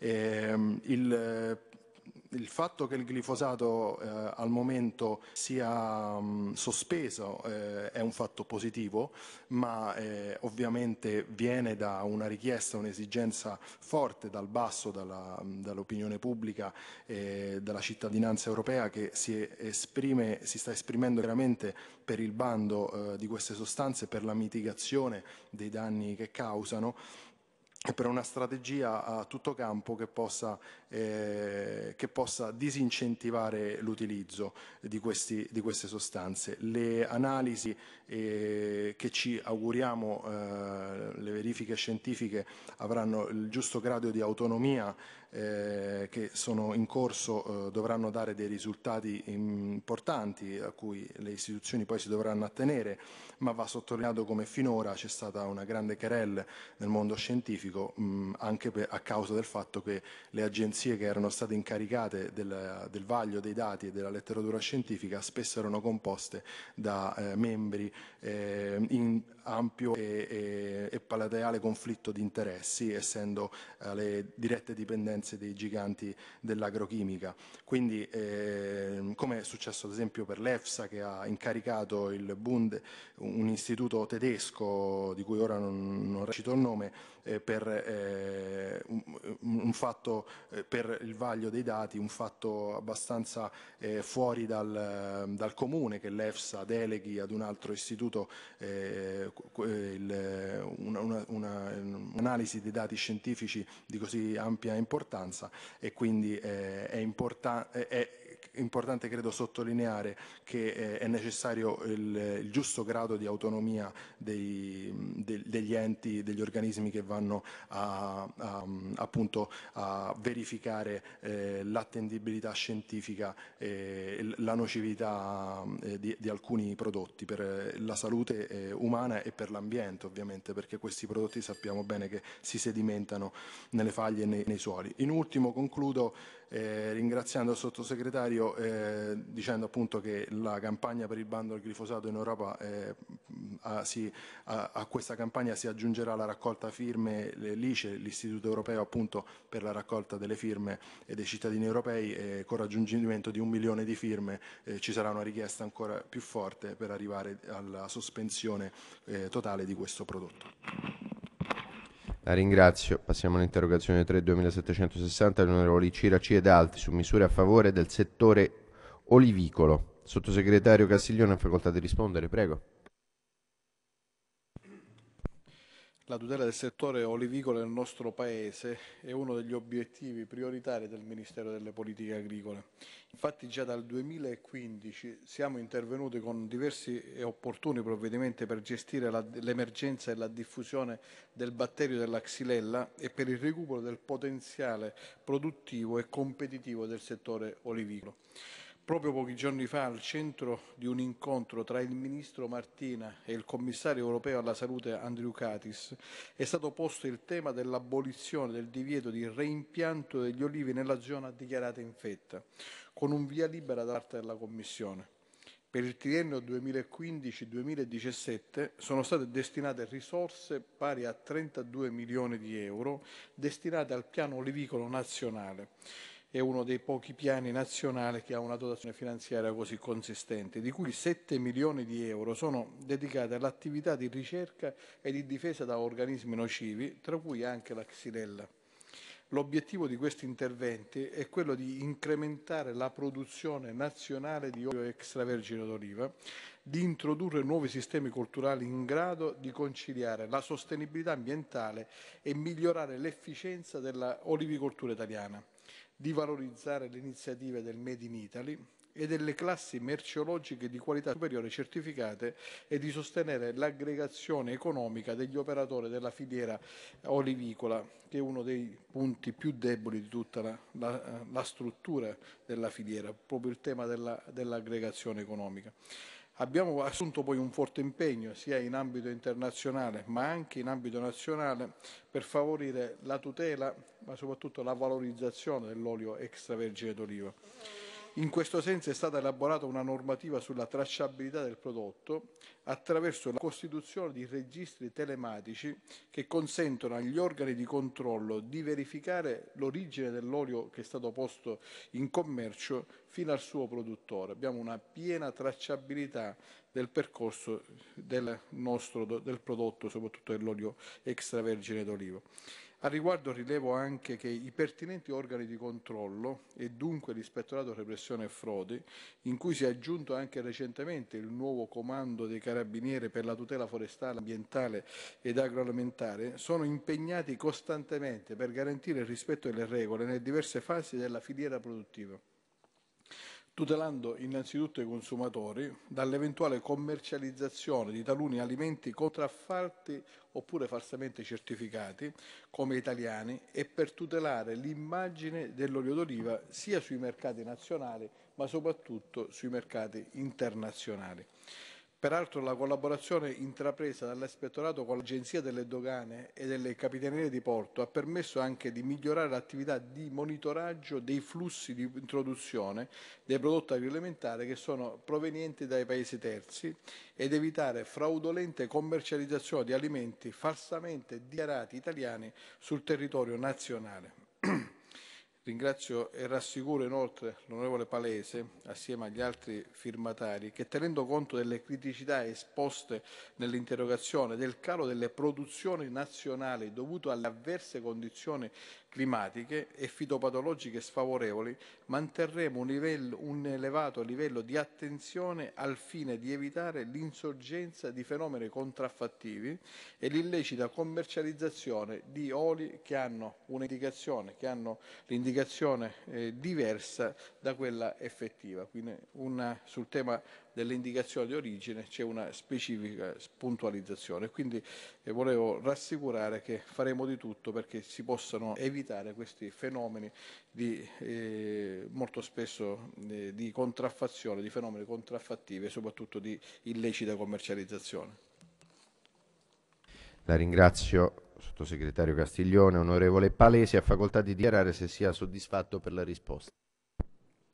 Ehm, il il fatto che il glifosato eh, al momento sia mh, mm, sospeso eh, è un fatto positivo, ma eh, ovviamente viene da una richiesta, un'esigenza forte dal basso, mm, dall'opinione pubblica e dalla cittadinanza europea che si, esprime, si sta esprimendo veramente per il bando eh, di queste sostanze, per la mitigazione dei danni che causano e per una strategia a tutto campo che possa eh, che possa disincentivare l'utilizzo di, di, queste sostanze. Le analisi eh, che ci auguriamo, eh, le verifiche scientifiche avranno il giusto grado di autonomia eh, che sono in corso, eh, dovranno dare dei risultati importanti a cui le istituzioni poi si dovranno attenere, ma va sottolineato come finora c'è stata una grande querelle nel mondo scientifico mh, mm, anche per, a causa del fatto che le agenzie agenzie che erano state incaricate del, del vaglio dei dati e della letteratura scientifica spesso erano composte da eh, membri eh, in, ampio e, e, e palateale conflitto di interessi, essendo eh, le dirette dipendenze dei giganti dell'agrochimica. Quindi, eh, come è successo ad esempio per l'EFSA, che ha incaricato il Bund, un istituto tedesco di cui ora non, non recito il nome, eh, per eh, un, un, fatto eh, per il vaglio dei dati, un fatto abbastanza eh, fuori dal, dal comune che l'EFSA deleghi ad un altro istituto eh, eh, eh, mm, un'analisi dei dati scientifici di così ampia importanza e quindi eh, è, importan- è importante credo sottolineare che eh, è necessario il, il giusto grado di autonomia dei, de, degli enti, degli organismi che vanno a, a, appunto a verificare eh, l'attendibilità scientifica e la nocività eh, di, di, alcuni prodotti per eh, la salute eh, umana e per l'ambiente ovviamente perché questi prodotti sappiamo bene che si sedimentano nelle faglie e nei, nei suoli. In ultimo concludo eh, ringraziando il sottosegretario eh, dicendo appunto che la campagna per il bando al glifosato in Europa eh, a, si, a, a, questa campagna si aggiungerà la raccolta firme l'ICE, l'Istituto Europeo appunto per la raccolta delle firme e eh, dei cittadini europei e con raggiungimento di un milione di firme eh, ci sarà una richiesta ancora più forte per arrivare alla sospensione eh, totale di questo prodotto. La ringrazio. Passiamo all'interrogazione 3-2760 dell'onorevole Ciraci ed altri su misure a favore del settore olivicolo. Sottosegretario Castiglione ha facoltà di rispondere, prego. La tutela del settore olivicolo nel nostro Paese è uno degli obiettivi prioritari del Ministero delle Politiche Agricole. Infatti già dal 2015 siamo intervenuti con diversi e opportuni provvedimenti per gestire l'emergenza e la diffusione del batterio della xylella e per il recupero del potenziale produttivo e competitivo del settore olivicolo. Proprio pochi giorni fa, al centro di un incontro tra il ministro Martina e il commissario europeo alla salute Andrew Katis è stato posto il tema dell'abolizione del divieto di reimpianto degli olivi nella zona dichiarata infetta, con un via libera da parte della Commissione. Per il triennio 2015-2017 sono state destinate risorse pari a 32 milioni di euro destinate al piano olivicolo nazionale è uno dei pochi piani nazionali che ha una dotazione finanziaria così consistente, di cui 7 milioni di euro sono dedicati all'attività di ricerca e di difesa da organismi nocivi, tra cui anche la xylella. L'obiettivo di questi interventi è quello di incrementare la produzione nazionale di olio extravergine d'oliva, di introdurre nuovi sistemi culturali in grado di conciliare la sostenibilità ambientale e migliorare l'efficienza della olivicoltura italiana di valorizzare le iniziative del Made in Italy e delle classi merceologiche di qualità superiore certificate e di sostenere l'aggregazione economica degli operatori della filiera olivicola, che è uno dei punti più deboli di tutta la, la, la struttura della filiera, proprio il tema della, dell'aggregazione economica. Abbiamo assunto poi un forte impegno sia in ambito internazionale ma anche in ambito nazionale per favorire la tutela ma soprattutto la valorizzazione dell'olio extravergine d'oliva. In questo senso è stata elaborata una normativa sulla tracciabilità del prodotto attraverso la costituzione di registri telematici che consentono agli organi di controllo di verificare l'origine dell'olio che è stato posto in commercio fino al suo produttore. Abbiamo una piena tracciabilità del percorso del, nostro, del prodotto, soprattutto dell'olio extravergine d'olivo. Al riguardo rilevo anche che i pertinenti organi di controllo e dunque l'Ispettorato Repressione e Frode, in cui si è aggiunto anche recentemente il nuovo Comando dei Carabinieri per la tutela forestale, ambientale ed agroalimentare, sono impegnati costantemente per garantire il rispetto delle regole nelle diverse fasi della filiera produttiva tutelando innanzitutto i consumatori dall'eventuale commercializzazione di taluni alimenti contraffatti oppure falsamente certificati come italiani e per tutelare l'immagine dell'olio d'oliva sia sui mercati nazionali ma soprattutto sui mercati internazionali. Peraltro la collaborazione intrapresa dall'Ispettorato con l'Agenzia delle Dogane e delle Capitanerie di Porto ha permesso anche di migliorare l'attività di monitoraggio dei flussi di introduzione dei prodotti agroalimentari che sono provenienti dai paesi terzi ed evitare fraudolente commercializzazione di alimenti falsamente dichiarati italiani sul territorio nazionale. Ringrazio e rassicuro inoltre l'onorevole Palese, assieme agli altri firmatari, che tenendo conto delle criticità esposte nell'interrogazione del calo delle produzioni nazionali dovuto alle avverse condizioni climatiche e fitopatologiche sfavorevoli, manterremo un, livello, un, elevato livello di attenzione al fine di evitare l'insorgenza di fenomeni contraffattivi e l'illecita commercializzazione di oli che hanno un'indicazione, che hanno l'indicazione eh, diversa da quella effettiva. Quindi una, sul tema dell'indicazione di origine c'è una specifica puntualizzazione. Quindi eh, volevo rassicurare che faremo di tutto perché si possano evitare questi fenomeni di, eh, molto spesso eh, di contraffazione, di fenomeni contraffattivi e soprattutto di illecita commercializzazione. La ringrazio sottosegretario Castiglione, onorevole Palesi, ha facoltà di dichiarare se sia soddisfatto per la risposta.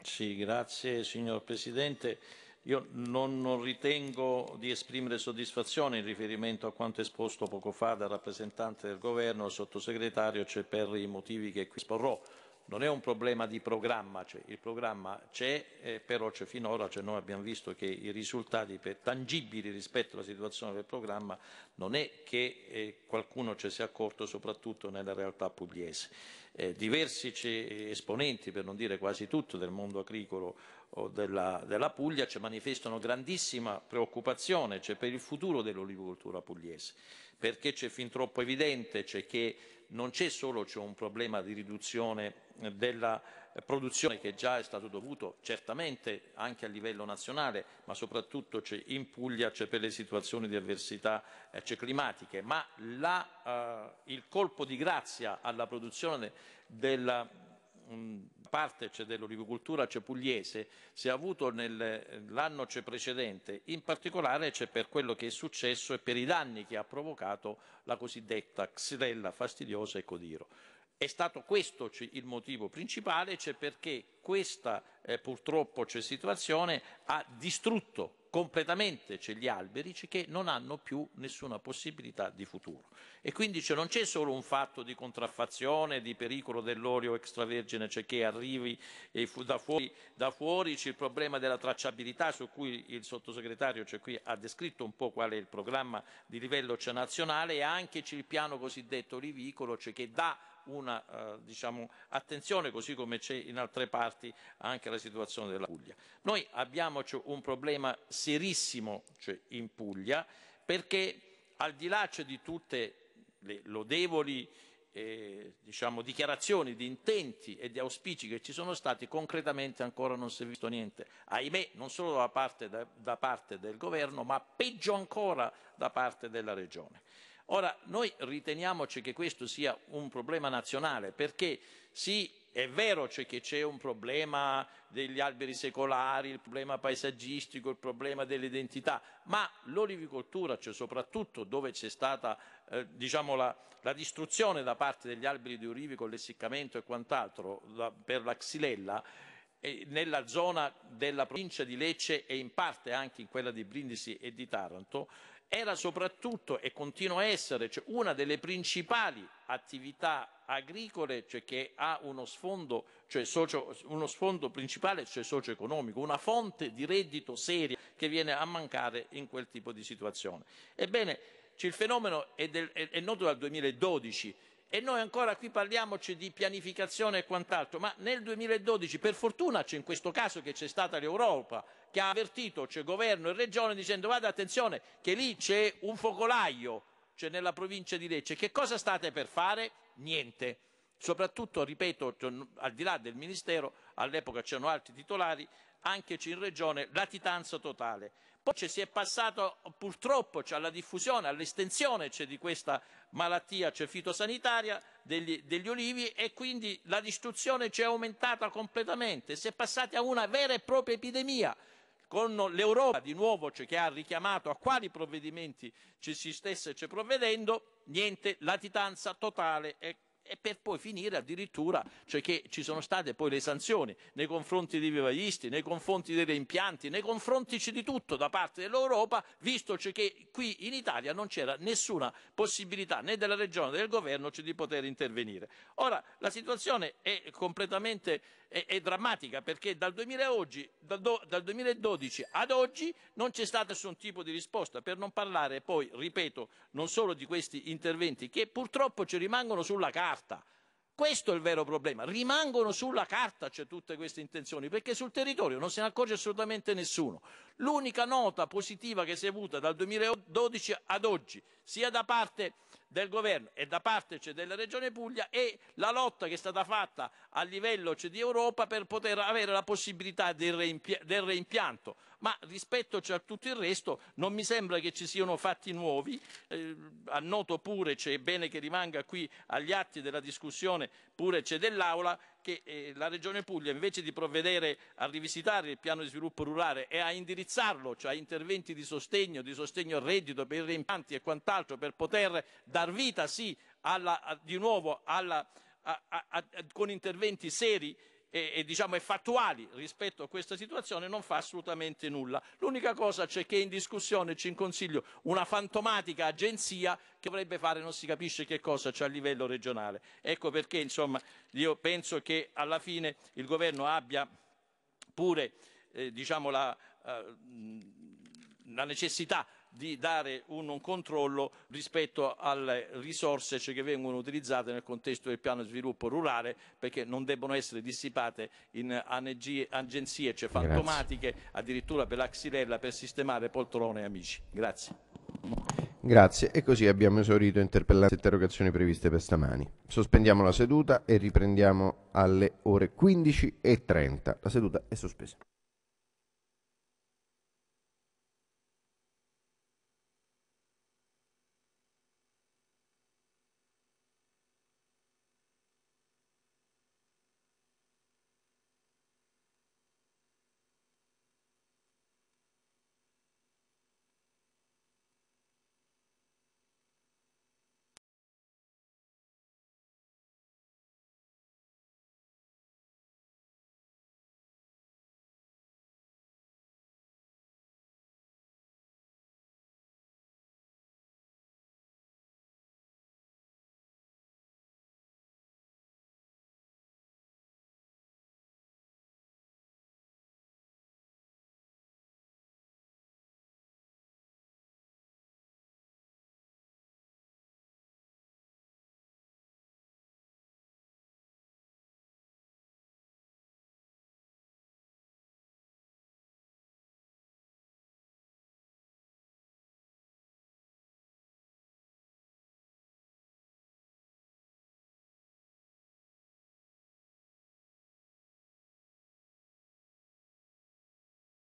Sì, grazie signor Presidente. Io non, non, ritengo di esprimere soddisfazione in riferimento a quanto esposto poco fa dal rappresentante del Governo, il sottosegretario per i motivi che qui esporrò non è un problema di programma, cioè il programma c'è, eh, però cioè, finora cioè, noi abbiamo visto che i risultati per, tangibili rispetto alla situazione del programma non è che eh, qualcuno ci sia accorto soprattutto nella realtà pugliese. Eh, diversi eh, esponenti, per non dire quasi tutto, del mondo agricolo o della, della Puglia ci manifestano grandissima preoccupazione cioè, per il futuro dell'olivicoltura pugliese, perché c'è fin troppo evidente che non c'è solo cioè, un problema di riduzione eh, della eh, produzione che già è stato dovuto certamente anche a livello nazionale, ma soprattutto in Puglia per le situazioni di avversità eh, climatiche, ma la, eh, il colpo di grazia alla produzione della, mm, parte c'è dell'olivicultura cepugliese, si è avuto nell'anno precedente, in particolare c'è per quello che è successo e per i danni che ha provocato la cosiddetta xylella fastidiosa e codiro. È stato questo il motivo principale, cioè perché questa eh, purtroppo c'è situazione ha distrutto completamente c'è cioè, gli alberi cioè che non hanno più nessuna possibilità di futuro. E quindi cioè, non c'è solo un fatto di contraffazione, di pericolo dell'olio extravergine cioè che arrivi eh, da fuori, da fuori c'è il problema della tracciabilità su cui il sottosegretario cioè, qui, ha descritto un po' qual è il programma di livello cioè, nazionale e anche c'è il piano cosiddetto olivicolo che dà una eh, diciamo, attenzione, così come c'è in altre parti anche la situazione della Puglia. Noi abbiamo un problema serissimo cioè, in Puglia perché al di là cioè, di tutte le lodevoli eh, diciamo, dichiarazioni di intenti e di auspici che ci sono stati, concretamente ancora non si è visto niente. Ahimè, non solo da parte, da, da parte del governo, ma peggio ancora da parte della Regione. Ora, noi riteniamoci che questo sia un problema nazionale, perché sì, è vero cioè, che c'è un problema degli alberi secolari, il problema paesaggistico, il problema dell'identità, ma l'olivicoltura, cioè, soprattutto dove c'è stata eh, diciamo la, la, distruzione da parte degli alberi di olivi con l'essiccamento e quant'altro la, per la xylella, nella zona della provincia di Lecce e in parte anche in quella di Brindisi e di Taranto, era soprattutto e continua a essere cioè, una delle principali attività agricole cioè, che ha uno sfondo, cioè, socio, uno sfondo principale cioè socio-economico, una fonte di reddito seria che viene a mancare in quel tipo di situazione. Ebbene, il fenomeno è, del, è, è noto dal 2012 e noi ancora qui parliamoci di pianificazione e quant'altro, ma nel 2012 per fortuna c'è in questo caso che c'è stata l'Europa che ha avvertito cioè, governo e regione dicendo guarda attenzione che lì c'è un focolaio cioè nella provincia di Lecce. Che cosa state per fare? Niente. Soprattutto, ripeto, cioè, al di là del Ministero, all'epoca c'erano altri titolari, anche in Regione, latitanza totale. Poi cioè, si è passato purtroppo cioè, alla diffusione, all'estensione cioè, di questa malattia fitosanitaria degli, degli, olivi e quindi la distruzione è aumentata completamente. Si è passati a una vera e propria epidemia con l'Europa di nuovo cioè, che ha richiamato a quali provvedimenti ci si stesse cioè, provvedendo, niente, latitanza totale e e per poi finire addirittura cioè che ci sono state poi le sanzioni nei confronti dei vivaisti, nei confronti dei reimpianti, nei confronti di tutto da parte dell'Europa, visto cioè che qui in Italia non c'era nessuna possibilità né della regione né del governo cioè di poter intervenire. Ora la situazione è completamente è, è drammatica perché dal, oggi, dal, do, dal 2012 ad oggi non c'è stato nessun tipo di risposta, per non parlare poi, ripeto, non solo di questi interventi che purtroppo ci rimangono sulla carta. Questo è il vero problema. Rimangono sulla carta cioè, tutte queste intenzioni, perché sul territorio non se ne accorge assolutamente nessuno. L'unica nota positiva che si è avuta dal 2012 ad oggi, sia da parte del governo e da parte cioè, della Regione Puglia e la lotta che è stata fatta a livello cioè, di Europa per poter avere la possibilità del, reimpia del reimpianto. Ma rispetto cioè, a tutto il resto non mi sembra che ci siano fatti nuovi. Eh, annoto pure, cioè, è bene che rimanga qui agli atti della discussione pure c'è cioè, dell'Aula, che eh, la Regione Puglia invece di provvedere a rivisitare il piano di sviluppo rurale e a indirizzarlo, cioè a interventi di sostegno, di sostegno al reddito per i reimpianti e quant'altro, per poter dar vita sì alla, a, di nuovo alla, a, a, con interventi seri e, e, diciamo, e fattuali rispetto a questa situazione non fa assolutamente nulla. L'unica cosa c'è che in discussione, c'è in consiglio, una fantomatica agenzia che dovrebbe fare non si capisce che cosa c'è a livello regionale. Ecco perché insomma, io penso che alla fine il governo abbia pure eh, diciamo, la, eh, la necessità di dare un, un, controllo rispetto alle risorse cioè, che vengono utilizzate nel contesto del piano di sviluppo rurale perché non debbono essere dissipate in agenzie cioè fantomatiche Grazie. addirittura per la xylella per sistemare poltrone e amici. Grazie. Grazie e così abbiamo esaurito interpellanze e interrogazioni previste per stamani. Sospendiamo la seduta e riprendiamo alle ore 15.30. La seduta è sospesa.